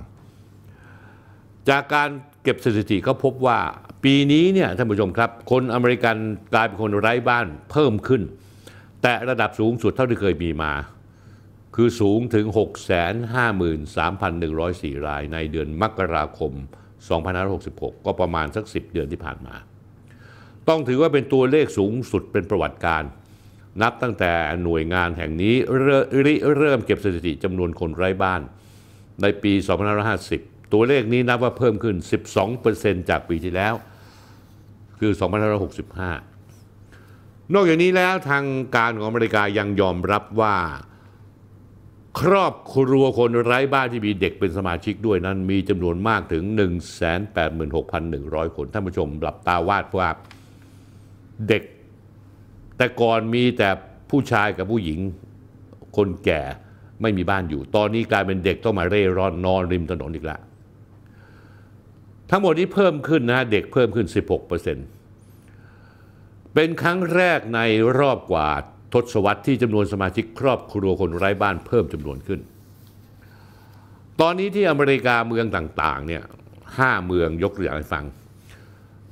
Speaker 1: จากการเก็บสถิติเขาพบว่าปีนี้เนี่ยท่านผู้ชมครับคนอเมริกันกลายเป็นคนไร้บ้านเพิ่มขึ้นแต่ระดับสูงสุดเท่าที่เคยมีมา คือสูงถึง 653,104 รายในเดือนมกราคม 2566 ก็ประมาณสัก 10 เดือนที่ผ่านมา ต้องถือว่าเป็นตัวเลขสูงสุดเป็นประวัติการ นับตั้งแต่หน่วยงานแห่งนี้รเริ่มเก็บสถิติจำนวนคนไร้บ้านในปี 2550 ตัวเลขนี้นับว่าเพิ่มขึ้น 12%จากปีที่แล้ว คือ 2565นอกจากนี้แล้วทางการของอเมริกายังยอมรับว่าครอบครัวคนไร้บ้านที่มีเด็กเป็นสมาชิกด้วยนั้น มีจำนวนมากถึง 186,100 คน ท่านผู้ชม หลับตาวาดว่าเด็กแต่ก่อนมีแต่ผู้ชายกับผู้หญิงคนแก่ไม่มีบ้านอยู่ ตอนนี้กลายเป็นเด็กต้องมาเร่ร่อนนอนริมถนนอีกแล้วทั้งหมดนี้เพิ่มขึ้นนะเด็กเพิ่มขึ้น 16%เป็นครั้งแรกในรอบกว่าทศวรรษที่จำนวนสมาชิกครอบครัวคนไร้บ้านเพิ่มจำนวนขึ้น ตอนนี้ที่อเมริกาเมืองต่างๆเนี่ยห้าเมืองยกตัวอย่างให้ฟัง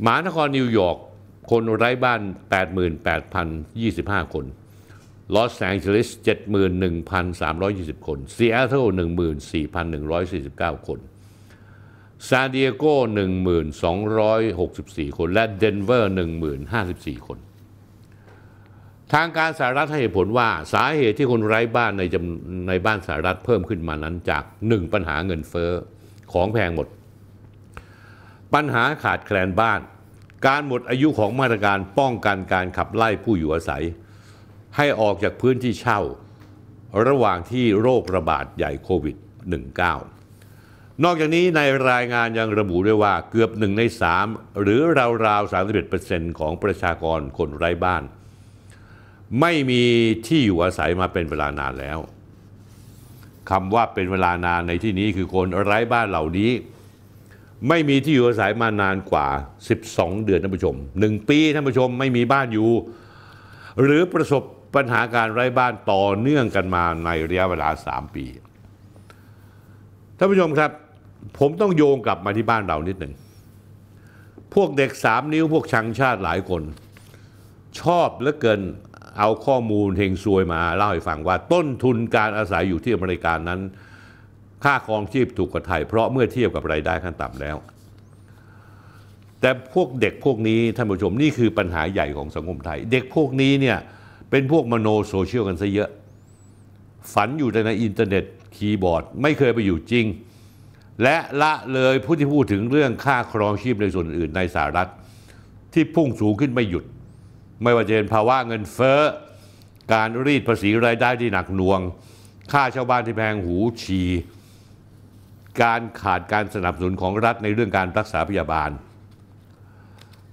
Speaker 1: หมานครนิวยอร์กคนไร้บ้าน 88,025 คน ลอสแองเจลิส71,320 คนซีแอตเทิล14,149 คนซานดิเอโก1,264 คนและเดนเวอร์1,054 คน ทางการสหรัฐให้เหตุผลว่าสาเหตุที่คนไร้บ้านในในบ้านสหรัฐเพิ่มขึ้นมานั้นจาก 1 ปัญหาเงินเฟ้อของแพงหมด ปัญหาขาดแคลนบ้าน การหมดอายุของมาตรการป้องกันการขับไล่ผู้อยู่อาศัย ให้ออกจากพื้นที่เช่า ระหว่างที่โรคระบาดใหญ่โควิด19นอกจากนี้ในรายงานยังระบุด้วยว่าเกือบหนึ่งในสามหรือราวๆ31%ของประชากรคนไร้บ้าน ไม่มีที่อยู่อาศัยมาเป็นเวลานานแล้วคำว่าเป็นเวลานานในที่นี้คือคนไร้บ้านเหล่านี้ ไม่มีที่อยู่อาศัยมานานกว่า 12 เดือนท่านผู้ชม1ปีท่านผู้ชมไม่มีบ้านอยู่ หรือประสบปัญหาการไร้บ้านต่อเนื่องกันมาในระยะเวลา 3 ปีท่านผู้ชมครับผมต้องโยงกลับมาที่บ้านเรา นิดหนึ่ง พวกเด็กสามนิ้วพวกชังชาติหลายคน ชอบเหลือเกินเอาข้อมูลเฮงซวยมาเล่าให้ฟังว่า ต้นทุนการอาศัยอยู่ที่อเมริกานั้น ค่าครองชีพถูกกว่าไทย เพราะเมื่อเทียบกับรายได้ขั้นต่ำแล้ว แต่พวกเด็กพวกนี้ท่านผู้ชม นี่คือปัญหาใหญ่ของสังคมไทย เด็กพวกนี้เนี่ยเป็นพวกมโนโซเชียลกันซะเยอะ ฝันอยู่แต่ในอินเทอร์เน็ตคีย์บอร์ด ไม่เคยไปอยู่จริงและละเลยผู้ที่พูดถึงเรื่องค่าครองชีพในส่วนอื่นในสหรัฐที่พุ่งสูงขึ้นไม่หยุด ไม่ว่าจะเป็นภาวะเงินเฟ้อการรีดภาษีรายได้ที่หนักหน่วง ค่าชาวบ้านที่แพงหูฉีการขาดการสนับสนุนของรัฐในเรื่องการรักษาพยาบาล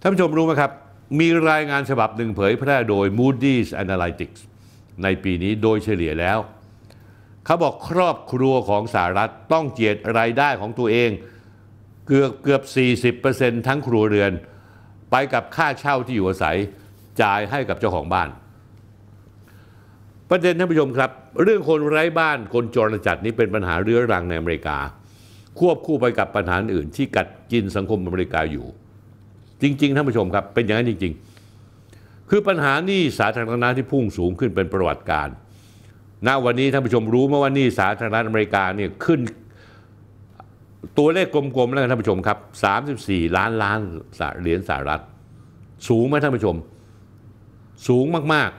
Speaker 1: ท่านผู้ชมรู้ไหมครับ มีรายงานฉบับหนึ่งเผยแพร่โดย Moody's Analytics ในปีนี้โดยเฉลี่ยแล้วเขาบอกครอบครัวของสหรัฐต้องเจียดรายได้ของตัวเอง เกือบเกือบ40%ทั้งครัวเรือน ไปกับค่าเช่าที่อยู่อาศัยจ่ายให้กับเจ้าของบ้าน ประเด็นท่านผู้ชมครับ เรื่องคนไร้บ้านคนจรจัดนี้เป็นปัญหาเรื้อรังในอเมริกา ควบคู่ไปกับปัญหาอื่นที่กัดกินสังคมอเมริกาอยู่ จริงๆท่านผู้ชมครับเป็นอย่างนั้นจริง ๆ คือปัญหานี้สาธารณะที่พุ่งสูงขึ้นเป็นประวัติการณ์ณวันนี้ท่านผู้ชมรู้ไหมว่านี่สาธารณรัฐอเมริกาเนี่ยขึ้น ตัวเลขกลมๆแล้วกันท่านผู้ชมครับ34ล้านล้านเหรียญสหรัฐ สูงไหมท่านผู้ชม สูงมาก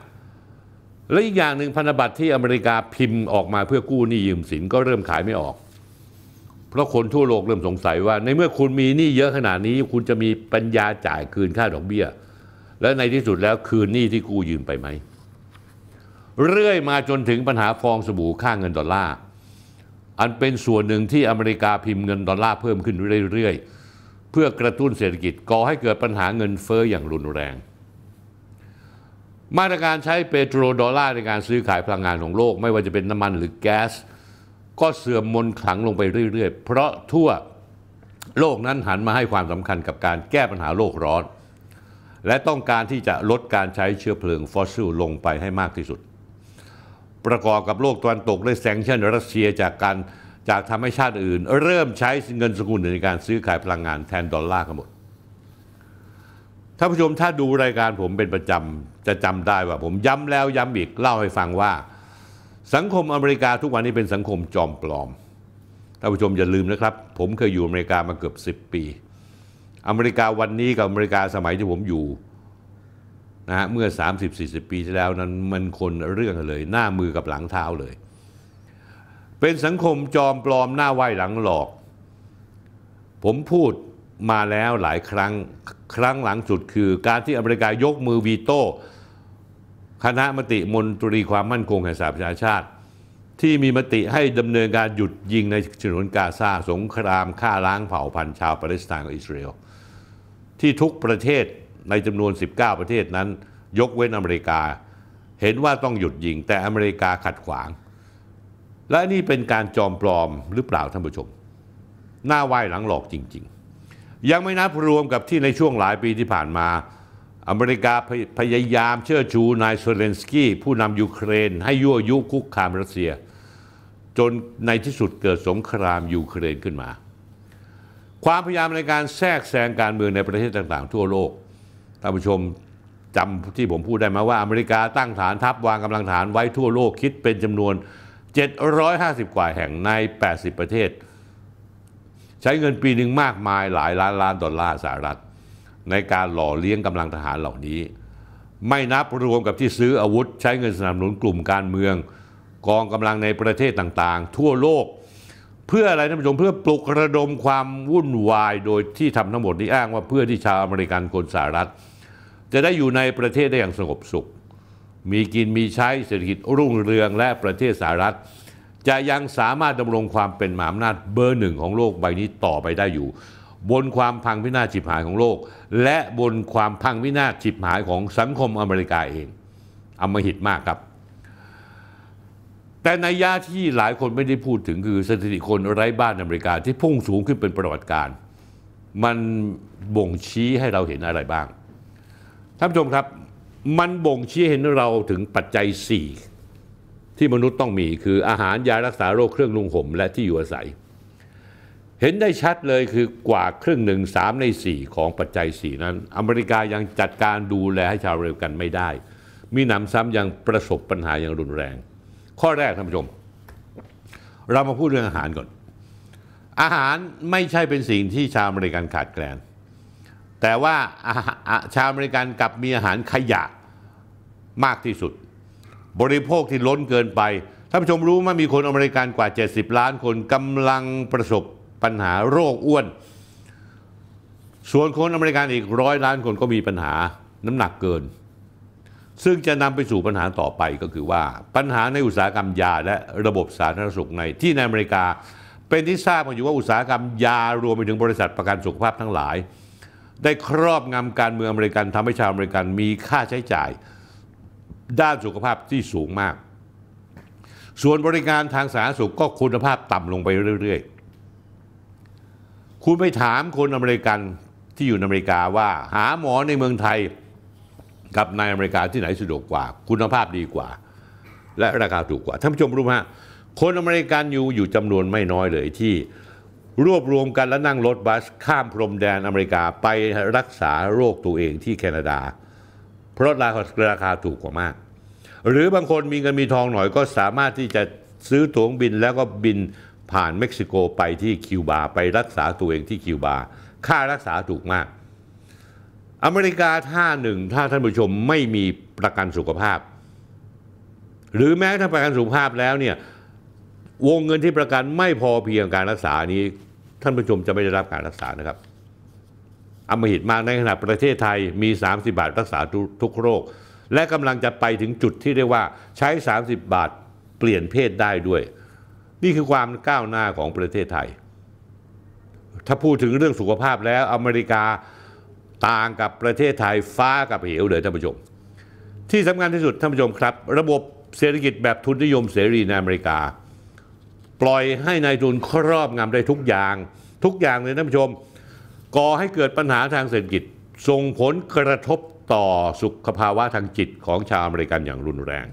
Speaker 1: ๆ และอีกอย่างหนึ่งพันธบัตรที่อเมริกาพิมพ์ออกมาเพื่อกู้หนี้ยืมสินก็เริ่มขายไม่ออก เพราะคนทั่วโลกเริ่มสงสัยว่า ในเมื่อคุณมีหนี้เยอะขนาดนี้ คุณจะมีปัญญาจ่ายคืนค่าดอกเบี้ย และในที่สุดแล้วคืนหนี้ที่กู้ยืมไปไหมเรื่อยมาจนถึงปัญหาฟองสบู่ค่าเงินดอลลาร์ อันเป็นส่วนหนึ่งที่อเมริกาพิมพ์เงินดอลลาร์เพิ่มขึ้นเรื่อย ๆ เพื่อกระตุ้นเศรษฐกิจก่อให้เกิดปัญหาเงินเฟ้ออย่างรุนแรง มาตรการใช้เปโตรดอลลาร์ในการซื้อขายพลังงานของโลก ไม่ว่าจะเป็นน้ำมันหรือแก๊สก็เสื่อมมนขลังลงไปเรื่อย ๆ เพราะทั่วโลกนั้นหันมาให้ความสำคัญกับการแก้ปัญหาโลกร้อน และต้องการที่จะลดการใช้เชื้อเพลิงฟอสซิลลงไปให้มากที่สุดประกอบกับโลกตะวันตกได้แซงชั่นรัสเซียจากการจากทำให้ชาติอื่น เริ่มใช้เงินสกุลในการซื้อขายพลังงาน แทนดอลลาร์กันหมดท่านผู้ชมถ้าดูรายการผมเป็นประจำ จะจำได้ว่าผมย้ำแล้ว ย้ำอีก เล่าให้ฟังว่า สังคมอเมริกาทุกวันนี้เป็นสังคมจอมปลอม ท่านผู้ชมอย่าลืมนะครับ ผมเคยอยู่อเมริกามาเกือบ10 ปี อเมริกาวันนี้กับอเมริกาสมัยที่ผมอยู่นะฮะเมื่อ 30-40 ปีที่แล้วนั้นมันคนเรื่องเลยหน้ามือกับหลังเท้าเลย เป็นสังคมจอมปลอมหน้าไหวหลังหลอก ผมพูดมาแล้วหลายครั้ง ครั้งหลังสุดคือการที่อเมริกายกมือวีโต้ คณะมติมนตรีความมั่นคงแห่งสหประชาชาติ ที่มีมติให้ดำเนินการหยุดยิงในฉนวนกาซาสงครามฆ่าล้างเผ่าพันธุ์ชาวปาเลสไตน์กับอิสราเอลที่ทุกประเทศในจำนวน 19 ประเทศนั้น ยกเว้นอเมริกา เห็นว่าต้องหยุดยิง แต่อเมริกาขัดขวาง และนี่เป็นการจอมปลอมหรือเปล่า ท่านผู้ชม หน้าไหว้หลังหลอกจริง ๆ ยังไม่นับรวมกับที่ในช่วงหลายปีที่ผ่านมา อเมริกาพยายามเชื่อชูนายเซเลนสกี้ ผู้นำยูเครนให้ยั่วยุคุกคามรัสเซีย จนในที่สุดเกิดสงครามยูเครนขึ้นมา ความพยายามในการแทรกแซงการเมืองในประเทศต่างๆทั่วโลกท่านผู้ชมจำที่ผมพูดได้ไหมว่าอเมริกาตั้งฐานทัพวางกำลังฐานไว้ทั่วโลกคิดเป็นจำนวน 750 กว่าแห่งใน 80 ประเทศ ใช้เงินปีหนึ่งมากมาย หลายล้านล้านดอลลาร์สหรัฐ ในการหล่อเลี้ยงกำลังทหารเหล่านี้ ไม่นับรวมกับที่ซื้ออาวุธ ใช้เงินสนับสนุนกลุ่มการเมือง กองกำลังในประเทศต่างๆ ทั่วโลก เพื่ออะไรท่านผู้ชมเพื่อปลุกระดมความวุ่นวายโดยที่ทำทั้งหมดนี้อ้างว่าเพื่อที่ชาวอเมริกันคนสหรัฐจะได้อยู่ในประเทศได้อย่างสงบสุข มีกินมีใช้เศรษฐกิจ รุ่งเรืองและประเทศสหรัฐ จะยังสามารถดำรงความเป็นมหาอำนาจเบอร์หนึ่งของโลกใบนี้ต่อไปได้อยู่ บนความพังพินาศฉิบหายของโลก และบนความพังพินาศฉิบหายของสังคมอเมริกาเองอมหิตมากครับ แต่ในยะที่หลายคนไม่ได้พูดถึง คือสถิติคนไร้บ้านอเมริกาที่พุ่งสูงขึ้นเป็นประวัติการมันบ่งชี้ให้เราเห็นอะไรบ้างท่านผู้ชมครับ มันบ่งชี้เห็นเราถึงปัจจัย 4 ที่มนุษย์ต้องมีคืออาหารยารักษาโรคเครื่องลุงห่มและที่อยู่อาศัย เห็นได้ชัดเลยคือกว่าครึ่งหนึ่งสามใน 4 ของปัจจัย 4 นั้น อเมริกายังจัดการดูแลให้ชาวเรือกันไม่ได้ มีหนำซ้ำยังประสบปัญหาอย่างรุนแรง ข้อแรกท่านผู้ชม เรามาพูดเรื่องอาหารก่อน อาหารไม่ใช่เป็นสิ่งที่ชาวอเมริกันขาดแคลนแต่ว่าชาวอเมริกันกับมีอาหารขยะมากที่สุด บริโภคที่ล้นเกินไป ท่านผู้ชมรู้ไหมมีคนอเมริกันกว่า 70 ล้านคนกำลังประสบปัญหาโรคอ้วน ส่วนคนอเมริกันอีกร้อยล้านคนก็มีปัญหาน้ำหนักเกิน ซึ่งจะนำไปสู่ปัญหาต่อไปก็คือว่า ปัญหาในอุตสาหกรรมยาและระบบสาธารณสุขในที่ในอเมริกา เป็นที่ทราบกันอยู่ว่าอุตสาหกรรมยารวมไปถึงบริษัทประกันสุขภาพทั้งหลายได้ครอบงำการเมืองอเมริกันทำให้ชาวอเมริกันมีค่าใช้จ่าย ด้านสุขภาพที่สูงมาก ส่วนบริการทางสาธารณสุขก็คุณภาพต่ำลงไปเรื่อย ๆ คุณไปถามคนอเมริกันที่อยู่อเมริกาว่าหาหมอในเมืองไทยกับในอเมริกาที่ไหนสะดวกกว่า คุณภาพดีกว่าและราคาถูกกว่าท่านผู้ชมรู้ไหมคนอเมริกันอยู่อยู่จำนวนไม่น้อยเลยที่รวบรวมกันแล้วนั่งรถบัส ข้ามพรมแดนอเมริกาไปรักษาโรคตัวเองที่แคนาดา เพราะราคาถูกกว่ามาก หรือบางคนมีเงินมีทองหน่อย ก็สามารถที่จะซื้อตั๋วบินแล้วก็บินผ่านเม็กซิโกไปที่คิวบา ไปรักษาตัวเองที่คิวบา ค่ารักษาถูกมาก อเมริกาท่าหนึ่ง ถ้าท่านผู้ชมไม่มีประกันสุขภาพ หรือแม้ถ้าประกันสุขภาพแล้วเนี่ยวงเงินที่ประกันไม่พอเพียงการรักษานี้ท่านผู้ชมจะไม่ได้รับการรักษานะครับอมหิตมากในขณะประเทศไทยมี 30 บาทรักษาทุกโรค และกำลังจะไปถึงจุดที่เรียกว่าใช้ 30 บาทเปลี่ยนเพศได้ด้วย นี่คือความก้าวหน้าของประเทศไทย ถ้าพูดถึงเรื่องสุขภาพแล้วอเมริกาต่างกับประเทศไทยฟ้ากับเหวเลยท่านผู้ชมที่สำคัญที่สุดท่านผู้ชมครับระบบเศรษฐกิจแบบทุนนิยม เสรีในอเมริกาปล่อยให้ในายทุนครอบงำได้ทุกอย่าง ทุกอย่างเลยท่านผู้ชม ก่อให้เกิดปัญหาทางเศรษฐกิจส่งผลกระทบต่อสุขภาวะทางจิตของชาวอเมริกันอย่างรุนแรง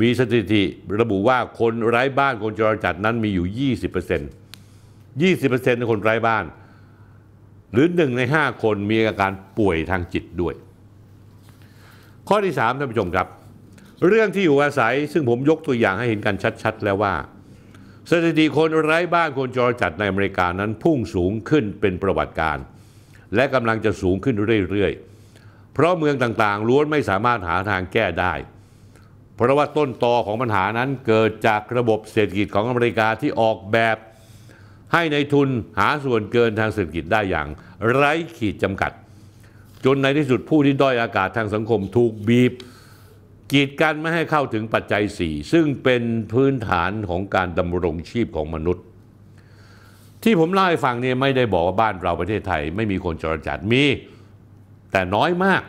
Speaker 1: มีสถิติระบุว่าคนไร้บ้านคนจรจัดนั้นมีอยู่ 20% 20%ในคนไร้บ้าน หรือหนึ่งใน 5 คนมีอาการป่วยทางจิตด้วย ข้อที่ 3 ท่านผู้ชมครับ เรื่องที่อยู่อาศัยซึ่งผมยกตัวอย่างให้เห็นกันชัดๆแล้วว่าสถิติคนไร้บ้านคนจรจัดในอเมริกานั้นพุ่งสูงขึ้นเป็นประวัติการ และกำลังจะสูงขึ้นเรื่อย ๆ เพราะเมืองต่าง ๆ ล้วนไม่สามารถหาทางแก้ได้ เพราะว่าต้นตอของปัญหานั้นเกิดจากระบบเศรษฐกิจของอเมริกาที่ออกแบบ ให้ในทุนหาส่วนเกินทางเศรษฐกิจได้อย่างไร้ขีดจำกัด จนในที่สุดผู้ที่ด้อยอากาศทางสังคมถูกบีบกีดกันไม่ให้เข้าถึงปัจจัย 4 ซึ่งเป็นพื้นฐานของการดำรงชีพของมนุษย์ ที่ผมเล่าให้ฟังเนี่ยไม่ได้บอกว่าบ้าน เราประเทศไทยไม่มีคนจรจัดมี แต่น้อยมาก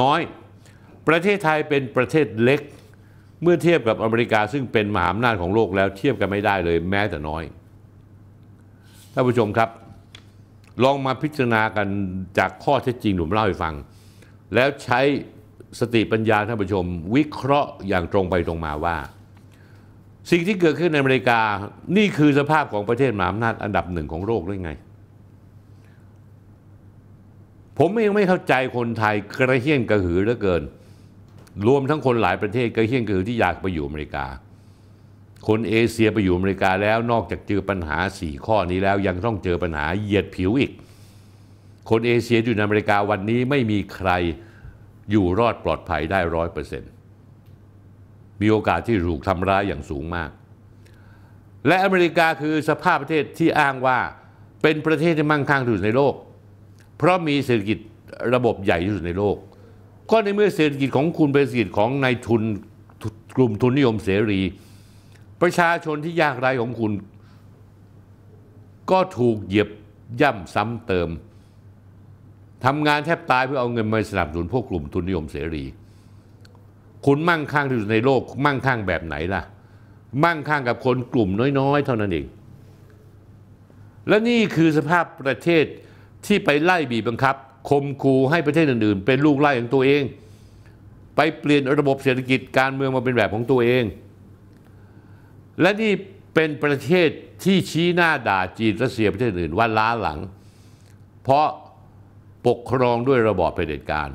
Speaker 1: น้อย ประเทศไทยเป็นประเทศเล็ก เมื่อเทียบกับอเมริกาซึ่งเป็นมหาอำนาจของโลกแล้วเทียบกันไม่ได้เลยแม้แต่น้อยท่านผู้ชมครับ ลองมาพิจารณากันจากข้อเท็จจริงหนุ่มเล่าให้ฟัง แล้วใช้สติปัญญาท่านผู้ชมวิเคราะห์อย่างตรงไปตรงมาว่า สิ่งที่เกิดขึ้นในอเมริกานี่คือสภาพของประเทศมหาอำนาจอันดับหนึ่งของโลกด้วยไง ผมยังไม่เข้าใจคนไทยกระเฮี้ยนกระหือเหลือเกิน รวมทั้งคนหลายประเทศกระเฮี้ยนกระหือที่อยากไปอยู่อเมริกา คนเอเชียไปอยู่อเมริกาแล้วนอกจากเจอปัญหาสี่ข้อนี้แล้วยังต้องเจอปัญหาเหยียดผิวอีกคนเอเชียอยู่ในอเมริกาวันนี้ไม่มีใครอยู่รอดปลอดภัยได้ร้อยเปอร์เซ็นต์มีโอกาสที่ถูกทำร้ายอย่างสูงมาก และอเมริกาคือสภาพประเทศที่อ้างว่าเป็นประเทศที่มั่งคั่งที่สุดในโลก เพราะมีเศรษฐกิจระบบใหญ่ที่สุดในโลกก็ในเมื่อเศรษฐกิจของคุณเป็นเศรษฐกิจของนายทุนกลุ่มทุนนิยมเสรี ประชาชนที่ยากไร้ของคุณ ก็ถูกเหยียบย่ำซ้ำเติมทำงานแทบตายเพื่อเอาเงินมาสนับสนุนพวกกลุ่มทุนนิยมเสรี คุณมั่งคั่งที่สุดในโลกมั่งคั่งแบบไหนล่ะ มั่งคั่งกับคนกลุ่มน้อย ๆ เท่านั้นเอง และนี่คือสภาพประเทศที่ไปไล่บีบบังคับคมคูให้ประเทศอื่นๆ เป็นลูกไล่ของตัวเอง ไปเปลี่ยนระบบเศรษฐกิจการเมืองมาเป็นแบบของตัวเอง และนี่เป็นประเทศที่ชี้หน้าด่าจีนรัสเซียประเทศอื่นว่าล้าหลัง เพราะปกครองด้วยระบอบเผด็จการ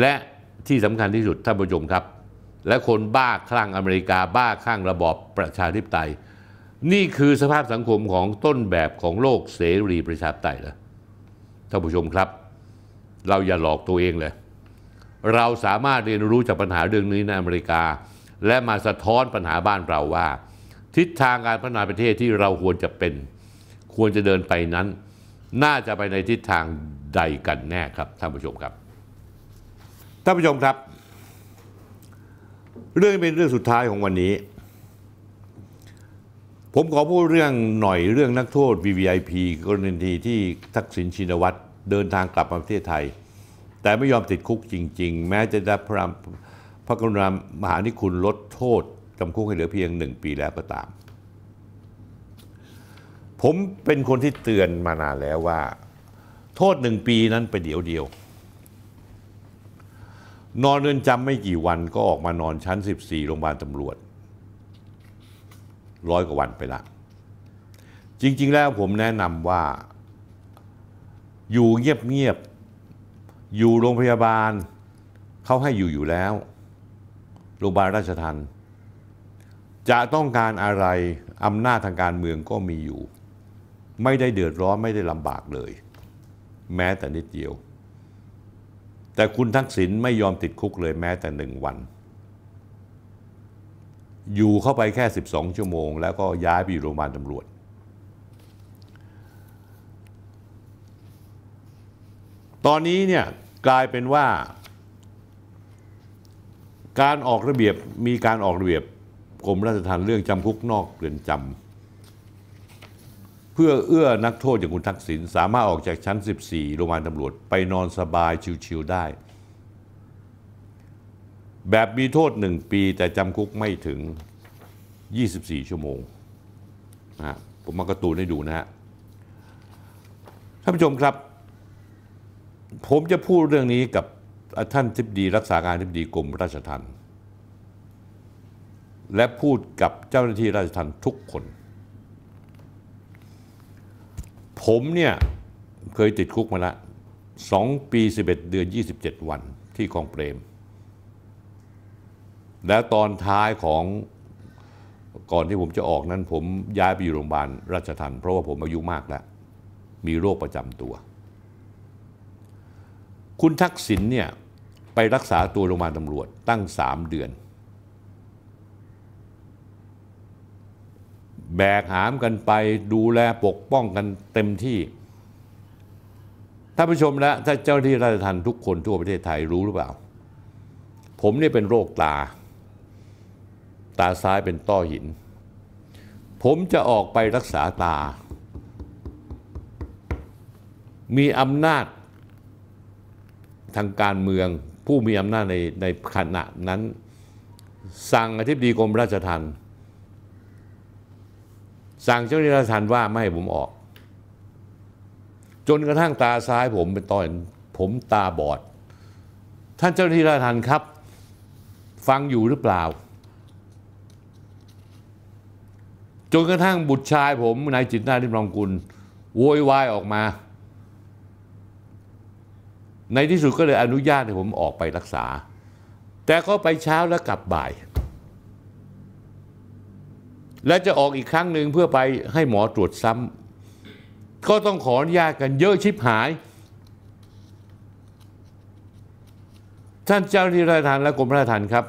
Speaker 1: และที่สำคัญที่สุดท่านผู้ชมครับ และคนบ้าคลั่งอเมริกาบ้าคลั่งระบอบประชาธิปไตยนี่คือสภาพสังคมของต้นแบบของโลกเสรีประชาธิปไตยเลยท่านผู้ชมครับเราอย่าหลอกตัวเองเลย เราสามารถเรียนรู้จากปัญหาเรื่องนี้ในอเมริกา และมาสะท้อนปัญหาบ้านเราว่า ทิศทางการพัฒนาประเทศที่เราควรจะเป็น ควรจะเดินไปนั้นน่าจะไปในทิศทางใดกันแน่ครับ ท่านผู้ชมครับ ท่านผู้ชมครับ เรื่องเป็นเรื่องสุดท้ายของวันนี้ ผมขอพูดเรื่องหน่อยเรื่องนักโทษ VVIP กรณีที่ทักษิณชินวัตรเดินทางกลับมาประเทศไทย แต่ไม่ยอมติดคุกจริง ๆ แม้จะได้พระพระกรุณามหานิคุณลดโทษ จำคุกให้เหลือเพียงหนึ่งปีแล้วก็ตามผมเป็นคนที่เตือนมานานแล้วว่า โทษหนึ่งปีนั้นไปเดี๋ยวเดียว นอนเรือนจำไม่กี่วันก็ออกมานอนชั้น 14 โรงพยาบาลตำรวจ ร้อยกว่าวันไปละ จริง ๆ แล้วผมแนะนำว่า อยู่เงียบๆ อยู่โรงพยาบาล เขาให้อยู่อยู่แล้ว โรงพยาบาลราชทันจะต้องการอะไรอำนาจทางการเมืองก็มีอยู่ไม่ได้เดือดร้อน ไม่ได้ลำบากเลย แม้แต่นิดเดียว แต่คุณทักษิณไม่ยอมติดคุกเลยแม้แต่หนึ่งวัน อยู่เข้าไปแค่ 12 ชั่วโมง แล้วก็ย้ายไปอยู่โรงพยาบาลตำรวจ ตอนนี้เนี่ยกลายเป็นว่า การออกระเบียบมีการออกระเบียบกรมราชธรรมเรื่องจำคุกนอกเรือนจำพื่อเอื้อนักโทษอย่างคุณทักษิณสามารถออกจากชั้น 14 โรงพยาบาลตำรวจไปนอนสบายชิวๆได้ แบบมีโทษ 1 ปีแต่จำคุกไม่ถึง 24 ชั่วโมงนะผมมากระตูนให้ดูนะฮะ ท่านผู้ชมครับ ผมจะพูดเรื่องนี้กับท่านทิบดีรักษาการทิบดีกรมราชทัณฑ์และพูดกับเจ้าหน้าที่ราชทัณฑ์ทุกคนผมเนี่ยเคยติดคุกมาละสองปี 11 เดือน 27 วันที่คลองเปรม และตอนท้ายของก่อนที่ผมจะออกนั้นผมย้ายไปอยู่โรงพยาบาลราชทันเพราะว่าผมอายุมากแล้ว มีโรคประจำตัว คุณทักษิณเนี่ย ไปรักษาตัวโรงพยาบาลตำรวจตั้ง 3 เดือนแบกหามกันไปดูแลปกป้องกันเต็มที่ ท่านผู้ชมและถ้าเจ้าหน้าที่ราชทัณฑ์ทุกคนทั่วประเทศไทยรู้หรือเปล่า ผมนี่เป็นโรคตา ตาซ้ายเป็นต้อหิน ผมจะออกไปรักษาตา มีอำนาจทางการเมืองผู้มีอำนาจในในขณะนั้น สั่งอธิบดีกรมราชทัณฑ์สั่งเจ้าหน้าที่ทันว่าไม่ให้ผมออก จนกระทั่งตาซ้ายผมเป็นตอนผมตาบอด ท่านเจ้าหน้าที่ราชทันครับ ฟังอยู่หรือเปล่า จนกระทั่งบุตรชายผมนายจิตนาทิมรองกุลโวยวายออกมา ในที่สุดก็เลยอนุญาตให้ผมออกไปรักษา แต่ก็ไปเช้าแล้วกลับบ่ายและจะออกอีกครั้งหนึ่งเพื่อไปให้หมอตรวจซ้ำก็ต้องขออนุญาตกันเยอะชิบหาย ท่านเจ้าหน้าที่ราชทานและกรมราชทานครับ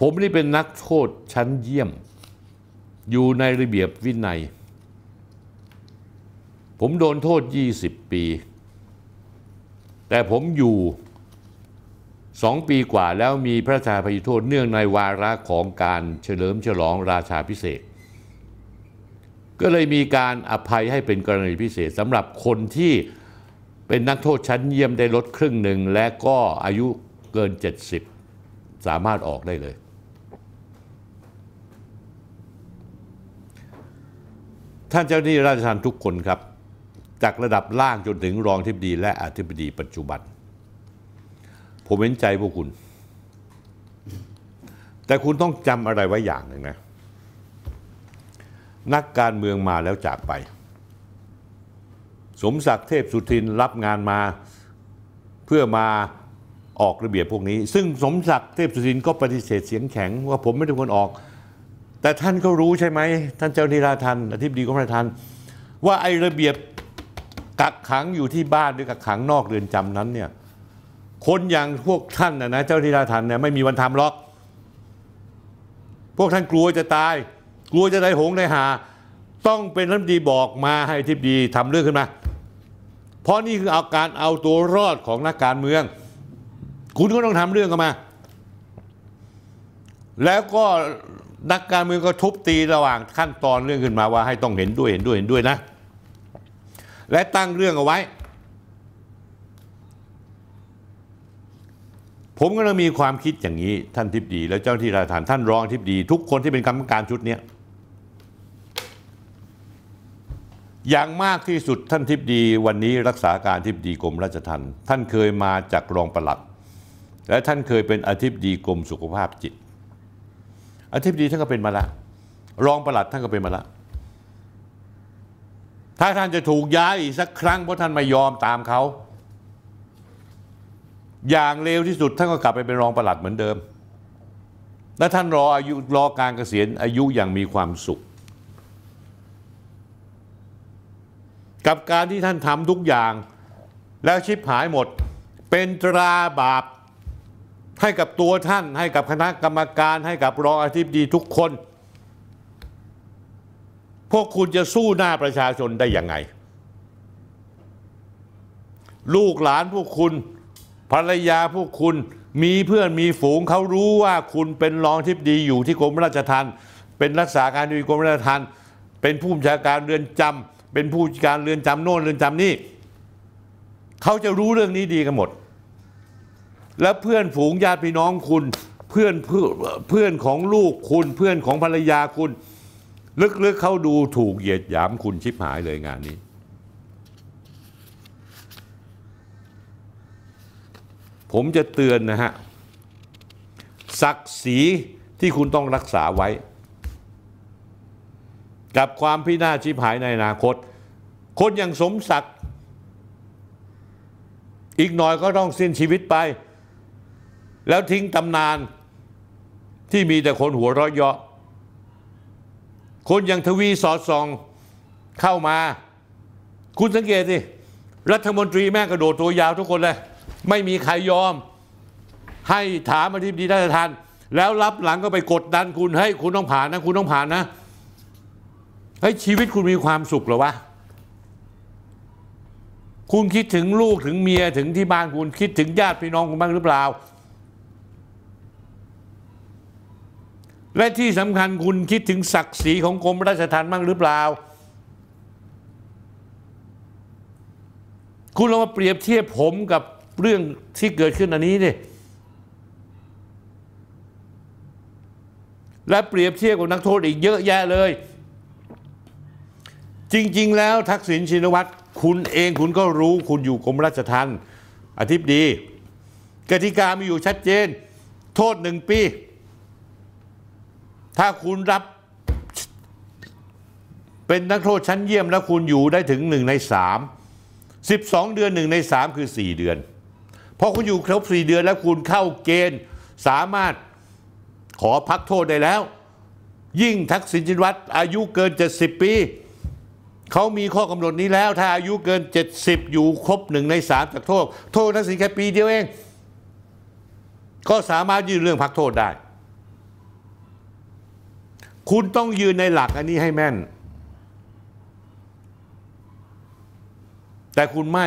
Speaker 1: ผมนี่เป็นนักโทษชั้นเยี่ยม อยู่ในระเบียบวินัย ผมโดนโทษ20ปี แต่ผมอยู่สองปีกว่าแล้วมีพระราชาภัยโทษเนื่องในวาระของการเฉลิมฉลองราชาพิเศษ ก็เลยมีการอภัยให้เป็นกรณีพิเศษสำหรับคนที่เป็นนักโทษชั้นเยี่ยมได้ลดครึ่งหนึ่งและก็อายุเกิน 70 สามารถออกได้เลย ท่านเจ้าหนี้ราชทานทุกคนครับ จากระดับล่างจนถึงรองทิบดีและอธิบดีปัจจุบันผมเห็นใจพวกคุณ แต่คุณต้องจำอะไรไว้อย่างหนึ่งนะ นักการเมืองมาแล้วจากไป สมศักดิ์เทพสุทินรับงานมา เพื่อมาออกระเบียบพวกนี้ ซึ่งสมศักดิ์เทพสุทินก็ปฏิเสธเสียงแข็งว่าผมไม่ได้คนออก แต่ท่านก็รู้ใช่ไหม ท่านเจ้านิราทันอธิบดีกรมราชทัน์ว่าไอ้ระเบียบกักขังอยู่ที่บ้านหรือกักขังนอกเรือนจำนั้นเนี่ยคนอย่างพวกท่านนะนะเจ้าที่ราชทันเนี่ยไม่มีวันทำหรอก พวกท่านกลัวจะตาย กลัวจะได้หงได้หา ต้องเป็นรัฐมนตรีบอกมาให้ทิพดีทำเรื่องขึ้นมา เพราะนี่คือเอาการเอาตัวรอดของนักการเมือง คุณก็ต้องทำเรื่องกันมา แล้วก็นักการเมืองก็ทุบตีระหว่างขั้นตอนเรื่องขึ้นมาว่า ให้ต้องเห็นด้วยเห็นด้วยเห็นด้วยนะ และตั้งเรื่องเอาไว้ผมก็เลยมีความคิดอย่างนี้ ท่านทิพดี แล้วเจ้าที่ราชกานท่านรองทิพดีทุกคนที่เป็นกรรมการชุดนี้อย่างมากที่สุดท่านทิพดีวันนี้รักษาการทิพดีกรมราชทัณฑ์ท่านเคยมาจากรองปลัดและท่านเคยเป็นอธิบดีกรมสุขภาพจิตอธิบดีท่านก็เป็นมาละรองปลัดท่านก็เป็นมาละ ถ้าท่านจะถูกย้ายอีกสักครั้งเพราะท่านไม่ยอมตามเขาอย่างเร็วที่สุดท่านก็กลับไปเป็นรองปลัดเหมือนเดิม และท่านรออายุรอการเกษียณอายุอย่างมีความสุข กับการที่ท่านทำทุกอย่าง แล้วชิบหายหมด เป็นตราบาปให้กับตัวท่าน ให้กับคณะกรรมการให้กับรองอธิบดีทุกคน พวกคุณจะสู้หน้าประชาชนได้อย่างไง ลูกหลานพวกคุณภรรยาพวกคุณมีเพื่อนมีฝูงเขารู้ว่าคุณเป็นรองทิพดีอยู่ที่กรมราชทัณฑ์เป็นรักษาการอยู่กรมราชทัณฑ์เป็นผู้บัญชาการเรือนจำ เป็นผู้การเรือนจำโน่นเรือนจำนี่เขาจะรู้เรื่องนี้ดีกันหมด แล้วเพื่อนฝูงญาติพี่น้องคุณ เพื่อนเพื่อนของลูกคุณ เพื่อนของภรรยาคุณ ลึกๆเขาดูถูกเหยียดหยามคุณชิบหายเลยงานนี้ผมจะเตือนนะฮะศักดิ์ศรีที่คุณต้องรักษาไว้ กับความพินาศชิบหายในอนาคต คนอย่างสมศักดิ์อีกหน่อยก็ต้องสิ้นชีวิตไป แล้วทิ้งตำนาน ที่มีแต่คนหัวเราะเยาะคนอย่างทวีสอดส่องเข้ามา คุณสังเกตสิรัฐมนตรีแม่กระโดดตัวยาวทุกคนเลยไม่มีใครยอม ให้ถามอธิบดีราชทัณาน แล้วรับหลังก็ไปกดดันคุณให้คุณต้องผ่านนะ คุณต้องผ่านนะให้ชีวิตคุณมีความสุขหรอวะ คุณคิดถึงลูกถึงเมียถึงที่บ้านคุณคิดถึงญาติพี่น้องคุณบ้างหรือเปล่า และที่สำคัญคุณคิดถึงศักดิ์ศรีของกรมราชทัณฑ์บ้างหรือเปล่า คุณลองมาเปรียบเทียบผมกับเรื่องที่เกิดขึ้นอันนี้นี่และเปรียบเทียบกับนักโทษอีกเยอะแยะเลย จริง ๆ แล้วทักษิณชินวัตรคุณเองคุณก็รู้คุณอยู่กรมราชทัณฑ์อธิบดีกติกามีอยู่ชัดเจน โทษหนึ่งปี ถ้าคุณรับเป็นนักโทษชั้นเยี่ยมแล้วคุณอยู่ได้ถึงหนึ่งในสามสิบสองเดือนหนึ่งในสามคือสี่เดือนพอคุณอยู่ครบสี่เดือนแล้วคุณเข้าเกณฑ์ สามารถขอพักโทษได้แล้ว ยิ่งทักษิณชินวัตรอายุเกิน70ปีเขามีข้อกำหนดนี้แล้ว ถ้าอายุเกิน70อยู่ครบหนึ่งในสามจากโทษ โทษทักษิณแค่ปีเดียวเองก็สามารถยื่นเรื่องพักโทษได้ คุณต้องยืนในหลักอันนี้ให้แม่น แต่คุณไม่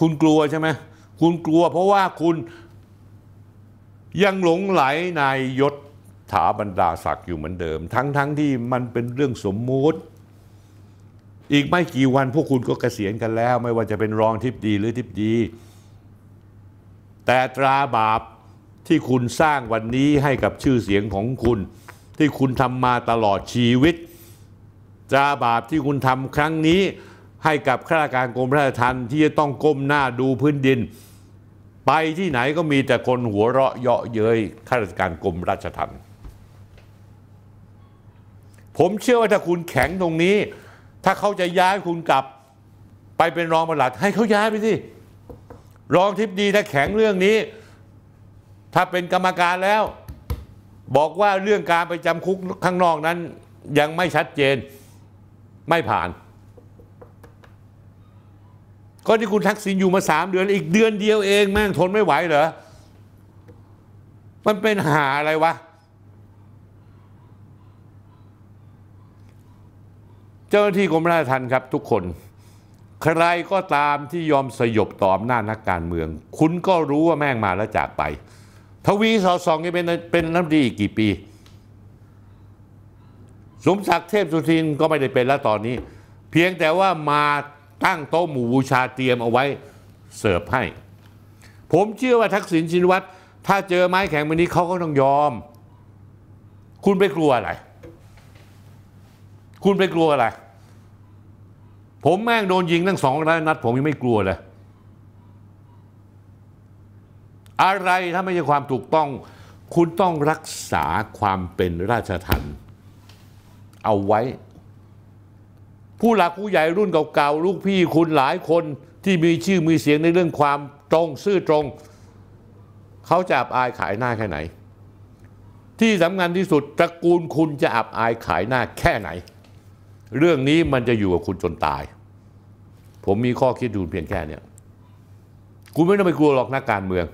Speaker 1: คุณกลัวใช่ไหมคุณกลัวเพราะว่าคุณยังหลงไหลในยศถาบรรดาศักดิ์อยู่เหมือนเดิม ทั้งๆทที่มันเป็นเรื่องสมมุติ อีกไม่กี่วันพวกคุณก็เกษียณกันแล้วไม่ว่าจะเป็นรองทิพดีหรือทิพดี แต่ตราบาปที่คุณสร้างวันนี้ให้กับชื่อเสียงของคุณที่คุณทำมาตลอดชีวิตตราบาปที่คุณทำครั้งนี้ให้กับข้าราชการกรมราชทัณฑ์ที่จะต้องก้มหน้าดูพื้นดินไปที่ไหนก็มีแต่คนหัวเราะ เยาะเย้ยข้าราชการกรมราชทัณฑ์ผมเชื่อว่าถ้าคุณแข็งตรงนี้ ถ้าเขาจะย้ายคุณกลับไปเป็นรองปลัด ให้เขาย้ายไปสิ รองทิพดีถ้าแข็งเรื่องนี้ ถ้าเป็นกรรมการแล้ว บอกว่าเรื่องการไปจำคุกข้างนอกนั้น ยังไม่ชัดเจนไม่ผ่านก็ที่คุณทักษิณอยู่มาสามเดือนอีกเดือนเดียวเอง แม่งทนไม่ไหวเหรอมันเป็นหาอะไรวะ เจ้าหน้าที่กรมราชทัณฑ์ครับทุกคน ใครก็ตามที่ยอมสยบต่ออำนาจนักการเมือง คุณก็รู้ว่าแม่งมาแล้วจากไป ทวีสอสองเป็นเป็นรัฐดีอีกกี่ปี สมศักดิ์เทพสุทินก็ไม่ได้เป็นแล้วตอนนี้ เพียงแต่ว่ามาตั้งโต๊ะหมู่บูชาเตรียมเอาไว้เสิร์ฟให้ ผมเชื่อว่าทักษิณชินวัตรถ้าเจอไม้แข็งแบบนี้เขาก็ต้องยอม คุณไปกลัวอะไร คุณไปกลัวอะไร ผมแม่งโดนยิงตั้งสองร้นัดผมยังไม่กลัวเลย อะไรถ้าไม่ใช่ความถูกต้อง คุณต้องรักษาความเป็นราชทันเอาไว้ผู้หลักผู้ใหญ่รุ่นเก่าๆลูกพี่คุณหลายคนที่มีชื่อมีเสียงในเรื่องความตรงซื่อตรงเขาจะอับอายขายหน้าแค่ไหน ที่สำคัญที่สุดตระกูลคุณจะอับอายขายหน้าแค่ไหน เรื่องนี้มันจะอยู่กับคุณจนตาย ผมมีข้อคิดดูเพียงแค่เนี้คุณไม่ต้องไปกลัวหรอกนักการเมือง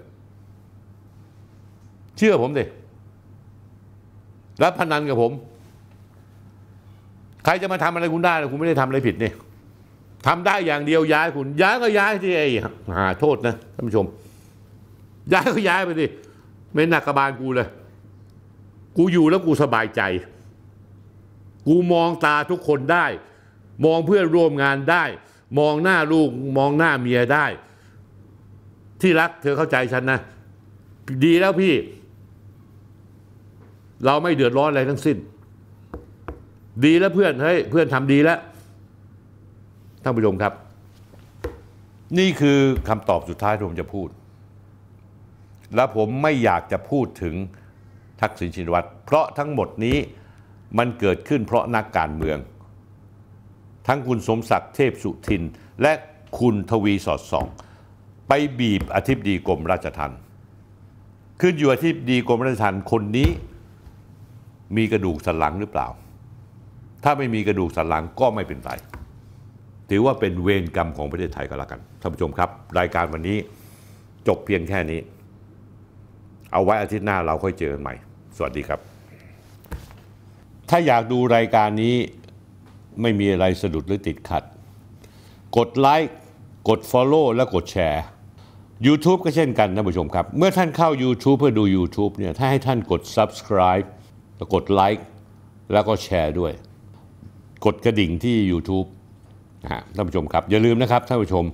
Speaker 1: เชื่อผมดิรับพนันกับผมใครจะมาทำอะไรคุณได้เลยคุณไม่ได้ทำอะไรผิดนี่ทำได้อย่างเดียวย้ายคุณย้ายก็ย้ายที่ไอ้หาโทษนะท่านผู้ชม ย้ายก็ย้ายไปดิไม่หนักกระบาลกูเลย กูอยู่แล้วกูสบายใจ กูมองตาทุกคนได้ มองเพื่อนร่วมงานได้ มองหน้าลูกมองหน้าเมียได้ ที่รักเธอเข้าใจฉันนะ ดีแล้วพี่ เราไม่เดือดร้อนอะไรทั้งสิ้นดีแล้วเพื่อนเฮ้ยเพื่อนทำดีแล้วท่านผู้ชมครับ นี่คือคำตอบสุดท้ายที่ผมจะพูด และผมไม่อยากจะพูดถึงทักษิณชินวัตรเพราะทั้งหมดนี้มันเกิดขึ้นเพราะนักการเมือง ทั้งคุณสมศักดิ์เทพสุทิน และคุณทวีสอดส่อง ไปบีบอธิบดีกรมราชทัณฑ์ขึ้นอยู่อธิบดีกรมราชทัณฑ์คนนี้ มีกระดูกสันหลังหรือเปล่าถ้าไม่มีกระดูกสันหลังก็ไม่เป็นไร ถือว่าเป็นเวรกรรมของประเทศไทยก็แล้วกัน ท่านผู้ชมครับ รายการวันนี้จบเพียงแค่นี้ เอาไว้อาทิตย์หน้าเราค่อยเจอกันใหม่ สวัสดีครับ ถ้าอยากดูรายการนี้ไม่มีอะไรสะดุดหรือติดขัด กดไลค์ กด Follow และกดแชร์ YouTube ก็เช่นกันท่านผู้ชมครับ เมื่อท่านเข้า YouTube เพื่อดู YouTube เนี่ย ถ้าให้ท่านกด subscribe แล้วกดไลค์แล้วก็แชร์ด้วยกดกระดิ่งที่ YouTube นะฮะท่านผู้ชมครับอย่าลืมนะครับ ท่านผู้ชม